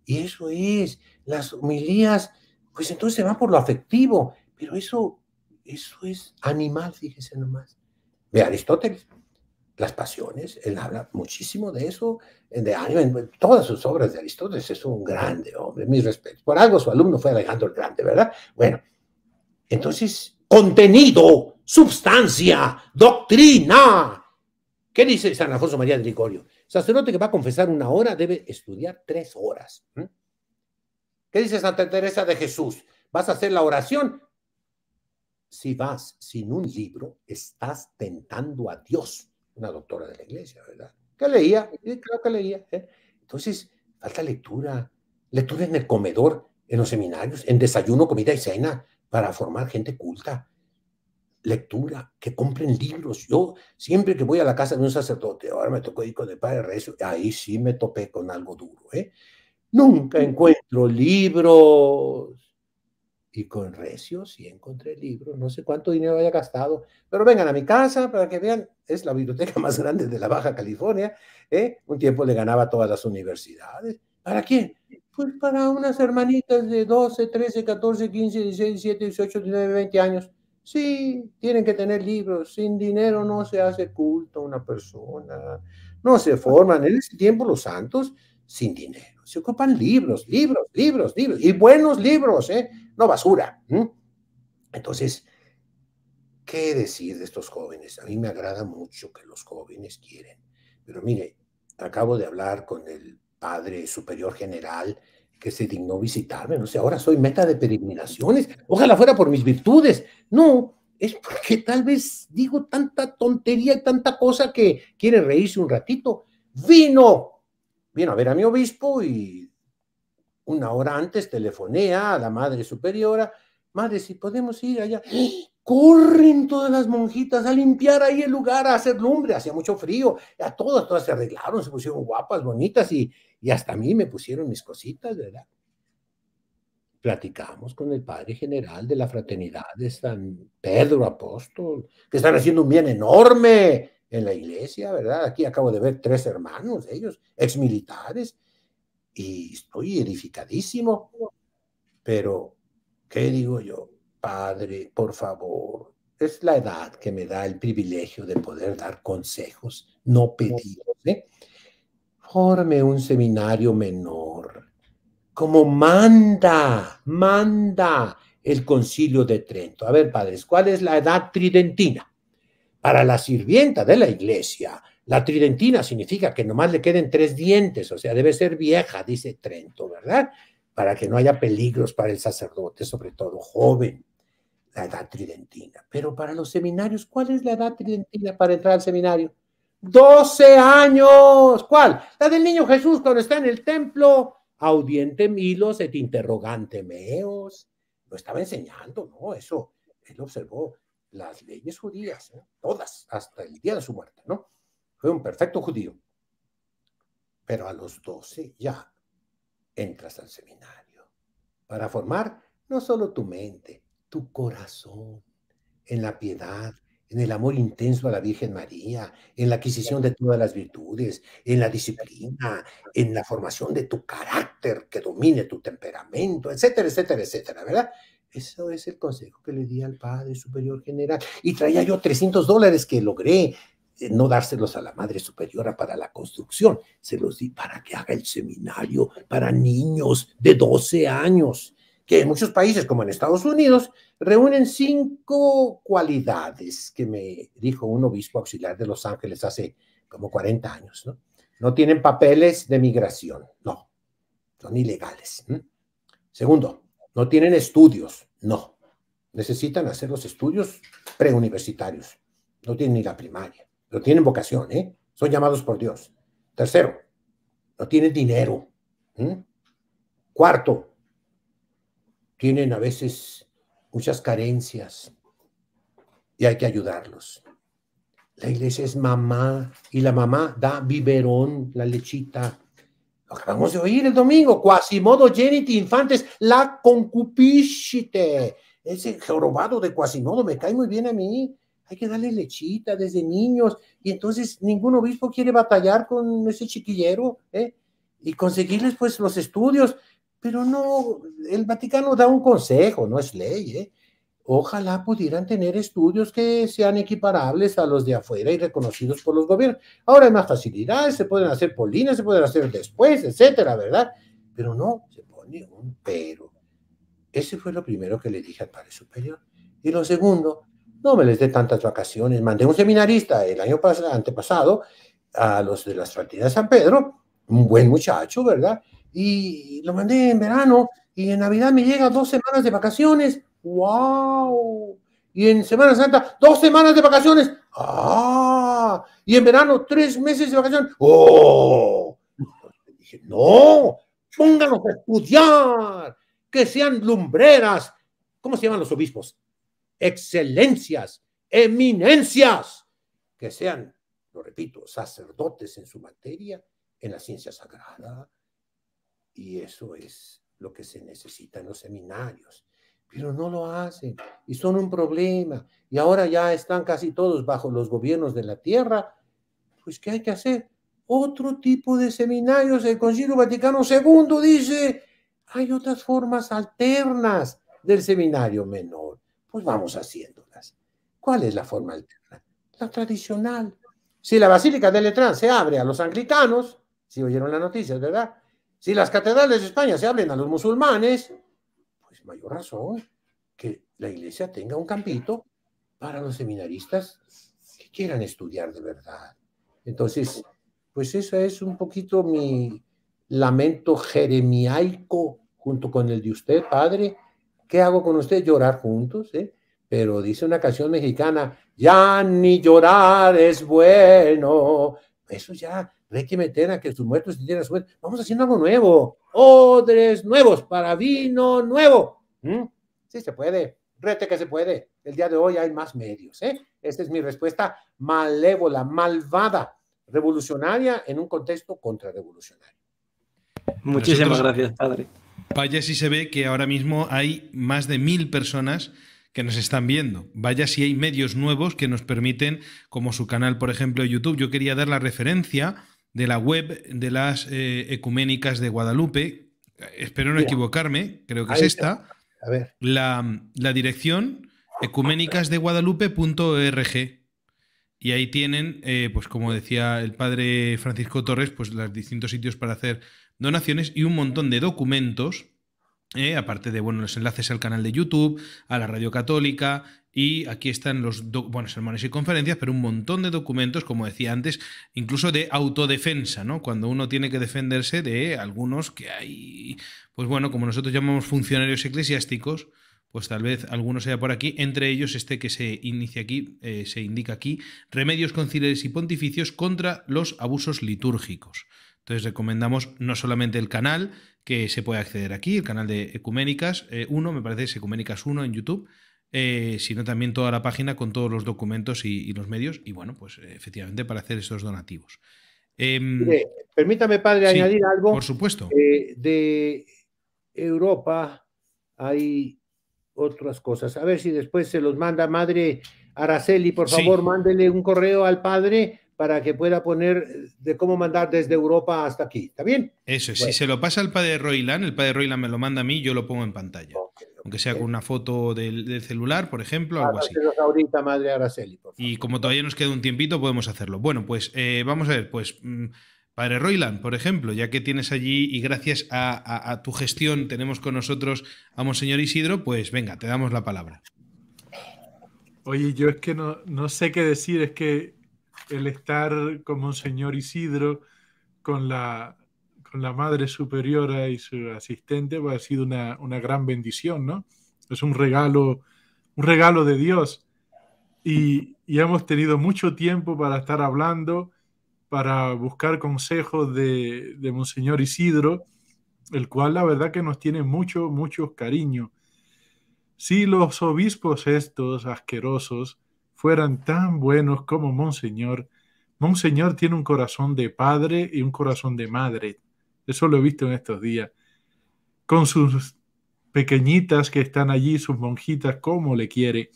Y eso es, las humilías, pues entonces va por lo afectivo, pero eso, eso es animal, fíjese nomás. De Aristóteles las pasiones, él habla muchísimo de eso, eh, de año en todas sus obras de Aristóteles, es un grande hombre, mis respetos. Por algo su alumno fue Alejandro el Grande, ¿verdad? Bueno, entonces, contenido, substancia, doctrina. ¿Qué dice San Alfonso María de Ligorio? Sacerdote que va a confesar una hora debe estudiar tres horas. ¿Qué dice Santa Teresa de Jesús? ¿Vas a hacer la oración? Si vas sin un libro, estás tentando a Dios una doctora de la iglesia, ¿verdad? ¿Qué leía, creo claro que leía. ¿eh? Entonces, falta lectura, lectura en el comedor, en los seminarios, en desayuno, comida y cena, para formar gente culta. Lectura, que compren libros. Yo siempre que voy a la casa de un sacerdote, ahora me tocó ir con el padre ahí sí me topé con algo duro. ¿eh? Nunca encuentro libros y con recio sí encontré libros, no sé cuánto dinero haya gastado, pero vengan a mi casa para que vean, es la biblioteca [LAUGHS] más grande de la Baja California. ¿eh? Un tiempo le ganaba a todas las universidades. ¿Para quién? Pues para unas hermanitas de 12, 13, 14, 15, 16, 17, 18, 19, 20 años. Sí, tienen que tener libros. Sin dinero no se hace culto a una persona. No se forman. En ese tiempo los santos sin dinero se ocupan libros, libros, libros, libros, y buenos libros, ¿eh? No basura. Entonces, ¿qué decir de estos jóvenes? A mí me agrada mucho que los jóvenes quieren, pero mire, acabo de hablar con el padre superior general que se dignó visitarme, no sé, ahora soy meta de peregrinaciones, ojalá fuera por mis virtudes, no, es porque tal vez digo tanta tontería y tanta cosa que quiere reírse un ratito. Vino vino a ver a mi obispo y una hora antes telefonea a la madre superiora, madre, si podemos ir allá. Corren todas las monjitas a limpiar ahí el lugar, a hacer lumbre, hacía mucho frío, a todas, todas se arreglaron, se pusieron guapas, bonitas y, y hasta a mí me pusieron mis cositas, ¿verdad? Platicamos con el padre general de la fraternidad de San Pedro Apóstol, que están haciendo un bien enorme, en la iglesia, ¿verdad? Aquí acabo de ver tres hermanos, ellos, exmilitares, y estoy edificadísimo. Pero, ¿qué digo yo? Padre, por favor, es la edad que me da el privilegio de poder dar consejos, no pedir. ¿eh? Forme un seminario menor, como manda, manda el concilio de Trento. A ver, padres, ¿cuál es la edad tridentina? para la sirvienta de la iglesia. La tridentina significa que nomás le queden tres dientes, o sea, debe ser vieja, dice Trento, ¿verdad? Para que no haya peligros para el sacerdote, sobre todo joven, la edad tridentina. Pero para los seminarios, ¿cuál es la edad tridentina para entrar al seminario? ¡Doce años. ¿Cuál? La del niño Jesús cuando está en el templo. Audiente milos et interrogante meos. Lo estaba enseñando, ¿no? Eso, él observó las leyes judías, ¿eh? todas, hasta el día de su muerte, ¿no? Fue un perfecto judío. Pero a los 12 ya entras al seminario para formar no solo tu mente, tu corazón en la piedad, en el amor intenso a la Virgen María, en la adquisición de todas las virtudes, en la disciplina, en la formación de tu carácter que domine tu temperamento, etcétera, etcétera, etcétera, ¿verdad? Eso es el consejo que le di al padre superior general. Y traía yo 300 dólares que logré eh, no dárselos a la madre superiora para la construcción, se los di para que haga el seminario para niños de 12 años, que en muchos países, como en Estados Unidos, reúnen cinco cualidades que me dijo un obispo auxiliar de Los Ángeles hace como 40 años, ¿no? tienen papeles de migración, no, son ilegales. Segundo, no tienen estudios, no. Necesitan hacer los estudios preuniversitarios. No tienen ni la primaria. No tienen vocación, ¿eh? Son llamados por Dios. Tercero, no tienen dinero. Cuarto, tienen a veces muchas carencias y hay que ayudarlos. La iglesia es mamá y la mamá da biberón, la lechita, acabamos de oír el domingo. Quasimodo Jenny Infantes, la concupiscite. Ese jorobado de Quasimodo me cae muy bien a mí. Hay que darle lechita desde niños. Y entonces ningún obispo quiere batallar con ese chiquillero ¿eh? y conseguirles pues los estudios. Pero no, el Vaticano da un consejo, no es ley. ¿eh? Ojalá pudieran tener estudios que sean equiparables a los de afuera y reconocidos por los gobiernos. Ahora hay más facilidades, se pueden hacer por se pueden hacer después, etcétera, ¿verdad? Pero no, se pone un pero. Ese fue lo primero que le dije al padre superior. Y lo segundo, no me les dé tantas vacaciones. Mandé un seminarista el año antepasado a los de la Estrategia de San Pedro, un buen muchacho, ¿verdad? Y lo mandé en verano y en Navidad me llega dos semanas de vacaciones. ¡Wow! Y en Semana Santa, dos semanas de vacaciones. ¡Ah! Y en verano, tres meses de vacaciones. ¡Oh! Dije, no, pónganlos a estudiar, que sean lumbreras. ¿Cómo se llaman los obispos? Excelencias, eminencias, que sean, lo repito, sacerdotes en su materia, en la ciencia sagrada. Y eso es lo que se necesita en los seminarios pero no lo hacen y son un problema. Y ahora ya están casi todos bajo los gobiernos de la tierra. Pues, ¿qué hay que hacer? Otro tipo de seminarios. El Concilio Vaticano II dice, hay otras formas alternas del seminario menor. Pues vamos haciéndolas. ¿Cuál es la forma alterna? La tradicional. Si la Basílica de Letrán se abre a los anglicanos, si oyeron la noticia, ¿verdad? Si las catedrales de España se abren a los musulmanes, mayor razón que la iglesia tenga un campito para los seminaristas que quieran estudiar de verdad. Entonces, pues eso es un poquito mi lamento jeremiaico junto con el de usted, padre. ¿Qué hago con usted? Llorar juntos, ¿eh? Pero dice una canción mexicana, ya ni llorar es bueno. Eso ya, hay que meter a que sus muertos se su Vamos haciendo algo nuevo, odres nuevos para vino nuevo ¿Mm? Sí se puede, rete que se puede. El día de hoy hay más medios. ¿eh? Esta es mi respuesta malévola, malvada, revolucionaria en un contexto contrarrevolucionario. Muchísimas gracias, padre. Vaya si se ve que ahora mismo hay más de mil personas que nos están viendo. Vaya si hay medios nuevos que nos permiten, como su canal, por ejemplo, YouTube. Yo quería dar la referencia de la web de las eh, ecuménicas de Guadalupe. Espero no equivocarme, creo que es esta ver. La, la dirección ecuménicasdeguadalupe.org. Y ahí tienen, eh, pues como decía el padre Francisco Torres, pues los distintos sitios para hacer donaciones y un montón de documentos, eh, aparte de bueno, los enlaces al canal de YouTube, a la Radio Católica, y aquí están los bueno, sermones y conferencias, pero un montón de documentos, como decía antes, incluso de autodefensa, ¿no? Cuando uno tiene que defenderse de algunos que hay, pues bueno, como nosotros llamamos funcionarios eclesiásticos, pues tal vez alguno sea por aquí, entre ellos este que se inicia aquí, eh, se indica aquí, remedios conciliares y pontificios contra los abusos litúrgicos. Entonces recomendamos no solamente el canal que se puede acceder aquí, el canal de Ecuménicas 1, eh, me parece es Ecuménicas 1 en YouTube, eh, sino también toda la página con todos los documentos y, los medios, y bueno, pues eh, efectivamente para hacer estos donativos. Em, permítame, padre, añadir algo. Por supuesto. Eh, de Europa hay otras cosas. A ver si después se los manda madre Araceli, por favor, mándele un correo al padre para que pueda poner de cómo mandar desde Europa hasta aquí. ¿Está bien? Eso, si se lo pasa al padre Roilán, el padre Roilán me lo manda a mí, yo lo pongo en pantalla aunque sea con una foto del, celular, por ejemplo, ah, algo así. ahorita, madre Y como todavía nos queda un tiempito, podemos hacerlo. Bueno, pues eh, vamos a ver, pues mm, Padre Roiland, por ejemplo, ya que tienes allí y gracias a, tu gestión tenemos con nosotros a Monseñor Isidro, pues venga, te damos la palabra. Oye, yo es que no, no sé qué decir, es que el estar con Monseñor Isidro, con la con la madre superiora y su asistente, pues ha sido una, gran bendición, ¿no? Es un regalo, un regalo de Dios. Y, hemos tenido mucho tiempo para estar hablando, para buscar consejos de, de Monseñor Isidro, el cual la verdad que nos tiene mucho, mucho cariño. Si los obispos estos asquerosos fueran tan buenos como Monseñor, Monseñor tiene un corazón de padre y un corazón de madre. Eso lo he visto en estos días. Con sus pequeñitas que están allí, sus monjitas, cómo le quiere.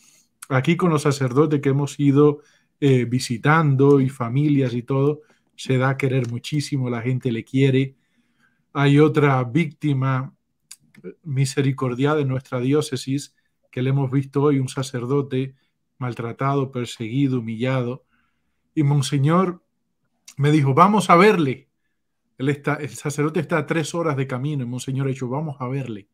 Aquí con los sacerdotes que hemos ido eh, visitando y familias y todo, se da a querer muchísimo, la gente le quiere. Hay otra víctima misericordia de nuestra diócesis que le hemos visto hoy, un sacerdote maltratado, perseguido, humillado. Y Monseñor me dijo, vamos a verle el sacerdote está a tres horas de camino y Monseñor ha dicho, vamos a verle.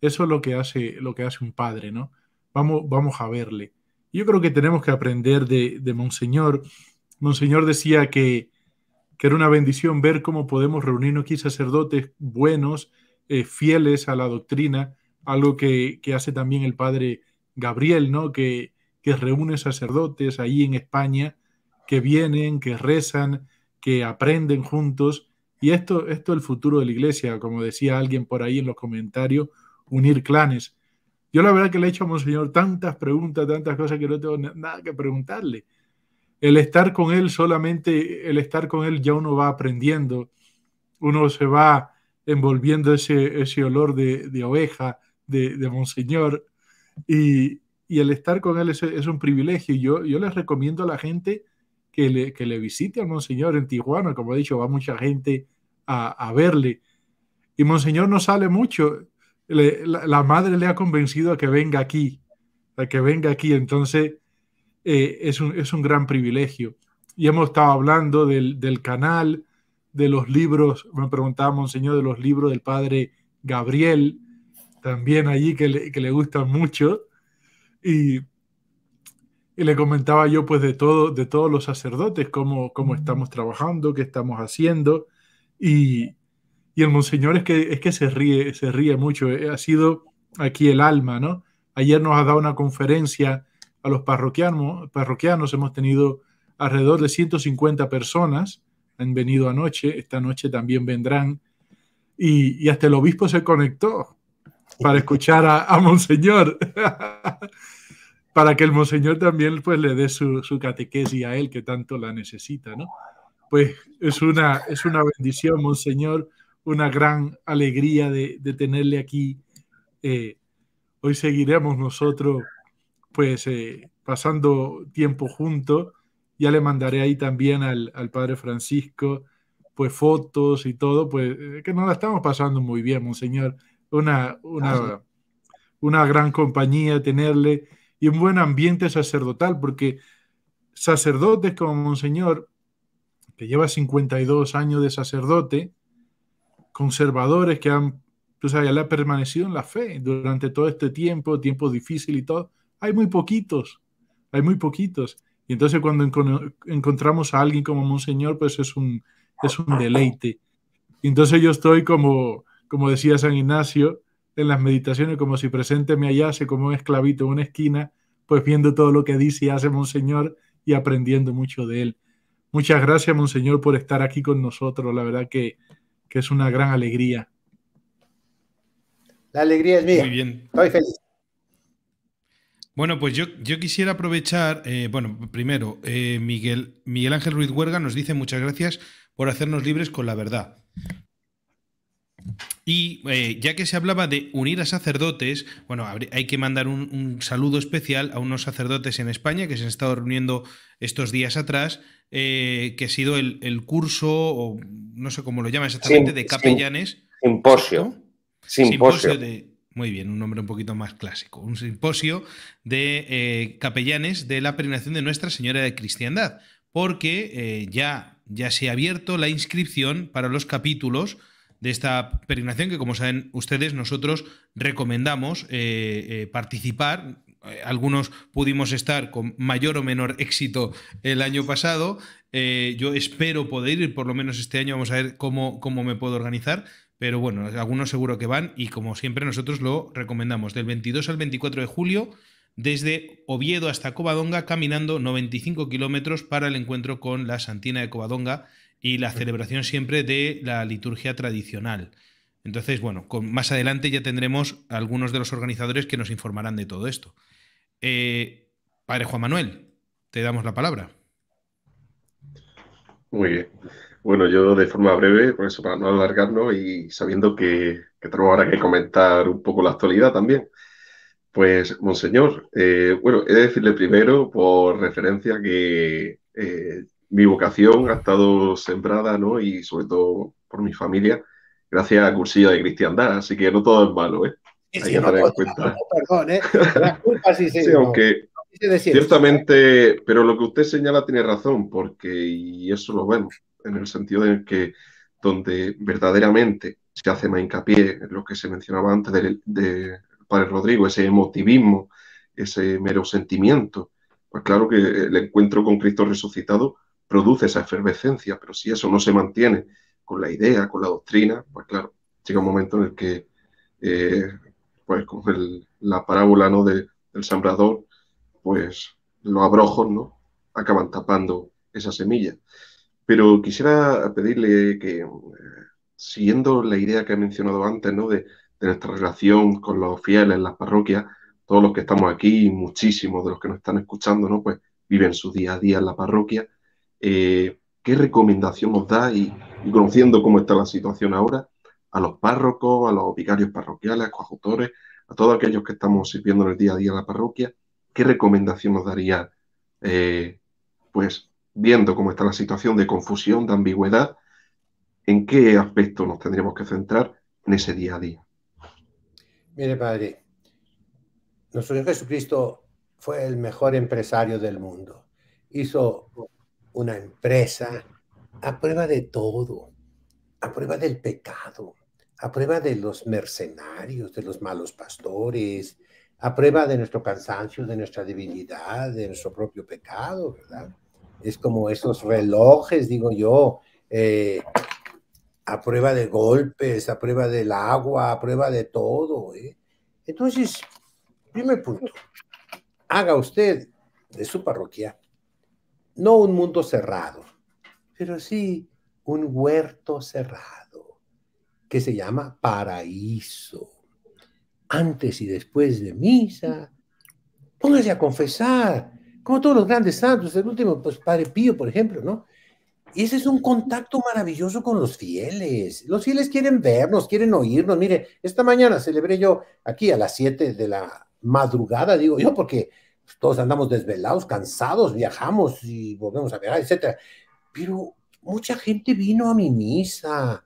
Eso es lo que hace, lo que hace un padre, ¿no? Vamos, vamos a verle. Yo creo que tenemos que aprender de, Monseñor. Monseñor decía que, era una bendición ver cómo podemos reunirnos aquí sacerdotes buenos, eh, fieles a la doctrina, algo que, que, hace también el padre Gabriel, ¿no? Que, que reúne sacerdotes ahí en España, que vienen, que rezan, que aprenden juntos y esto, esto es el futuro de la iglesia, como decía alguien por ahí en los comentarios, unir clanes. Yo la verdad que le he hecho a Monseñor tantas preguntas, tantas cosas que no tengo nada que preguntarle. El estar con él solamente, el estar con él ya uno va aprendiendo, uno se va envolviendo ese, ese olor de, oveja, de, Monseñor, y, el estar con él es, un privilegio. Yo, yo les recomiendo a la gente que le, visite a Monseñor en Tijuana, como he dicho, va mucha gente a, verle. Y Monseñor no sale mucho. la, madre le ha convencido a que venga aquí, a que venga aquí. Entonces, eh, es, un, gran privilegio. Y hemos estado hablando del, canal, de los libros, me preguntaba Monseñor, de los libros del padre Gabriel, también allí que le, gustan mucho. Y, le comentaba yo pues de, todo, de todos los sacerdotes, cómo, cómo estamos trabajando, qué estamos haciendo. Y, el monseñor es que, es que se ríe, se ríe mucho. Eh, ha sido aquí el alma, ¿no? Ayer nos ha dado una conferencia a los parroquianos, parroquianos hemos tenido alrededor de 150 personas, han venido anoche, esta noche también vendrán, y, hasta el obispo se conectó para escuchar a, Monseñor, [LAUGHS] para que el Monseñor también pues, le dé su, su catequesis a él que tanto la necesita, ¿no? pues es una, es una bendición, Monseñor, una gran alegría de, tenerle aquí. Eh, hoy seguiremos nosotros, pues, eh, pasando tiempo juntos. Ya le mandaré ahí también al, Padre Francisco, pues, fotos y todo, pues, eh, que nos la estamos pasando muy bien, Monseñor. Una, una, una gran compañía tenerle y un buen ambiente sacerdotal, porque sacerdotes como Monseñor lleva 52 años de sacerdote, conservadores que han, tú sabes, ha permanecido en la fe durante todo este tiempo, tiempo difícil y todo. Hay muy poquitos, hay muy poquitos. Y entonces cuando encontramos a alguien como Monseñor, pues es un, es un deleite. Y entonces yo estoy como, como decía San Ignacio, en las meditaciones, como si presente me hallase como un esclavito en una esquina, pues viendo todo lo que dice y hace Monseñor y aprendiendo mucho de él. Muchas gracias, Monseñor, por estar aquí con nosotros. La verdad que, es una gran alegría. La alegría es mía. Muy bien. Estoy feliz. Bueno, pues yo, quisiera aprovechar, eh, bueno, primero, eh, Miguel, Miguel Ángel Ruiz Huerga nos dice muchas gracias por hacernos libres con la verdad. Y eh, ya que se hablaba de unir a sacerdotes, bueno, hay que mandar un, un, saludo especial a unos sacerdotes en España que se han estado reuniendo estos días atrás eh, que ha sido el, curso, o no sé cómo lo llama exactamente, de capellanes. simposio. Simposio. de, muy bien, un nombre un poquito más clásico. Un simposio de eh, capellanes de la peregrinación de Nuestra Señora de Cristiandad, porque eh, ya, ya se ha abierto la inscripción para los capítulos de esta peregrinación que, como saben ustedes, nosotros recomendamos participar. Eh, algunos pudimos estar con mayor o menor éxito el año pasado. Eh, yo espero poder ir, por lo menos este año vamos a ver cómo, cómo me puedo organizar. Pero bueno, algunos seguro que van y como siempre nosotros lo recomendamos. Del 22 al 24 de julio, desde Oviedo hasta Covadonga, caminando 95 kilómetros para el encuentro con la Santina de Covadonga y la celebración siempre de la liturgia tradicional. Entonces, bueno, con, más adelante ya tendremos algunos de los organizadores que nos informarán de todo esto. Eh, padre Juan Manuel, te damos la palabra. Muy bien. Bueno, yo de forma breve, por eso para no alargarnos y sabiendo que, tenemos ahora que comentar un poco la actualidad también. Pues, monseñor, eh, bueno, he de decirle primero, por referencia, que eh, mi vocación ha estado sembrada, ¿no? Y sobre todo por mi familia, gracias a Cursillo de Cristiandad, así que no todo es malo, ¿eh? Pues, ¿eh? La [LAUGHS] culpa sí, sí, sí aunque ciertamente, pero lo que usted señala tiene razón, porque y eso lo vemos en el sentido de que donde verdaderamente se hace más hincapié en lo que se mencionaba antes del de padre Rodrigo, ese emotivismo, ese mero sentimiento. Pues claro que el encuentro con Cristo resucitado produce esa efervescencia, pero si eso no se mantiene con la idea, con la doctrina, pues claro, llega un momento en el que eh, pues con la parábola ¿no? de, del sembrador, pues los abrojos ¿no? acaban tapando esa semilla. Pero quisiera pedirle que, eh, siguiendo la idea que he mencionado antes, de, nuestra relación con los fieles, en las parroquias, todos los que estamos aquí, y muchísimos de los que nos están escuchando, ¿no? pues viven su día a día en la parroquia. Eh, ¿Qué recomendación nos da? y conociendo cómo está la situación ahora, a los párrocos, a los vicarios parroquiales, a coautores, a todos aquellos que estamos sirviendo en el día a día en la parroquia, ¿qué recomendación nos daría? Eh, pues viendo cómo está la situación de confusión, de ambigüedad, ¿en qué aspecto nos tendríamos que centrar en ese día a día? Mire, padre, nuestro Jesucristo fue el mejor empresario del mundo. Hizo una empresa a prueba de todo, a prueba del pecado, a prueba de los mercenarios, de los malos pastores, a prueba de nuestro cansancio, de nuestra debilidad, de nuestro propio pecado, ¿verdad? Es como esos relojes, digo yo, eh, a prueba de golpes, a prueba del agua, a prueba de todo. ¿eh? Entonces, primer punto, haga usted de su parroquia no un mundo cerrado, pero sí un huerto cerrado que se llama paraíso. Antes y después de misa, póngase a confesar, como todos los grandes santos, el último, pues Padre Pío, por ejemplo, ¿no? Y ese es un contacto maravilloso con los fieles. Los fieles quieren vernos, quieren oírnos. Mire, esta mañana celebré yo aquí a las 7 de la madrugada, digo yo, porque pues, todos andamos desvelados, cansados, viajamos y volvemos a ver etcétera, Pero mucha gente vino a mi misa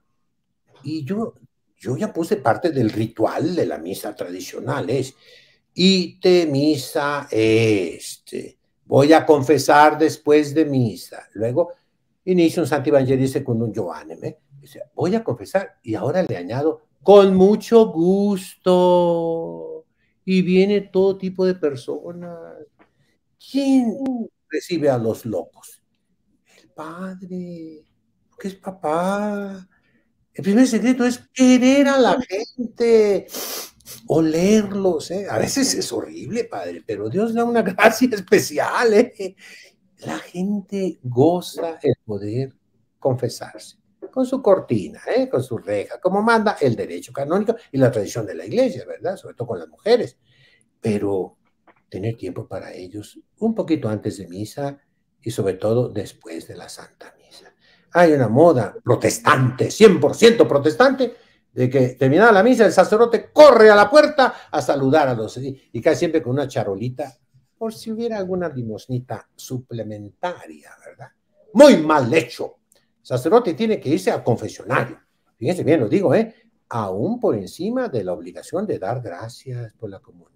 y yo, yo ya puse parte del ritual de la misa tradicional, es, y te misa este, voy a confesar después de misa, luego inicio un ¿eh? dice segundo un Joaneme, voy a confesar, y ahora le añado, con mucho gusto, y viene todo tipo de personas. ¿Quién recibe a los locos? El padre, porque es papá el primer secreto es querer a la gente, olerlos. ¿eh? A veces es horrible, padre, pero Dios da una [LAUGHS] gracia especial. ¿eh? La gente goza el poder confesarse con su cortina, ¿eh? con su reja, como manda el derecho canónico y la tradición de la iglesia, ¿verdad? Sobre todo con las mujeres. Pero tener tiempo para ellos un poquito antes de misa y sobre todo después de la Santa Misa hay una moda protestante, 100% protestante, de que terminada la misa, el sacerdote corre a la puerta a saludar a los y cae siempre con una charolita, por si hubiera alguna limosnita suplementaria, ¿verdad? Muy mal hecho. El sacerdote tiene que irse al confesionario. Fíjense bien, lo digo, ¿eh? Aún por encima de la obligación de dar gracias por la comunión.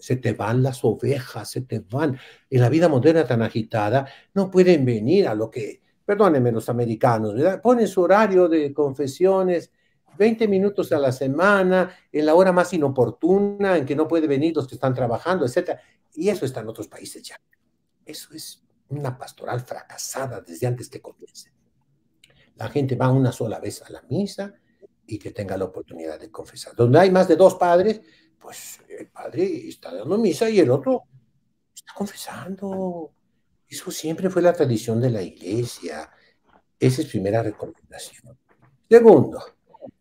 se te van las ovejas, se te van. En la vida moderna tan agitada, no pueden venir a lo que perdónenme los americanos, ¿verdad? Ponen su horario de confesiones 20 minutos a la semana, en la hora más inoportuna, en que no puede venir los que están trabajando, etcétera. Y eso está en otros países ya. Eso es una pastoral fracasada desde antes que comience. La gente va una sola vez a la misa y que tenga la oportunidad de confesar. Donde hay más de dos padres, pues el padre está dando misa y el otro está confesando. Eso siempre fue la tradición de la iglesia. Esa es primera recomendación. Segundo,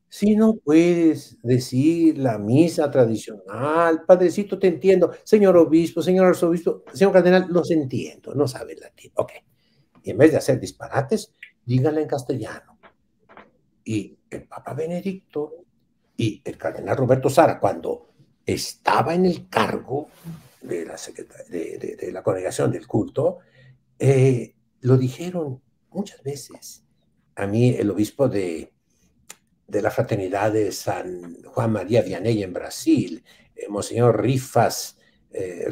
si no puedes decir la misa tradicional, padrecito, te entiendo, señor obispo, señor arzobispo, señor cardenal, los entiendo, no sabe latín. Ok. Y en vez de hacer disparates, díganla en castellano. Y el Papa Benedicto y el cardenal Roberto Sara, cuando estaba en el cargo de la, de la congregación del culto, eh, lo dijeron muchas veces. A mí el obispo de, la fraternidad de San Juan María Vianney en Brasil, eh, Monseñor Rifas, eh,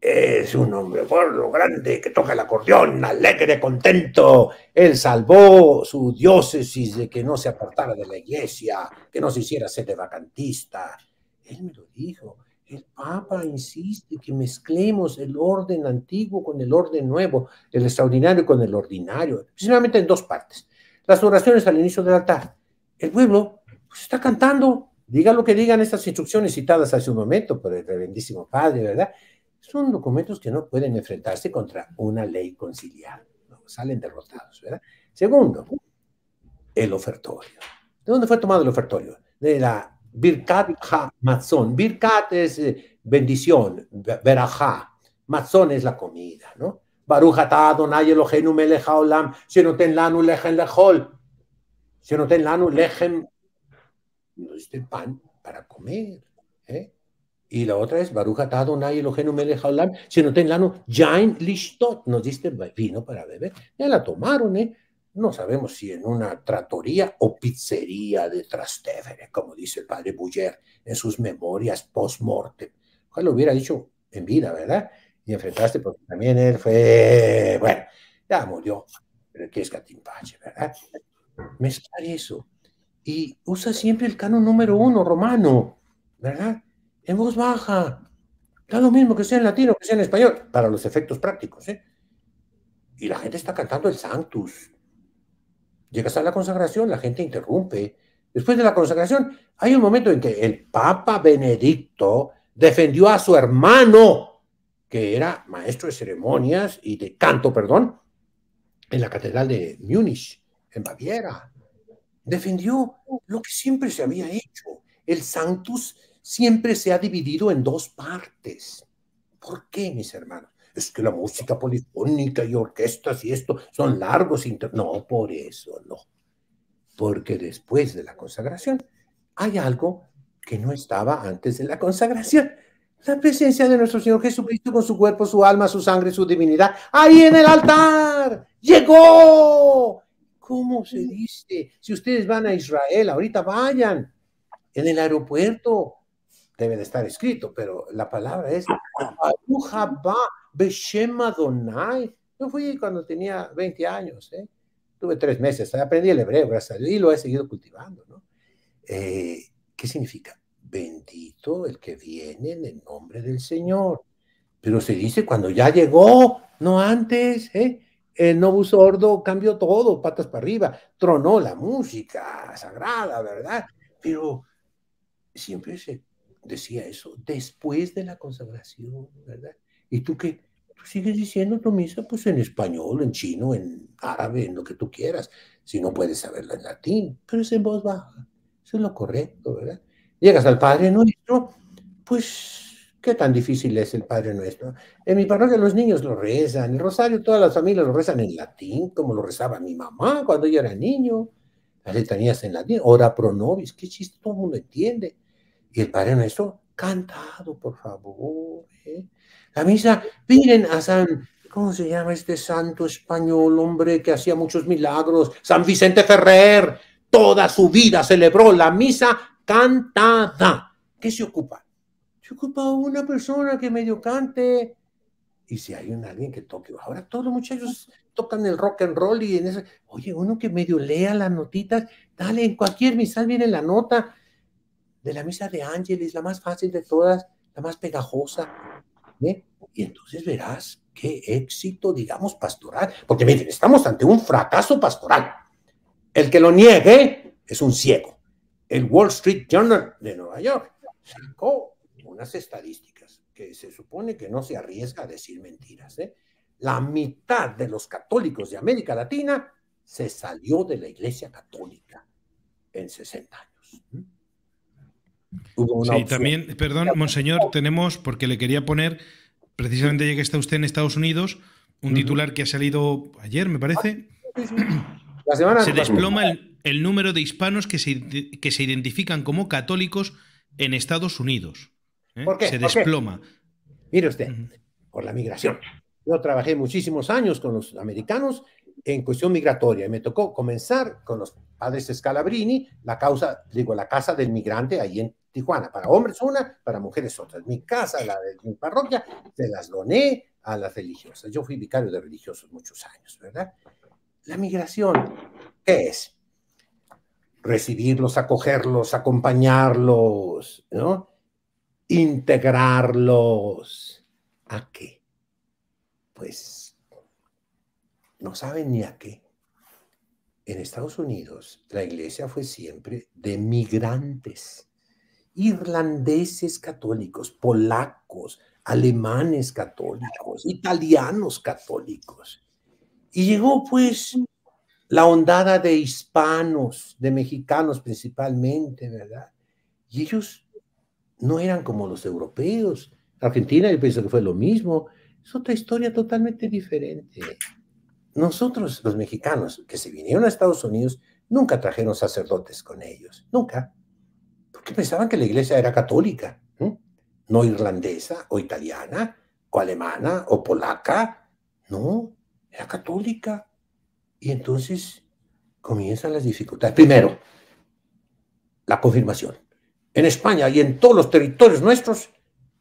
es un hombre lo grande, que toca el acordeón, alegre, contento. Él salvó su diócesis de que no se apartara de la iglesia, que no se hiciera sede vacantista. Él me lo dijo. El Papa insiste que mezclemos el orden antiguo con el orden nuevo, el extraordinario con el ordinario, precisamente en dos partes. Las oraciones al inicio del altar. El pueblo pues, está cantando, diga lo que digan estas instrucciones citadas hace un momento por el reverendísimo Padre, ¿verdad? Son documentos que no pueden enfrentarse contra una ley conciliar. salen derrotados, ¿verdad? Segundo, el ofertorio. ¿De dónde fue tomado el ofertorio? De la Birkat ha matzón. Birkat es eh, bendición, verajá. Matzón es la comida, ¿no? Baruch atah Adonai Eloheinu Si no shenoten lanu lechem no Shenoten lanu lechem, nos diste pan para comer, ¿eh? Y la otra es Baruch atah Adonai Eloheinu melech si shenoten lanu yain listot, nos diste vino para beber. Ya la tomaron, ¿eh? No sabemos si en una tratoría o pizzería de Trastevere, como dice el padre Buller en sus memorias post-mortem. Ojalá lo hubiera dicho en vida, ¿verdad? Y enfrentaste, porque también él fue, bueno, ya murió, pero que es Catimpache, ¿verdad? Mezclar eso. Y usa siempre el canon número uno romano, ¿verdad? En voz baja. Da lo mismo que sea en latino, que sea en español, para los efectos prácticos, ¿eh? Y la gente está cantando el Sanctus, Llegas a la consagración, la gente interrumpe. Después de la consagración, hay un momento en que el Papa Benedicto defendió a su hermano, que era maestro de ceremonias y de canto, perdón, en la catedral de Múnich, en Baviera. Defendió lo que siempre se había hecho. El Sanctus siempre se ha dividido en dos partes. ¿Por qué, mis hermanos? es que la música polifónica y orquestas y esto son largos. No, por eso no. Porque después de la consagración hay algo que no estaba antes de la consagración. La presencia de nuestro Señor Jesucristo con su cuerpo, su alma, su sangre, su divinidad, ahí en el altar. Llegó. ¿Cómo se dice? Si ustedes van a Israel, ahorita vayan. En el aeropuerto debe de estar escrito, pero la palabra es Beshem Adonai. Yo fui cuando tenía 20 años, ¿eh? tuve tres meses, aprendí el hebreo, y lo he seguido cultivando. Eh, ¿Qué significa? Bendito el que viene en el nombre del Señor. Pero se dice cuando ya llegó, no antes, ¿eh? El Nobu Sordo cambió todo, patas para arriba, tronó la música sagrada, ¿verdad? Pero siempre se decía eso, después de la consagración, ¿verdad? ¿Y tú qué? Tú sigues diciendo tu misa pues en español, en chino, en árabe, en lo que tú quieras, si no puedes saberla en latín, pero es en voz baja. Eso es lo correcto, ¿verdad? Llegas al Padre Nuestro, pues qué tan difícil es el Padre Nuestro. En mi parroquia los niños lo rezan, el rosario todas las familias lo rezan en latín, como lo rezaba mi mamá cuando yo era niño. Las letanías en latín, ora pro nobis, qué chiste, todo el mundo entiende. Y el Padre Nuestro, cantado, por favor. ¿eh? misa, miren a San, ¿cómo se llama este santo español, hombre que hacía muchos milagros? San Vicente Ferrer, toda su vida celebró la misa cantada. ¿Qué se ocupa? Se ocupa una persona que medio cante. Y si hay un, alguien que toque, ahora todos los muchachos tocan el rock and roll y en ese, oye, uno que medio lea las notitas, dale, en cualquier misa viene la nota de la misa de Ángeles, la más fácil de todas, la más pegajosa, y entonces verás qué éxito, digamos, pastoral. Porque miren, estamos ante un fracaso pastoral. El que lo niegue es un ciego. El Wall Street Journal de Nueva York sacó unas estadísticas que se supone que no se arriesga a decir mentiras. ¿eh? La mitad de los católicos de América Latina se salió de la Iglesia Católica en 60 años también, perdón, monseñor, tenemos, porque le quería poner, precisamente ya que está usted en Estados Unidos, un titular que ha salido ayer, me parece. se desploma el, número de hispanos que se, que se identifican como católicos en Estados Unidos. ¿eh? Se desploma. Mire usted, por la migración. Yo trabajé muchísimos años con los americanos en cuestión migratoria. me tocó comenzar con los padres Scalabrini, la causa, digo, la casa del migrante ahí en Tijuana. Para hombres una, para mujeres otra. Mi casa, la de mi parroquia, se las doné a las religiosas. Yo fui vicario de religiosos muchos años, ¿verdad? La migración, ¿qué es? Recibirlos, acogerlos, acompañarlos, ¿no? Integrarlos. ¿A qué? Pues no saben ni a qué. En Estados Unidos la iglesia fue siempre de migrantes, irlandeses católicos, polacos, alemanes católicos, italianos católicos. Y llegó pues la ondada de hispanos, de mexicanos principalmente, ¿verdad? Y ellos no eran como los europeos. Argentina yo pienso que fue lo mismo. Es otra historia totalmente diferente. Nosotros, los mexicanos que se vinieron a Estados Unidos, nunca trajeron sacerdotes con ellos, nunca, porque pensaban que la iglesia era católica, no irlandesa o italiana o alemana o polaca, no, era católica. Y entonces comienzan las dificultades. Primero, la confirmación. En España y en todos los territorios nuestros,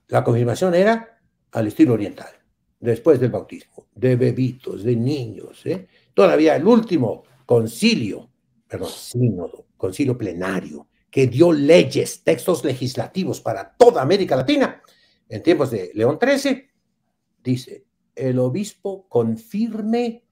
la confirmación era al estilo oriental después del bautismo, de bebitos, de niños. ¿eh? Todavía el último concilio, perdón, sínodo, concilio plenario, que dio leyes, textos legislativos para toda América Latina, en tiempos de León XIII, dice, el obispo confirme,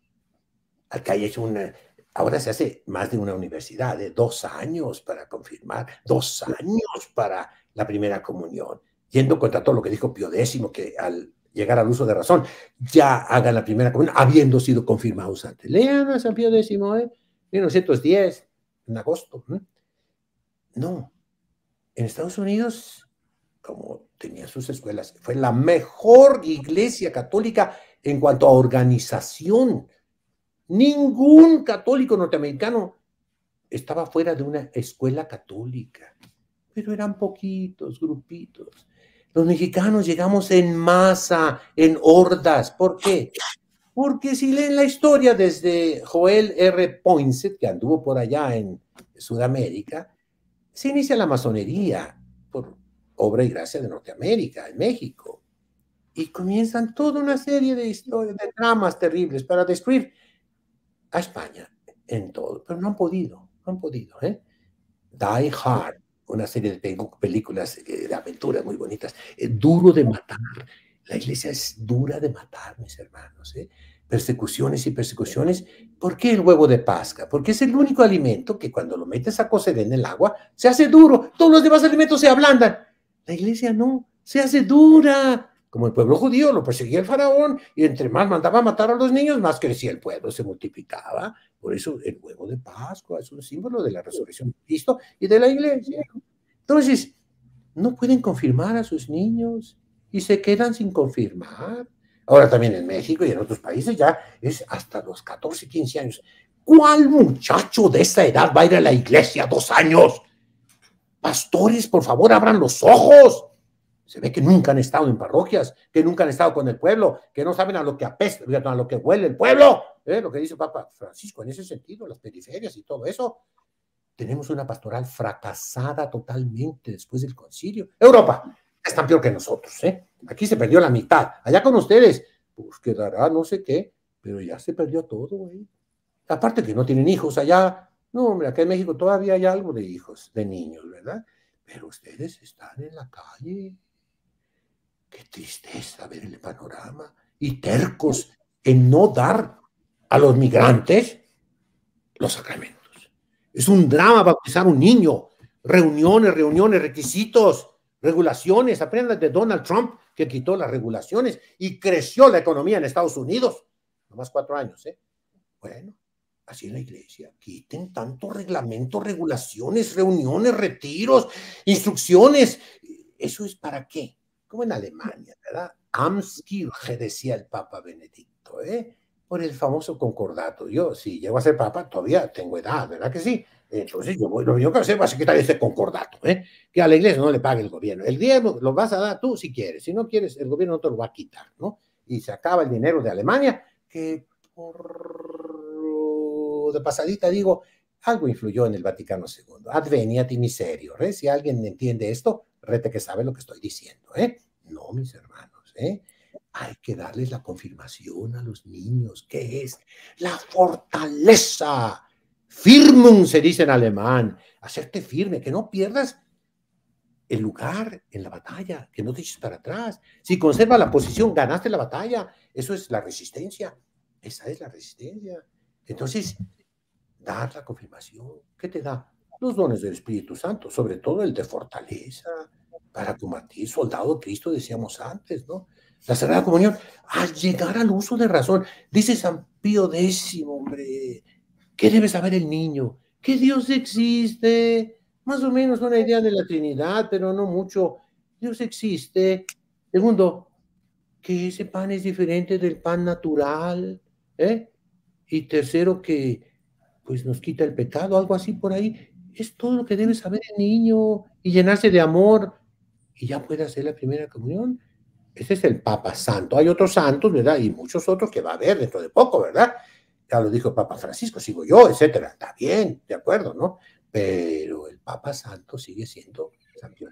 al que haya hecho una, ahora se hace más de una universidad, de ¿eh? dos años para confirmar, dos años para la primera comunión, yendo contra todo lo que dijo Pio X, que al llegar al uso de razón, ya hagan la primera comunión, habiendo sido confirmados antes. Lean a San Pío X, 1910, ¿eh? en agosto. No, en Estados Unidos, como tenía sus escuelas, fue la mejor iglesia católica en cuanto a organización. Ningún católico norteamericano estaba fuera de una escuela católica, pero eran poquitos grupitos. Los mexicanos llegamos en masa, en hordas. ¿Por qué? Porque si leen la historia desde Joel R. Poinsett, que anduvo por allá en Sudamérica, se inicia la masonería por obra y gracia de Norteamérica, en México. Y comienzan toda una serie de historias, de dramas terribles para destruir a España en todo. Pero no han podido, no han podido. ¿eh? Die Hard, una serie de películas eh, de aventuras muy bonitas. duro de matar. La iglesia es dura de matar, mis hermanos. ¿eh? Persecuciones y persecuciones. ¿Por qué el huevo de Pascua? Porque es el único alimento que cuando lo metes a cocer en el agua se hace duro. Todos los demás alimentos se ablandan. La iglesia no, se hace dura como el pueblo judío lo perseguía el faraón y entre más mandaba matar a los niños, más crecía el pueblo, se multiplicaba. Por eso el huevo de Pascua es un símbolo de la resurrección de Cristo y de la iglesia. Entonces, no pueden confirmar a sus niños y se quedan sin confirmar. Ahora también en México y en otros países ya es hasta los 14, 15 años. ¿Cuál muchacho de esa edad va a ir a la iglesia dos años? Pastores, por favor, abran los ojos. Se ve que nunca han estado en parroquias, que nunca han estado con el pueblo, que no saben a lo que apesta, a lo que huele el pueblo, ¿eh? lo que dice Papa Francisco en ese sentido, las periferias y todo eso. Tenemos una pastoral fracasada totalmente después del concilio. Europa están peor que nosotros, ¿eh? Aquí se perdió la mitad. Allá con ustedes, pues quedará no sé qué, pero ya se perdió todo, ¿eh? Aparte que no tienen hijos allá. No, hombre, acá en México todavía hay algo de hijos, de niños, ¿verdad? Pero ustedes están en la calle, Qué tristeza ver el panorama y tercos en no dar a los migrantes los sacramentos. Es un drama bautizar un niño. Reuniones, reuniones, requisitos, regulaciones. Aprendan de Donald Trump que quitó las regulaciones y creció la economía en Estados Unidos. Nomás cuatro años, ¿eh? Bueno, así en la iglesia. Quiten tanto reglamento, regulaciones, reuniones, retiros, instrucciones. ¿Eso es para qué? como en Alemania, ¿verdad? que decía el Papa Benedicto, ¿eh? por el famoso concordato. Yo, si llego a ser papa, todavía tengo edad, ¿verdad que sí? Entonces, yo, lo yo que hacer va a quitar ese concordato, ¿eh? que a la iglesia no le pague el gobierno. El dinero lo vas a dar tú si quieres, si no quieres, el gobierno no te lo va a quitar, ¿no? Y se acaba el dinero de Alemania, que por de pasadita digo, algo influyó en el Vaticano II. Adveniat y miserio. ¿eh? Si alguien entiende esto, rete que sabe lo que estoy diciendo. ¿eh? No, mis hermanos. ¿eh? Hay que darles la confirmación a los niños, que es la fortaleza. Firmum se dice en alemán. Hacerte firme, que no pierdas el lugar en la batalla, que no te eches para atrás. Si conserva la posición, ganaste la batalla. Eso es la resistencia. Esa es la resistencia. Entonces, dar la confirmación. ¿Qué te da? Los dones del Espíritu Santo, sobre todo el de fortaleza para combatir, soldado Cristo, decíamos antes, ¿no? La Sagrada Comunión, al llegar al uso de razón, dice San Pío X, hombre, ¿qué debe saber el niño? Que Dios existe, más o menos una idea de la Trinidad, pero no mucho. Dios existe. Segundo, que ese pan es diferente del pan natural, ¿eh? Y tercero, que pues nos quita el pecado, algo así por ahí. Es todo lo que debe saber el niño y llenarse de amor y ya puede hacer la primera comunión. Ese es el Papa Santo. Hay otros santos, ¿verdad? Y muchos otros que va a haber dentro de poco, ¿verdad? Ya lo dijo Papa Francisco, sigo yo, etcétera. Está bien, de acuerdo, ¿no? Pero el Papa Santo sigue siendo campeón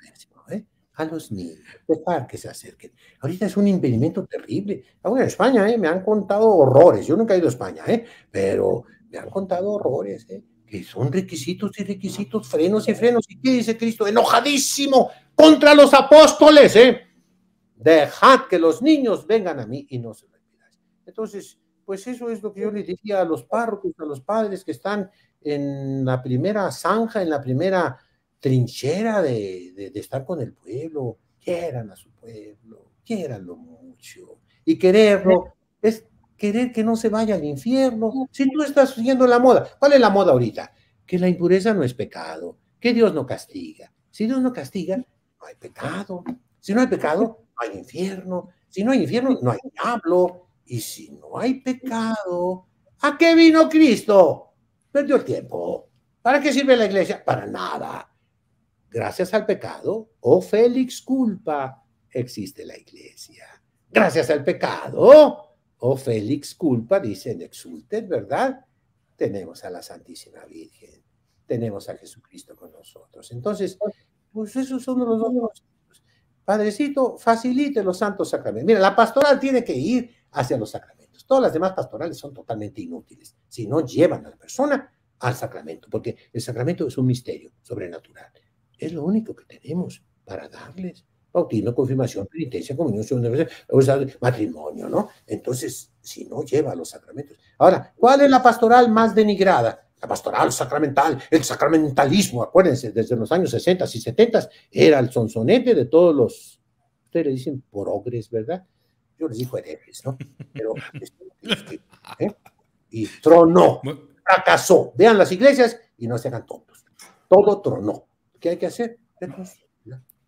¿eh? A los niños, dejar que se acerquen. Ahorita es un impedimento terrible. Aún en España, ¿eh? Me han contado horrores. Yo nunca he ido a España, ¿eh? Pero me han contado horrores, ¿eh? que son requisitos y requisitos, frenos y frenos. ¿Y qué dice Cristo? Enojadísimo contra los apóstoles, ¿eh? Dejad que los niños vengan a mí y no se retiran Entonces, pues eso es lo que yo le diría a los párrocos, a los padres que están en la primera zanja, en la primera trinchera de, de, de estar con el pueblo. Quieran a su pueblo, quieranlo mucho. Y quererlo es querer que no se vaya al infierno, si tú estás siguiendo la moda, ¿cuál es la moda ahorita? Que la impureza no es pecado, que Dios no castiga. Si Dios no castiga, no hay pecado. Si no hay pecado, no hay infierno. Si no hay infierno, no hay diablo. Y si no hay pecado, ¿a qué vino Cristo? Perdió el tiempo. ¿Para qué sirve la iglesia? Para nada. Gracias al pecado, oh Félix culpa, existe la iglesia. Gracias al pecado, o Félix culpa, dicen, exulten, ¿verdad? Tenemos a la Santísima Virgen, tenemos a Jesucristo con nosotros. Entonces, pues esos son los dos Padrecito, facilite los santos sacramentos. Mira, la pastoral tiene que ir hacia los sacramentos. Todas las demás pastorales son totalmente inútiles si no llevan a la persona al sacramento, porque el sacramento es un misterio sobrenatural. Es lo único que tenemos para darles bautismo, confirmación, penitencia, comunión, matrimonio, ¿no? Entonces, si no lleva los sacramentos. Ahora, ¿cuál es la pastoral más denigrada? La pastoral sacramental, el sacramentalismo, acuérdense, desde los años 60 y 70 era el sonsonete de todos los, ustedes le dicen progres, ¿verdad? Yo les digo herejes, ¿no? Pero, [LAUGHS] ¿eh? Y tronó, fracasó. Vean las iglesias y no se hagan tontos. Todo tronó. ¿Qué hay que hacer? Entonces,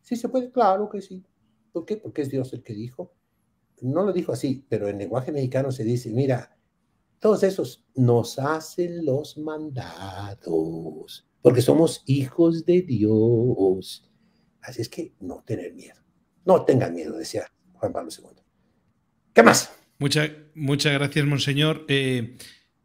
Sí se puede, claro que sí. ¿Por qué? Porque es Dios el que dijo. No lo dijo así, pero en lenguaje mexicano se dice, mira, todos esos nos hacen los mandados, porque somos hijos de Dios. Así es que no tener miedo. No tengan miedo, decía Juan Pablo II. ¿Qué más? Muchas, muchas gracias, Monseñor. Eh,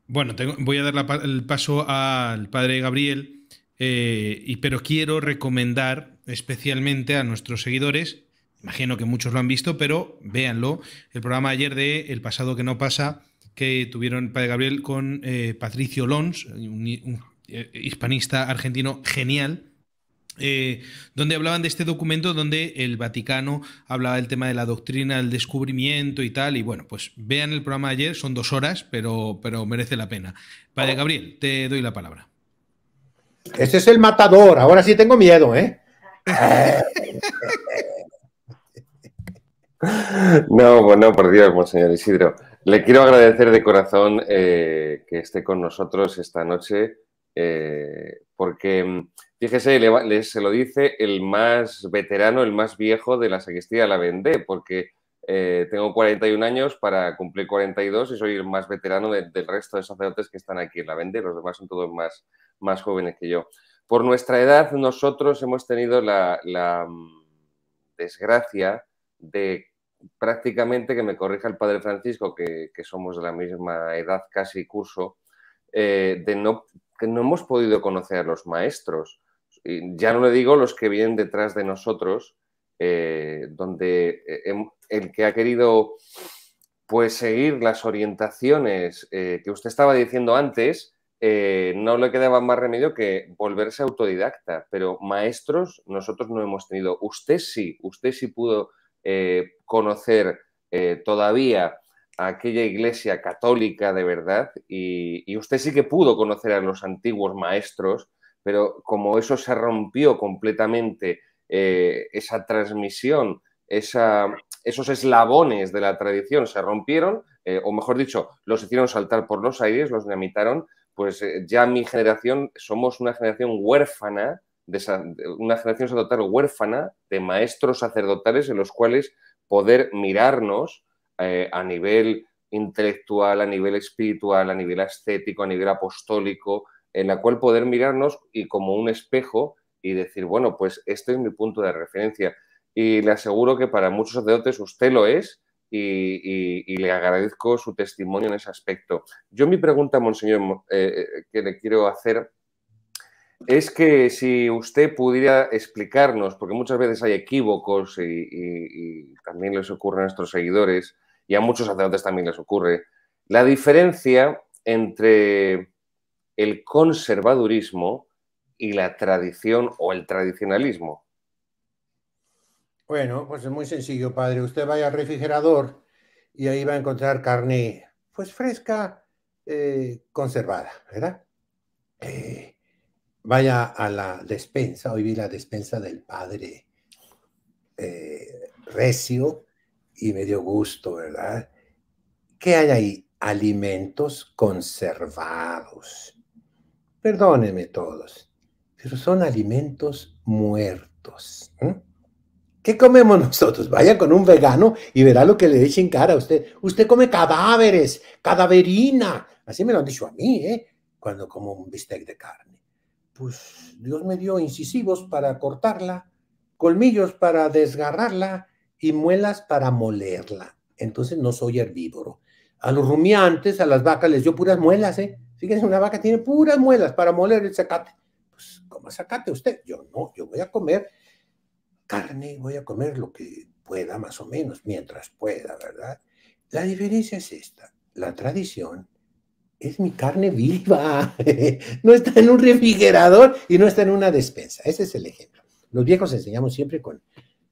bueno, voy a dar el paso al Padre Gabriel, eh, y, pero quiero recomendar especialmente a nuestros seguidores. Imagino que muchos lo han visto, pero véanlo. El programa ayer de El pasado que no pasa, que tuvieron Padre Gabriel con eh, Patricio Lons, un, eh, hispanista argentino genial, eh, donde hablaban de este documento donde el Vaticano hablaba del tema de la doctrina, el descubrimiento y tal. Y bueno, pues vean el programa ayer, son dos horas, pero, pero merece la pena. Padre Gabriel, te doy la palabra. Ese es el matador, ahora sí tengo miedo, ¿eh? No, bueno, por Dios, monseñor Isidro. Le quiero agradecer de corazón eh, que esté con nosotros esta noche, eh, porque mm, fíjese, se lo dice el más veterano, el más viejo de la sacristía la vendé, porque eh, tengo 41 años para cumplir 42 y soy el más veterano del resto de sacerdotes que están aquí en la vendé, los demás son todos más, más jóvenes que yo. Por nuestra edad, nosotros hemos tenido la, mm, desgracia de prácticamente que me corrija el padre Francisco, que, somos de la misma edad, casi curso, eh, de no, que no hemos podido conocer a los maestros. Y ya no le digo los que vienen detrás de nosotros, eh, donde eh, el que ha querido pues seguir las orientaciones que usted estaba diciendo antes, eh, no le quedaba más remedio que volverse autodidacta, pero maestros nosotros no hemos tenido. Usted sí, usted sí pudo eh, conocer eh, todavía aquella iglesia católica de verdad y, usted sí que pudo conocer a los antiguos maestros, pero como eso se rompió completamente, esa transmisión, esos eslabones de la tradición se rompieron, o mejor dicho, los hicieron saltar por los aires, los dinamitaron pues eh, ya mi generación somos una generación huérfana, de, una generación sacerdotal huérfana de maestros sacerdotales en los cuales poder mirarnos eh, a nivel intelectual, a nivel espiritual, a nivel estético, a nivel apostólico, en la cual poder mirarnos y como un espejo y decir, bueno, pues este es mi punto de referencia. Y le aseguro que para muchos sacerdotes usted lo es y, le agradezco su testimonio en ese aspecto. Yo mi pregunta, Monseñor, eh, eh, que le quiero hacer es que si usted pudiera explicarnos, porque muchas veces hay equívocos y, y también les ocurre a nuestros seguidores y a muchos sacerdotes también les ocurre, la diferencia entre el conservadurismo y la tradición o el tradicionalismo. Bueno, pues es muy sencillo, padre. Usted vaya al refrigerador y ahí va a encontrar carne, pues fresca, eh, conservada, ¿verdad? Eh, vaya a la despensa, hoy vi la despensa del padre eh, Recio y me dio gusto, ¿verdad? ¿Qué hay ahí? Alimentos conservados. Perdónenme todos, pero son alimentos muertos. ¿Qué comemos [LAUGHS] nosotros? Vaya con un vegano y verá lo que le echen en cara a usted. Usted come cadáveres, cadaverina. Así me lo han dicho a mí, ¿eh? Cuando como un bistec de carne. Pues Dios me dio incisivos para cortarla, colmillos para desgarrarla y muelas para molerla. Entonces no soy herbívoro. A los rumiantes, a las vacas les dio puras muelas, ¿eh? Fíjense, una vaca tiene puras muelas para moler el zacate. Pues, ¿cómo zacate usted? Yo no, yo voy a comer carne, voy a comer lo que pueda, más o menos, mientras pueda, ¿verdad? La diferencia es esta, la tradición es mi carne [LAUGHS] viva, no está en un refrigerador y no está en una despensa, ese es el ejemplo. Los viejos enseñamos siempre con,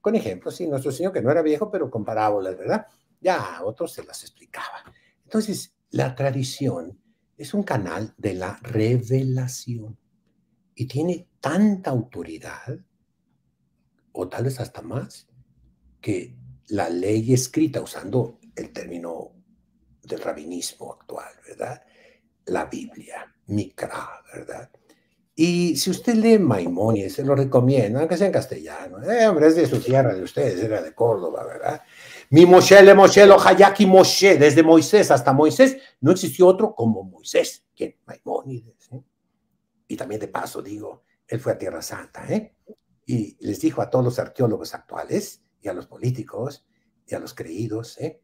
con ejemplos, y nuestro señor que no era viejo, pero con parábolas, ¿verdad? Ya otros se las explicaba. Entonces, la tradición es un canal de la revelación y tiene tanta autoridad o tal vez hasta más, que la ley escrita, usando el término del rabinismo actual, ¿verdad? La Biblia, Micra, ¿verdad? Y si usted lee Maimónides se lo recomiendo, aunque sea en castellano, ¿eh? hombre, es de su tierra, de ustedes, era de Córdoba, ¿verdad? Mi Moshe, le Moshe, lo Hayaki Moshe, desde Moisés hasta Moisés, no existió otro como Moisés, quien Maimónides. ¿eh? Y también de paso digo, él fue a Tierra Santa, ¿eh? y les dijo a todos los arqueólogos actuales y a los políticos y a los creídos, ¿eh?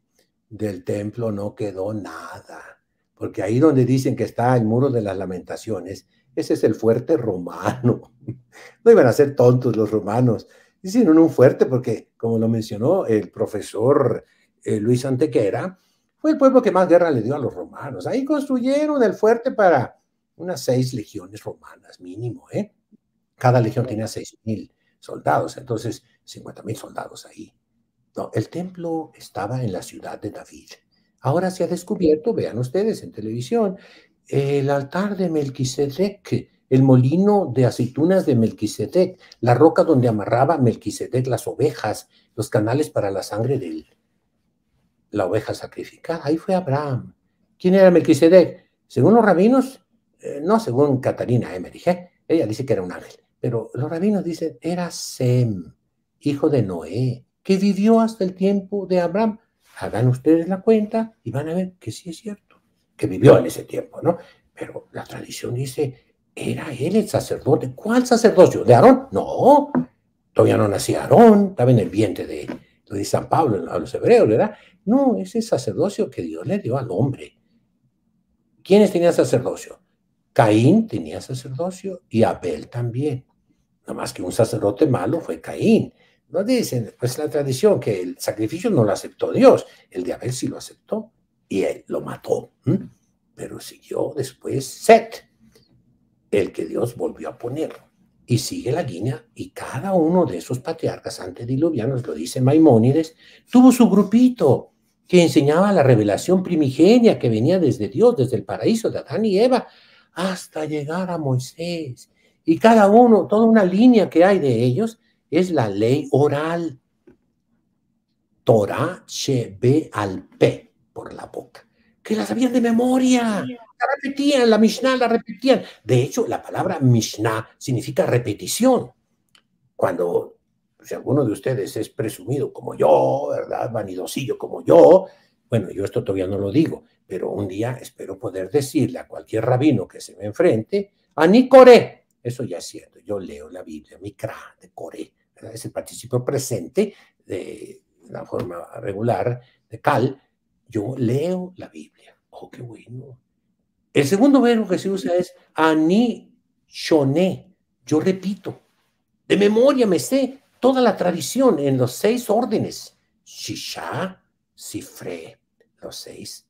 del templo no quedó nada, porque ahí donde dicen que está el muro de las lamentaciones, ese es el fuerte romano. [LAUGHS] No iban a ser tontos los romanos, hicieron un fuerte porque, como lo mencionó el profesor eh, Luis Antequera, fue el pueblo que más guerra le dio a los romanos. Ahí construyeron el fuerte para unas seis legiones romanas mínimo, ¿eh? Cada legión tenía seis mil soldados. Entonces, 50 mil soldados ahí. No, el templo estaba en la ciudad de David. Ahora se ha descubierto, vean ustedes en televisión, el altar de Melquisedec, el molino de aceitunas de Melquisedec, la roca donde amarraba Melquisedec las ovejas, los canales para la sangre de la oveja sacrificada. Ahí fue Abraham. ¿Quién era Melquisedec? Según los rabinos, eh, no según Catarina Emmerich, ¿eh? ella dice que era un ángel. Pero los rabinos dicen, era Sem, hijo de Noé, que vivió hasta el tiempo de Abraham. Hagan ustedes la cuenta y van a ver que sí es cierto, que vivió en ese tiempo, ¿no? Pero la tradición dice, era él el sacerdote. ¿Cuál sacerdocio? ¿De Aarón? No, todavía no nacía Aarón, estaba en el vientre de, San Pablo a los hebreos, ¿verdad? No, ese sacerdocio que Dios le dio al hombre. ¿Quiénes tenían sacerdocio? Caín tenía sacerdocio y Abel también. Nada más que un sacerdote malo fue Caín. No dicen, pues la tradición que el sacrificio no lo aceptó Dios, el de Abel sí lo aceptó y él lo mató. Pero siguió después Set, el que Dios volvió a poner. Y sigue la guinea, y cada uno de esos patriarcas antediluvianos, lo dice Maimónides, tuvo su grupito que enseñaba la revelación primigenia que venía desde Dios, desde el paraíso de Adán y Eva, hasta llegar a Moisés y cada uno, toda una línea que hay de ellos es la ley oral. Torah Shebe al P, por la boca. Que la sabían de memoria. La repetían, la Mishnah la repetían. De hecho, la palabra Mishnah significa repetición. Cuando, si alguno de ustedes es presumido como yo, ¿verdad? Vanidosillo como yo, bueno, yo esto todavía no lo digo, pero un día espero poder decirle a cualquier rabino que se me enfrente, a Nicoré, eso ya es cierto. Yo leo la Biblia, Mikra, de Core, es el participio presente de la forma regular de Cal. Yo leo la Biblia. Oh, qué bueno. El segundo verbo que se usa es ani shone. Yo repito. De memoria me sé toda la tradición en los seis órdenes. Shisha, Sifre, los seis.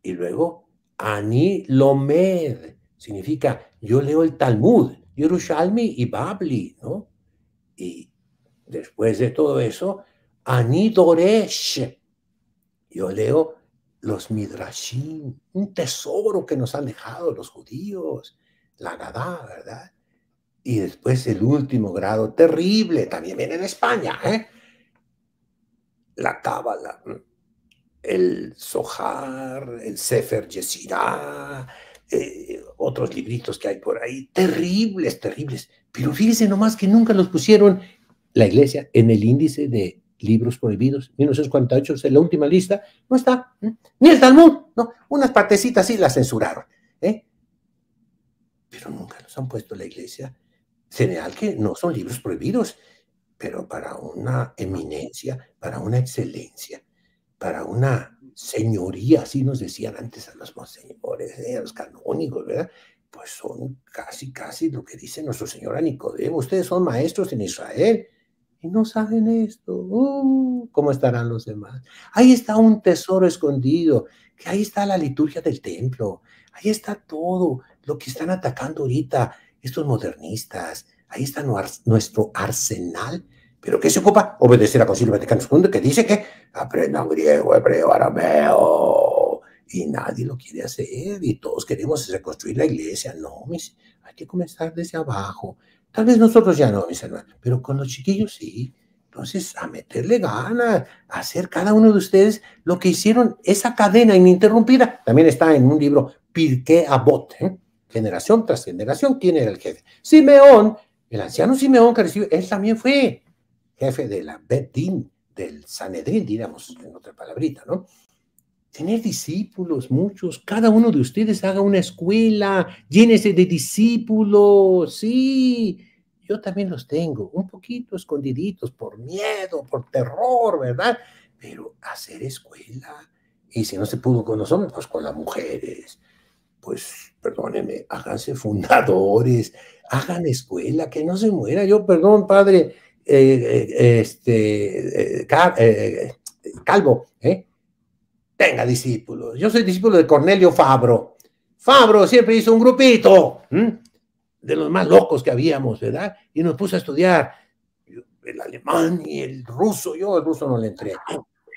Y luego ani lomed. Significa yo leo el Talmud, Yerushalmi y Babli, ¿no? Y después de todo eso, Anidoresh, yo leo los Midrashim, un tesoro que nos han dejado los judíos, la nada, ¿verdad? Y después el último grado, terrible, también viene en España, ¿eh? La Cábala, el Sohar, el Sefer Yesirah, eh, otros libritos que hay por ahí, terribles, terribles. Pero fíjense nomás que nunca los pusieron la iglesia en el índice de libros prohibidos. 1948 es la última lista, no está, ¿eh? ni el Talmud, no, unas partecitas sí las censuraron. ¿eh? Pero nunca los han puesto la iglesia. General que no son libros prohibidos, pero para una eminencia, para una excelencia para una señoría, así nos decían antes a los monseñores, eh, a los canónicos, ¿verdad? Pues son casi, casi lo que dice nuestro Señor a Nicodemo, ustedes son maestros en Israel y no saben esto, uh, ¿cómo estarán los demás? Ahí está un tesoro escondido, que ahí está la liturgia del templo, ahí está todo lo que están atacando ahorita estos modernistas, ahí está nuestro arsenal ¿Pero qué se ocupa? Obedecer a Concilio Vaticano II que dice que aprendan griego, hebreo, arameo. Y nadie lo quiere hacer y todos queremos reconstruir la iglesia. No, mis, hay que comenzar desde abajo. Tal vez nosotros ya no, mis hermanos, pero con los chiquillos sí. Entonces, a meterle ganas. a hacer cada uno de ustedes lo que hicieron, esa cadena ininterrumpida. También está en un libro, Pirke Abot, ¿eh? generación tras generación, tiene el jefe? Simeón, el anciano Simeón que recibió, él también fue jefe de la Din, del Sanedrín, digamos, en otra palabrita, ¿no? Tener discípulos, muchos, cada uno de ustedes haga una escuela, llénese de discípulos, sí, yo también los tengo, un poquito escondiditos por miedo, por terror, ¿verdad? Pero hacer escuela, y si no se pudo con los hombres, pues con las mujeres, pues perdónenme, háganse fundadores, hagan escuela, que no se muera. Yo, perdón, padre, eh, eh, este, eh, Calvo, tenga discípulos. Yo soy discípulo de Cornelio Fabro. Fabro siempre hizo un grupito de los más locos que habíamos, ¿verdad? Y nos puso a estudiar el alemán y el ruso. Yo el ruso no le entré.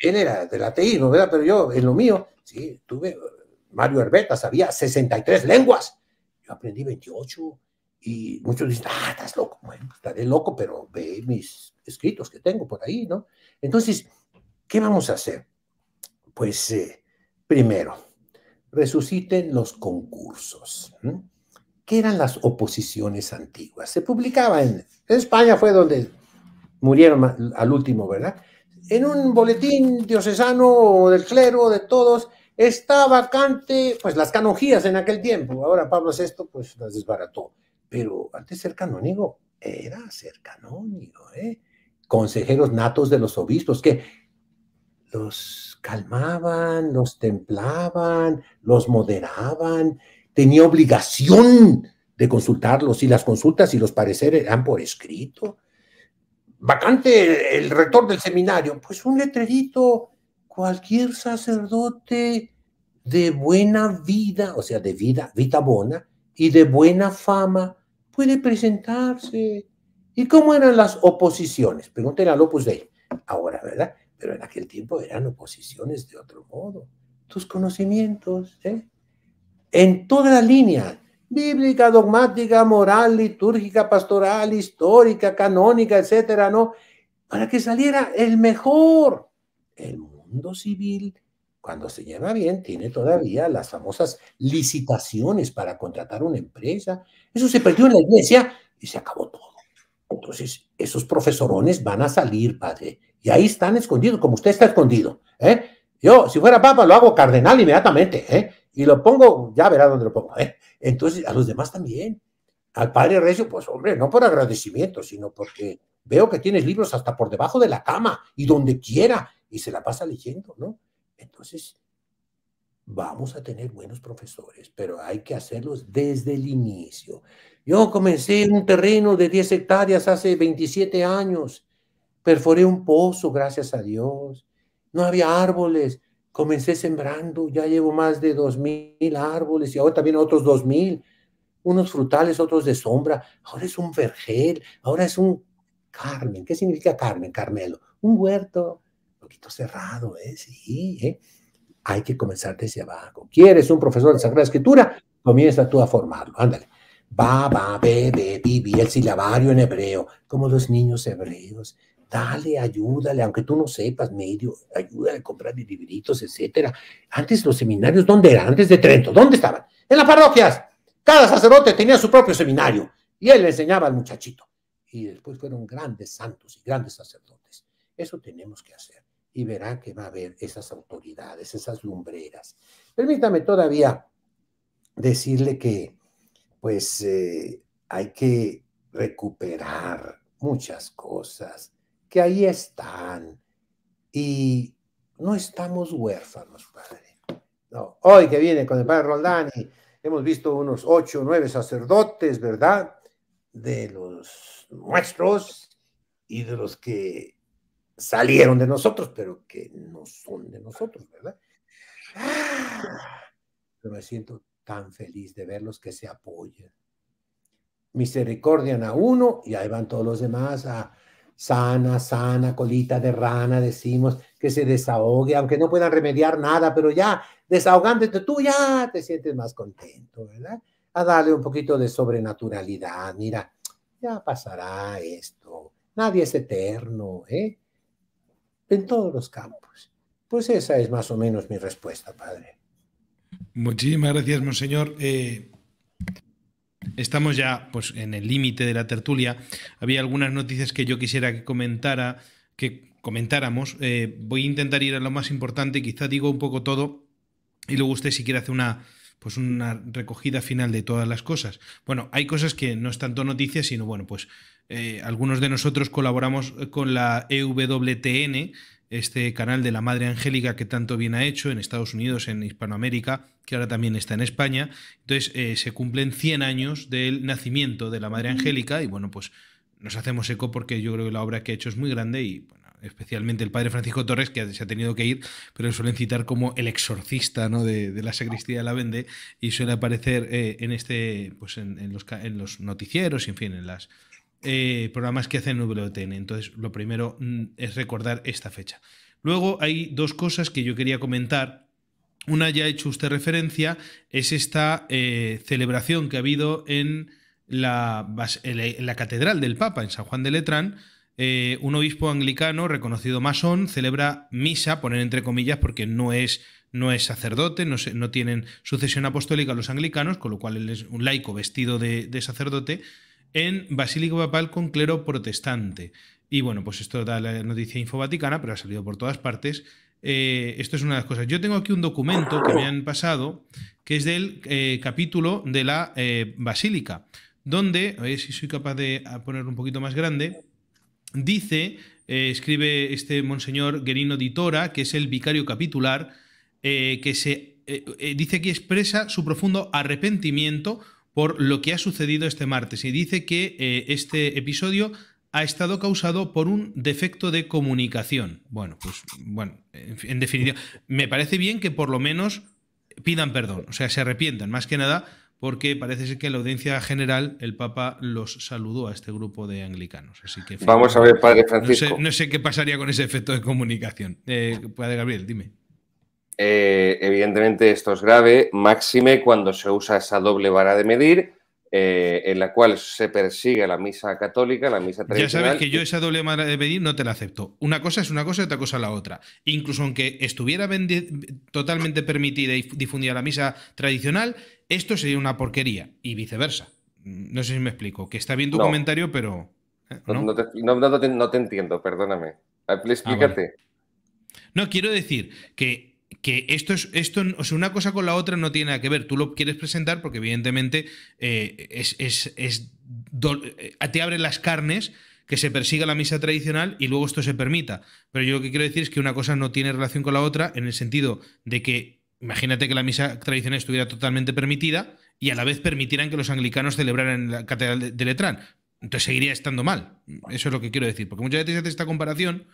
Él era del ateísmo, ¿verdad? Pero yo, en lo mío, sí, tuve. Mario Herbeta sabía 63 lenguas. Yo aprendí 28 y muchos dicen, ah, estás loco. Bueno, pues, estaré loco, pero ve mis escritos que tengo por ahí, ¿no? Entonces, ¿qué vamos a hacer? Pues, eh, primero, resuciten los concursos. ¿Qué eran las oposiciones antiguas? Se publicaba en, España, fue donde murieron al último, ¿verdad? En un boletín diocesano del clero, de todos, estaba vacante, pues las canonjías en aquel tiempo. Ahora Pablo VI, pues las desbarató pero antes ser canónigo era ser canónigo, ¿eh? Consejeros natos de los obispos que los calmaban, los templaban, los moderaban, tenía obligación de consultarlos y las consultas y los pareceres eran por escrito. Vacante el, rector del seminario, pues un letrerito, cualquier sacerdote de buena vida, o sea, de vida, vida bona, y de buena fama puede presentarse. ¿Y cómo eran las oposiciones? Pregúntenle a Lopus Dei. Ahora, ¿verdad? Pero en aquel tiempo eran oposiciones de otro modo. Tus conocimientos, ¿eh? En toda la línea, bíblica, dogmática, moral, litúrgica, pastoral, histórica, canónica, etcétera, ¿no? Para que saliera el mejor. El mundo civil cuando se lleva bien, tiene todavía las famosas licitaciones para contratar una empresa. Eso se perdió en la iglesia y se acabó todo. Entonces, esos profesorones van a salir, padre. Y ahí están escondidos, como usted está escondido. ¿eh? Yo, si fuera papa, lo hago cardenal inmediatamente. ¿eh? Y lo pongo, ya verá dónde lo pongo. ¿eh? Entonces, a los demás también. Al padre Recio, pues hombre, no por agradecimiento, sino porque veo que tienes libros hasta por debajo de la cama y donde quiera. Y se la pasa leyendo, ¿no? Entonces, vamos a tener buenos profesores, pero hay que hacerlos desde el inicio. Yo comencé en un terreno de 10 hectáreas hace 27 años, perforé un pozo, gracias a Dios, no había árboles, comencé sembrando, ya llevo más de 2.000 árboles y ahora también otros 2.000, unos frutales, otros de sombra, ahora es un vergel, ahora es un Carmen, ¿qué significa Carmen, Carmelo? Un huerto, poquito cerrado, ¿eh? Sí, ¿eh? Hay que comenzar desde abajo. ¿Quieres un profesor de Sagrada Escritura? Comienza tú a formarlo, ándale. Va, va, be, be, el silabario en hebreo, como los niños hebreos. Dale, ayúdale, aunque tú no sepas medio, ayúdale a comprar libritos, etcétera. Antes los seminarios, ¿dónde eran? Antes de Trento, ¿dónde estaban? En las parroquias. Cada sacerdote tenía su propio seminario y él le enseñaba al muchachito. Y después fueron grandes santos y grandes sacerdotes. Eso tenemos que hacer y verá que va a haber esas autoridades, esas lumbreras. Permítame todavía decirle que pues eh, hay que recuperar muchas cosas que ahí están y no estamos huérfanos, Padre. No. Hoy que viene con el Padre Roldán y hemos visto unos ocho o nueve sacerdotes, ¿verdad? De los nuestros y de los que salieron de nosotros, pero que no son de nosotros, ¿verdad? Ah. Pero me siento tan feliz de verlos que se apoyan. Misericordian a uno y ahí van todos los demás a sana, sana, colita de rana, decimos que se desahogue, aunque no puedan remediar nada, pero ya desahogándote tú ya te sientes más contento, ¿verdad? A darle un poquito de sobrenaturalidad, mira, ya pasará esto, nadie es eterno, ¿eh? en todos los campos. Pues esa es más o menos mi respuesta, padre. Muchísimas gracias, monseñor. Eh, estamos ya pues, en el límite de la tertulia. Había algunas noticias que yo quisiera que comentara, que comentáramos. Eh, voy a intentar ir a lo más importante, quizá digo un poco todo, y luego usted si quiere hacer una, pues una recogida final de todas las cosas. Bueno, hay cosas que no es tanto noticias, sino bueno, pues eh, algunos de nosotros colaboramos eh, con la EWTN, este canal de la Madre Angélica que tanto bien ha hecho en Estados Unidos, en Hispanoamérica, que ahora también está en España. Entonces, eh, se cumplen 100 años del nacimiento de la Madre Angélica y bueno, pues nos hacemos eco porque yo creo que la obra que ha hecho es muy grande y bueno, especialmente el padre Francisco Torres, que se ha tenido que ir, pero suelen citar como el exorcista ¿no? de, la sacristía de la Vende y suele aparecer en este pues en, los, en los noticieros en fin, en las eh, programas que hacen WTN. Entonces, lo primero mm, es recordar esta fecha. Luego hay dos cosas que yo quería comentar. Una ya ha hecho usted referencia, es esta eh, celebración que ha habido en la, Catedral del Papa, en San Juan de Letrán, eh, un obispo anglicano reconocido masón celebra misa, poner entre comillas, porque no es, no es sacerdote, no, no tienen sucesión apostólica los anglicanos, con lo cual él es un laico vestido de sacerdote, en Basílica Papal con clero protestante. Y bueno, pues esto da la noticia infobaticana, pero ha salido por todas partes. Eh, esto es una de las cosas. Yo tengo aquí un documento que me han pasado, que es del eh, capítulo de la eh, Basílica, donde, a ver si soy capaz de ah, ponerlo un poquito más grande, dice, escribe este monseñor Guerino di Tora, que es el vicario capitular, que se dice que expresa su profundo arrepentimiento por lo que ha sucedido este martes y dice que eh, este episodio ha estado causado por un defecto de comunicación. Bueno, pues bueno, en, definitiva, me parece bien que por lo menos pidan perdón, o sea, se arrepientan, más que nada porque parece ser que en la audiencia general el Papa los saludó a este grupo de anglicanos. Así que, Vamos a ver, Padre Francisco. No sé, qué pasaría con ese efecto de comunicación. Eh, padre Gabriel, dime. Eh, evidentemente esto es grave, máxime cuando se usa esa doble vara de medir, eh, en la cual se persigue la misa católica, la misa tradicional. Ya sabes que yo esa doble vara de medir no te la acepto. Una cosa es una cosa y otra cosa la otra. Incluso aunque estuviera totalmente permitida y difundida la misa tradicional, esto sería una porquería y viceversa. No sé si me explico, que está bien tu comentario, pero... Eh, ¿No? te, entiendo, perdóname. Ah, explícate. No, quiero decir que que esto es, esto, o sea, una cosa con la otra no tiene nada que ver. Tú lo quieres presentar porque evidentemente eh, es, es, es eh, te abre las carnes que se persiga la misa tradicional y luego esto se permita. Pero yo lo que quiero decir es que una cosa no tiene relación con la otra en el sentido de que imagínate que la misa tradicional estuviera totalmente permitida y a la vez permitieran que los anglicanos celebraran en la catedral de Letrán. Entonces seguiría estando mal. Eso es lo que quiero decir. Porque muchas veces se hace esta comparación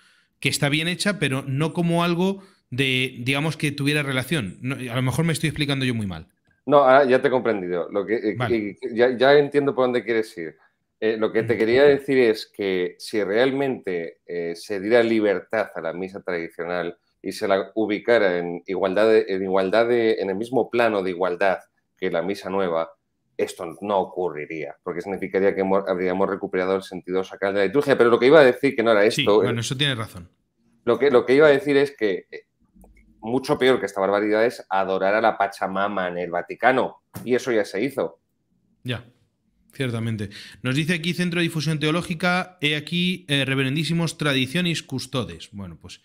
que está bien hecha, pero no como algo de, digamos, que tuviera relación. a lo mejor me estoy explicando yo muy mal. No, ya te he comprendido. Lo que, eh, ya, entiendo por dónde quieres ir. Eh, lo que te quería decir es que si realmente eh, se diera libertad a la misa tradicional y se la ubicara en igualdad, en igualdad en el mismo plano de igualdad que la misa nueva, esto no ocurriría, porque significaría que habríamos recuperado el sentido sacral de la liturgia. Pero lo que iba a decir que no era esto. Sí, bueno, eso tiene razón. Lo que, lo que iba a decir es que mucho peor que esta barbaridad es adorar a la Pachamama en el Vaticano. Y eso ya se hizo. Ya. Ciertamente. Nos dice aquí Centro de Difusión Teológica, he aquí eh, reverendísimos tradiciones custodes. Bueno, pues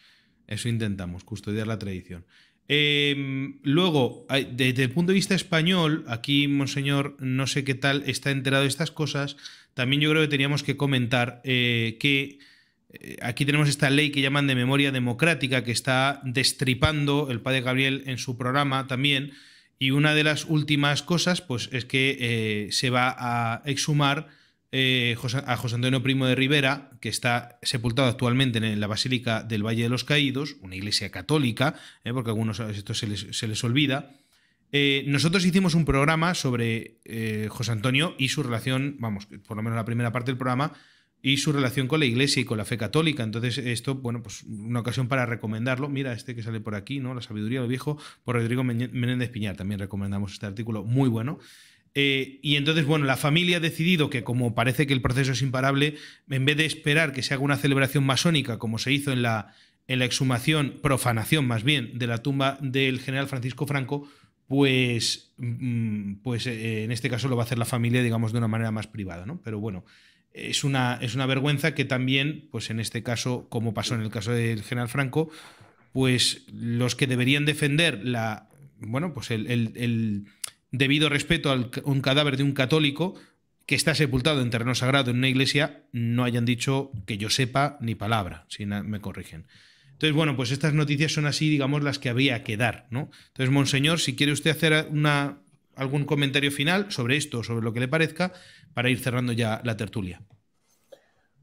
eso intentamos, custodiar la tradición. Em, luego, desde el punto de vista español, aquí, monseñor, no sé qué tal está enterado de estas cosas, también yo creo que teníamos que comentar eh, que eh, aquí tenemos esta ley que llaman de memoria democrática, que está destripando el padre Gabriel en su programa también. Y una de las últimas cosas, pues, es que eh, se va a exhumar eh, a José Antonio Primo de Rivera, que está sepultado actualmente en la Basílica del Valle de los Caídos, una iglesia católica, porque a algunos esto se les, se les olvida. nosotros hicimos un programa sobre José Antonio y su relación, vamos, por lo menos la primera parte del programa, y su relación con la iglesia y con la fe católica. Entonces, esto, bueno, pues una ocasión para recomendarlo. Mira, este que sale por aquí, ¿no? La sabiduría del viejo, por Rodrigo Menéndez Piñar. También recomendamos este artículo, muy bueno. Eh, y entonces, bueno, la familia ha decidido que, como parece que el proceso es imparable, en vez de esperar que se haga una celebración masónica, como se hizo en la, la exhumación, profanación más bien, de la tumba del general Francisco Franco, pues, mm, pues eh, en este caso lo va a hacer la familia, digamos, de una manera más privada, ¿no? Pero bueno, es una, es una vergüenza que también, pues en este caso, como pasó en el caso del general Franco, pues los que deberían defender la, bueno, pues el, el, debido respeto a un cadáver de un católico que está sepultado en terreno sagrado en una iglesia, no hayan dicho que yo sepa ni palabra, si me corrigen. Entonces, bueno, pues estas noticias son así, digamos, las que había que dar, ¿no? Entonces, monseñor, si quiere usted hacer una, algún comentario final sobre esto, sobre lo que le parezca, para ir cerrando ya la tertulia.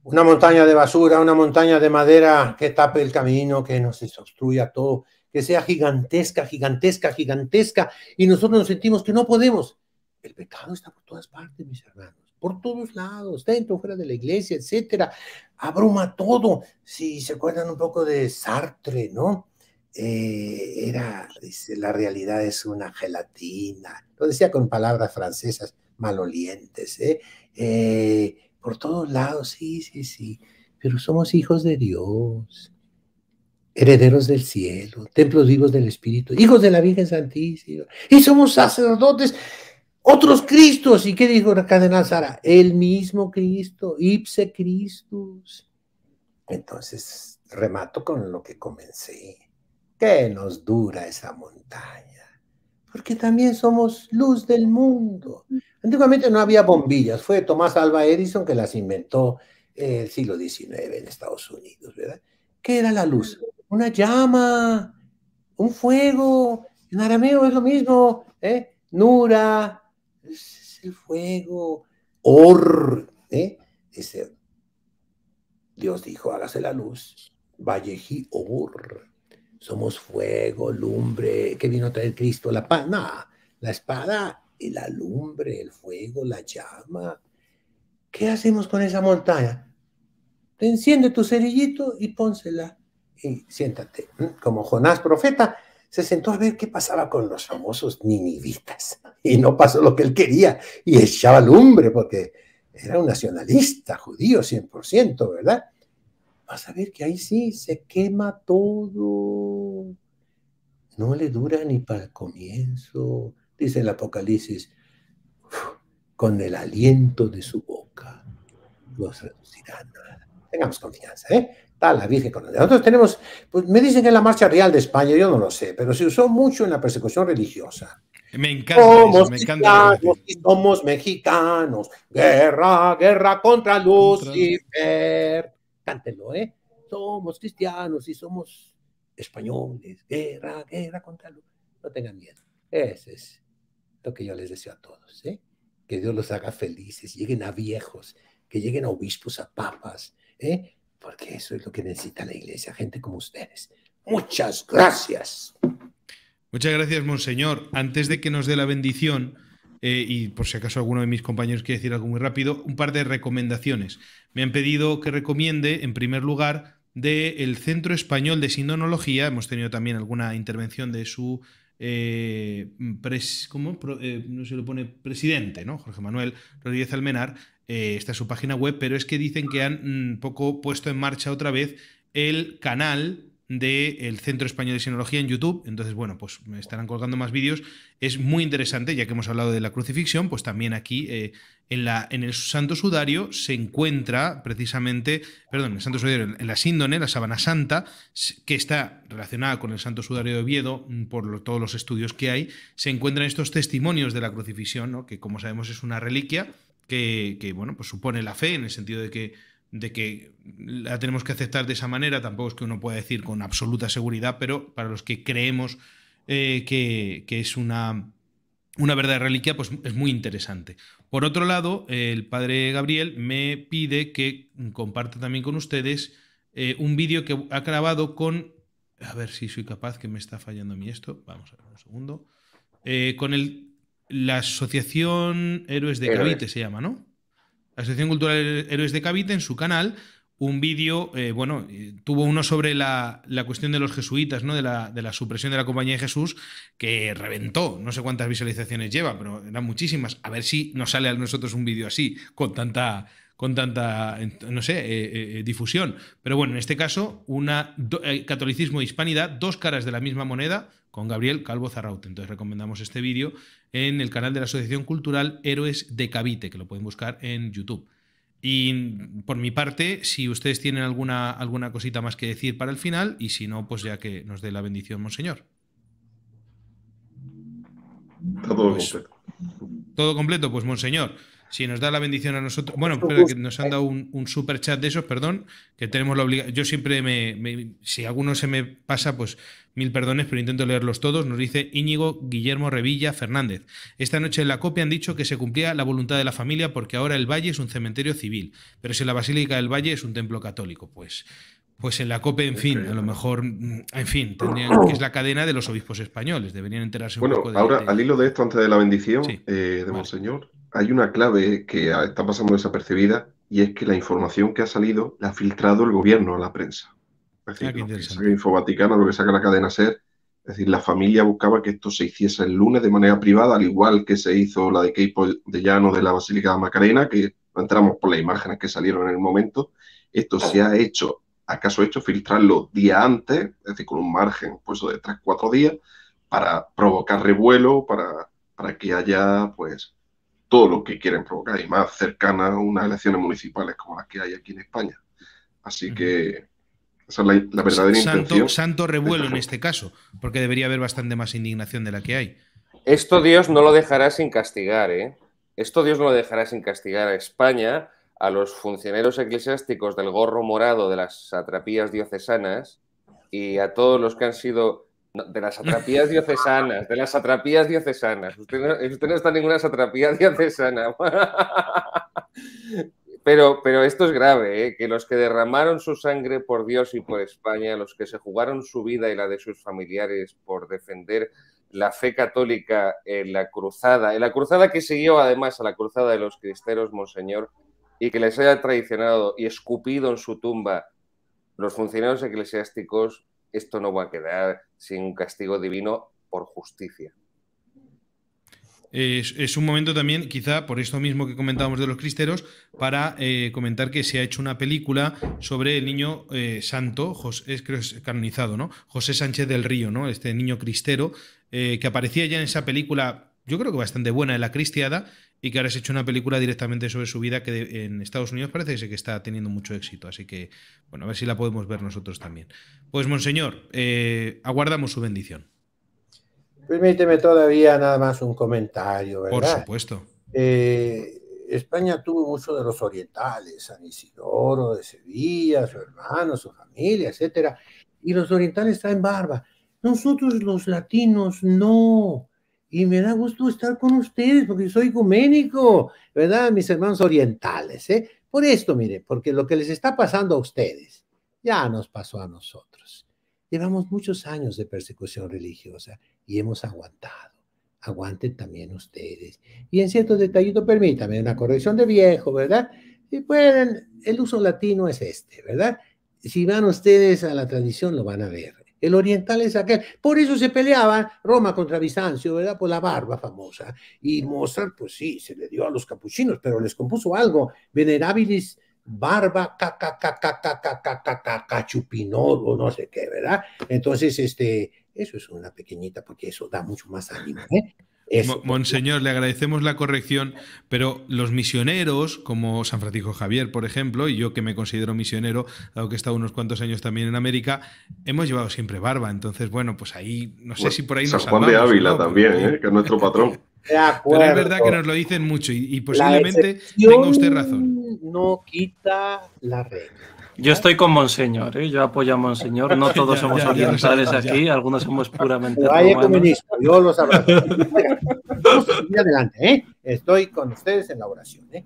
Una montaña de basura, una montaña de madera que tape el camino, que nos obstruya todo, que sea gigantesca, gigantesca, gigantesca, y nosotros nos sentimos que no podemos. El pecado está por todas partes, mis hermanos, por todos lados, dentro, fuera de la iglesia, etcétera. Abruma todo. Si se acuerdan un poco de Sartre, ¿no? Eh, era, dice, la realidad es una gelatina. Lo decía con palabras francesas malolientes, ¿eh? ¿eh? por todos lados, sí, sí, sí, pero somos hijos de Dios, herederos del cielo, templos vivos del Espíritu, hijos de la Virgen Santísima, y somos sacerdotes, otros Cristos, ¿y qué dijo la cadena Sara? El mismo Cristo, ipse Christus. Entonces, remato con lo que comencé. ¿Qué nos dura esa montaña? Porque también somos luz del mundo. Antiguamente no había bombillas, fue Tomás Alba Edison que las inventó en eh, el siglo XIX en Estados Unidos, ¿verdad? ¿Qué era la luz? Una llama, un fuego, en arameo es lo mismo, ¿eh? Nura, es el fuego, Or, ¿eh? Dios dijo, hágase la luz, valleji, Or, somos fuego, lumbre, ¿qué vino a traer Cristo? La paz, la espada la lumbre, el fuego, la llama. ¿Qué hacemos con esa montaña? Te enciende tu cerillito y pónsela y siéntate. Como Jonás profeta, se sentó a ver qué pasaba con los famosos ninivitas. Y no pasó lo que él quería y echaba lumbre porque era un nacionalista judío 100%, ¿verdad? Vas a ver que ahí sí se quema todo. No le dura ni para el comienzo dice el Apocalipsis, con el aliento de su boca los reducirán. Tengamos confianza, ¿eh? Está la Virgen con nosotros. tenemos, pues me dicen que es la marcha real de España, yo no lo sé, pero se usó mucho en la persecución religiosa. Me encanta, somos me encanta. somos mexicanos, guerra, guerra contra Lucifer. Cántelo, ¿eh? Somos cristianos y somos españoles, guerra, guerra contra Lucifer. No tengan miedo. Ese es que yo les deseo a todos, ¿eh? que Dios los haga felices, lleguen a viejos, que lleguen a obispos, a papas, ¿eh? porque eso es lo que necesita la iglesia, gente como ustedes. Muchas gracias. Muchas gracias, Monseñor. Antes de que nos dé la bendición, eh, y por si acaso alguno de mis compañeros quiere decir algo muy rápido, un par de recomendaciones. Me han pedido que recomiende, en primer lugar, del Centro Español de Sindonología, hemos tenido también alguna intervención de su eh, mm, eh, no se lo pone presidente, ¿no? Jorge Manuel Rodríguez Almenar, eh, está su página web, pero es que dicen que han mm, poco puesto en marcha otra vez el canal del Centro Español de Sinología en YouTube. Entonces, bueno, pues me estarán colgando más vídeos. Es muy interesante, ya que hemos hablado de la crucifixión, pues también aquí eh, en, la, en el Santo Sudario se encuentra precisamente, perdón, en el Santo Sudario, en la síndone, la sabana santa, que está relacionada con el Santo Sudario de Oviedo, mm, por todos los estudios que hay, se encuentran estos testimonios de la crucifixión, que como sabemos es una reliquia que, que bueno, pues supone la fe en el sentido de que de que la tenemos que aceptar de esa manera, tampoco es que uno pueda decir con absoluta seguridad, pero para los que creemos eh, que, es una, una verdadera reliquia, pues es muy interesante. Por otro lado, el padre Gabriel me pide que comparta también con ustedes eh, un vídeo que ha grabado con... A ver si soy capaz, que me está fallando a mí esto. Vamos a ver un segundo. Eh, con el, la Asociación Héroes de Cavite se llama, ¿no? la Asociación Cultural Héroes de Cavite, en su canal, un vídeo, eh, bueno, eh, tuvo uno sobre la, cuestión de los jesuitas, ¿no? De la, de la, supresión de la Compañía de Jesús, que reventó. No sé cuántas visualizaciones lleva, pero eran muchísimas. A ver si nos sale a nosotros un vídeo así, con tanta, con tanta no sé, eh, difusión. Pero bueno, en este caso, una, catolicismo e hispanidad, dos caras de la misma moneda, con Gabriel Calvo Zarraute. Entonces recomendamos este vídeo en el canal de la Asociación Cultural Héroes de Cavite, que lo pueden buscar en YouTube. Y por mi parte, si ustedes tienen alguna, alguna cosita más que decir para el final, y si no, pues ya que nos dé la bendición, Monseñor. Todo pues, completo. Todo completo, pues Monseñor si nos da la bendición a nosotros. Bueno, espera que nos han dado un, un super chat de esos, perdón, que tenemos la obligación. Yo siempre me, Si alguno se me pasa, pues mil perdones, pero intento leerlos todos. Nos dice Íñigo Guillermo Revilla Fernández. Esta noche en la copia han dicho que se cumplía la voluntad de la familia porque ahora el valle es un cementerio civil, pero si la Basílica del Valle es un templo católico, pues. Pues en la COPE, en fin, a lo mejor, mm, en fin, que es la cadena de los obispos españoles, deberían enterarse un poco de Ahora, al hilo de esto, antes de la bendición eh, de Monseñor, hay una clave que está pasando desapercibida y es que la información que ha salido la ha filtrado el gobierno a la prensa. Es decir, ah, lo que saca lo que saca la cadena SER, es decir, la familia buscaba que esto se hiciese el lunes de manera privada, al igual que se hizo la de Keipo de Llano de la Basílica de Macarena, que entramos por las imágenes que salieron en el momento. Esto se ha hecho, acaso hecho, filtrarlo día antes, es decir, con un margen pues, de 3-4 días, para provocar revuelo, para, para que haya pues todo lo que quieren provocar y más cercana a unas elecciones municipales como las que hay aquí en España. Así que esa es la, verdadera santo, intención. Santo revuelo en este caso, porque debería haber bastante más indignación de la que hay. Esto Dios no lo dejará sin castigar, ¿eh? Esto Dios no lo dejará sin castigar a España, a los funcionarios eclesiásticos del gorro morado de las atrapías diocesanas y a todos los que han sido de las atrapías diocesanas, de las atrapías diocesanas. Usted no, está en ninguna satrapía [LAUGHS] diocesana. Pero, pero esto es grave, ¿eh? que los que derramaron su sangre por Dios y por España, los que se jugaron su vida y la de sus familiares por defender la fe católica en la cruzada, en la cruzada que siguió además a la cruzada de los cristeros, Monseñor, y que les haya traicionado y escupido en su tumba los funcionarios eclesiásticos, esto no va a quedar sin un castigo divino por justicia. Es, un momento también, quizá por esto mismo que comentábamos de los cristeros, para eh, comentar que se ha hecho una película sobre el niño eh, santo, José, es canonizado, ¿no? José Sánchez del Río, ¿no? Este niño cristero, eh, que aparecía ya en esa película, yo creo que bastante buena, en La Cristiada, y que ahora has hecho una película directamente sobre su vida que en Estados Unidos parece que, está teniendo mucho éxito. Así que, bueno, a ver si la podemos ver nosotros también. Pues, Monseñor, eh, aguardamos su bendición. Permíteme todavía nada más un comentario, ¿verdad? Por supuesto. Eh, España tuvo mucho de los orientales, San Isidoro, de Sevilla, su hermano, su familia, etcétera. Y los orientales traen barba. Nosotros los latinos no y me da gusto estar con ustedes porque soy ecuménico, ¿verdad? Mis hermanos orientales, ¿eh? Por esto, mire, porque lo que les está pasando a ustedes ya nos pasó a nosotros. Llevamos muchos años de persecución religiosa y hemos aguantado. Aguanten también ustedes. Y en cierto detallito, permítame, una corrección de viejo, ¿verdad? Si pueden, el uso latino es este, ¿verdad? Si van ustedes a la tradición, lo van a ver. El oriental es aquel. Por eso se peleaba Roma contra Bizancio, ¿verdad? Por la barba famosa. Y Mozart, pues sí, se le dio a los capuchinos, pero les compuso algo. Venerabilis barba cachupinor o no sé qué, ¿verdad? Entonces, este, eso es una pequeñita porque eso da mucho más ánimo, ¿eh? Monseñor, le agradecemos la corrección, pero los misioneros, como San Francisco Javier, por ejemplo, y yo que me considero misionero, dado que he estado unos cuantos años también en América, hemos llevado siempre barba. Entonces, bueno, pues ahí, no sé pues si por ahí San nos Juan de Ávila también, ¿eh? que es nuestro patrón. [LAUGHS] pero es verdad que nos lo dicen mucho y, y posiblemente tenga usted razón. No quita la regla. Yo estoy con Monseñor, ¿eh? yo apoyo a Monseñor. No [LAUGHS] todos somos orientales aquí, algunos somos puramente. Vaya comunista, yo lo abrazo. adelante, ¿eh? estoy con ustedes en la oración. ¿eh?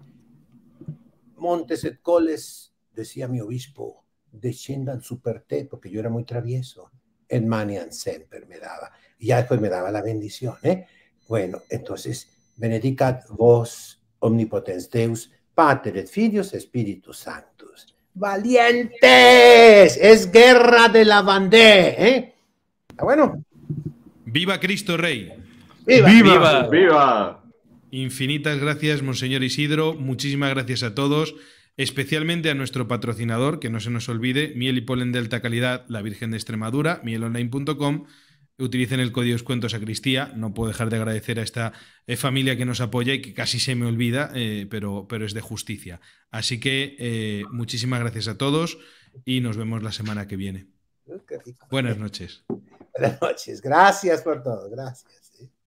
Montes et coles, decía mi obispo, descendan super porque yo era muy travieso. En Manian Semper me daba. Y ya después me daba la bendición. ¿eh? Bueno, entonces, benedicat vos, omnipotens Deus, pater et filius, Espíritu Santo valientes. Es guerra de la bandera. ¿eh? Está bueno. Viva Cristo Rey. Viva. Viva. Viva. Infinitas gracias, Monseñor Isidro. Muchísimas gracias a todos, especialmente a nuestro patrocinador, que no se nos olvide, miel y polen de alta calidad, la Virgen de Extremadura, mielonline.com utilicen el código descuento sacristía. No puedo dejar de agradecer a esta eh, familia que nos apoya y que casi se me olvida, eh, pero, pero es de justicia. Así que eh, muchísimas gracias a todos y nos vemos la semana que viene. Buenas noches. Buenas noches. Gracias por todo. Gracias.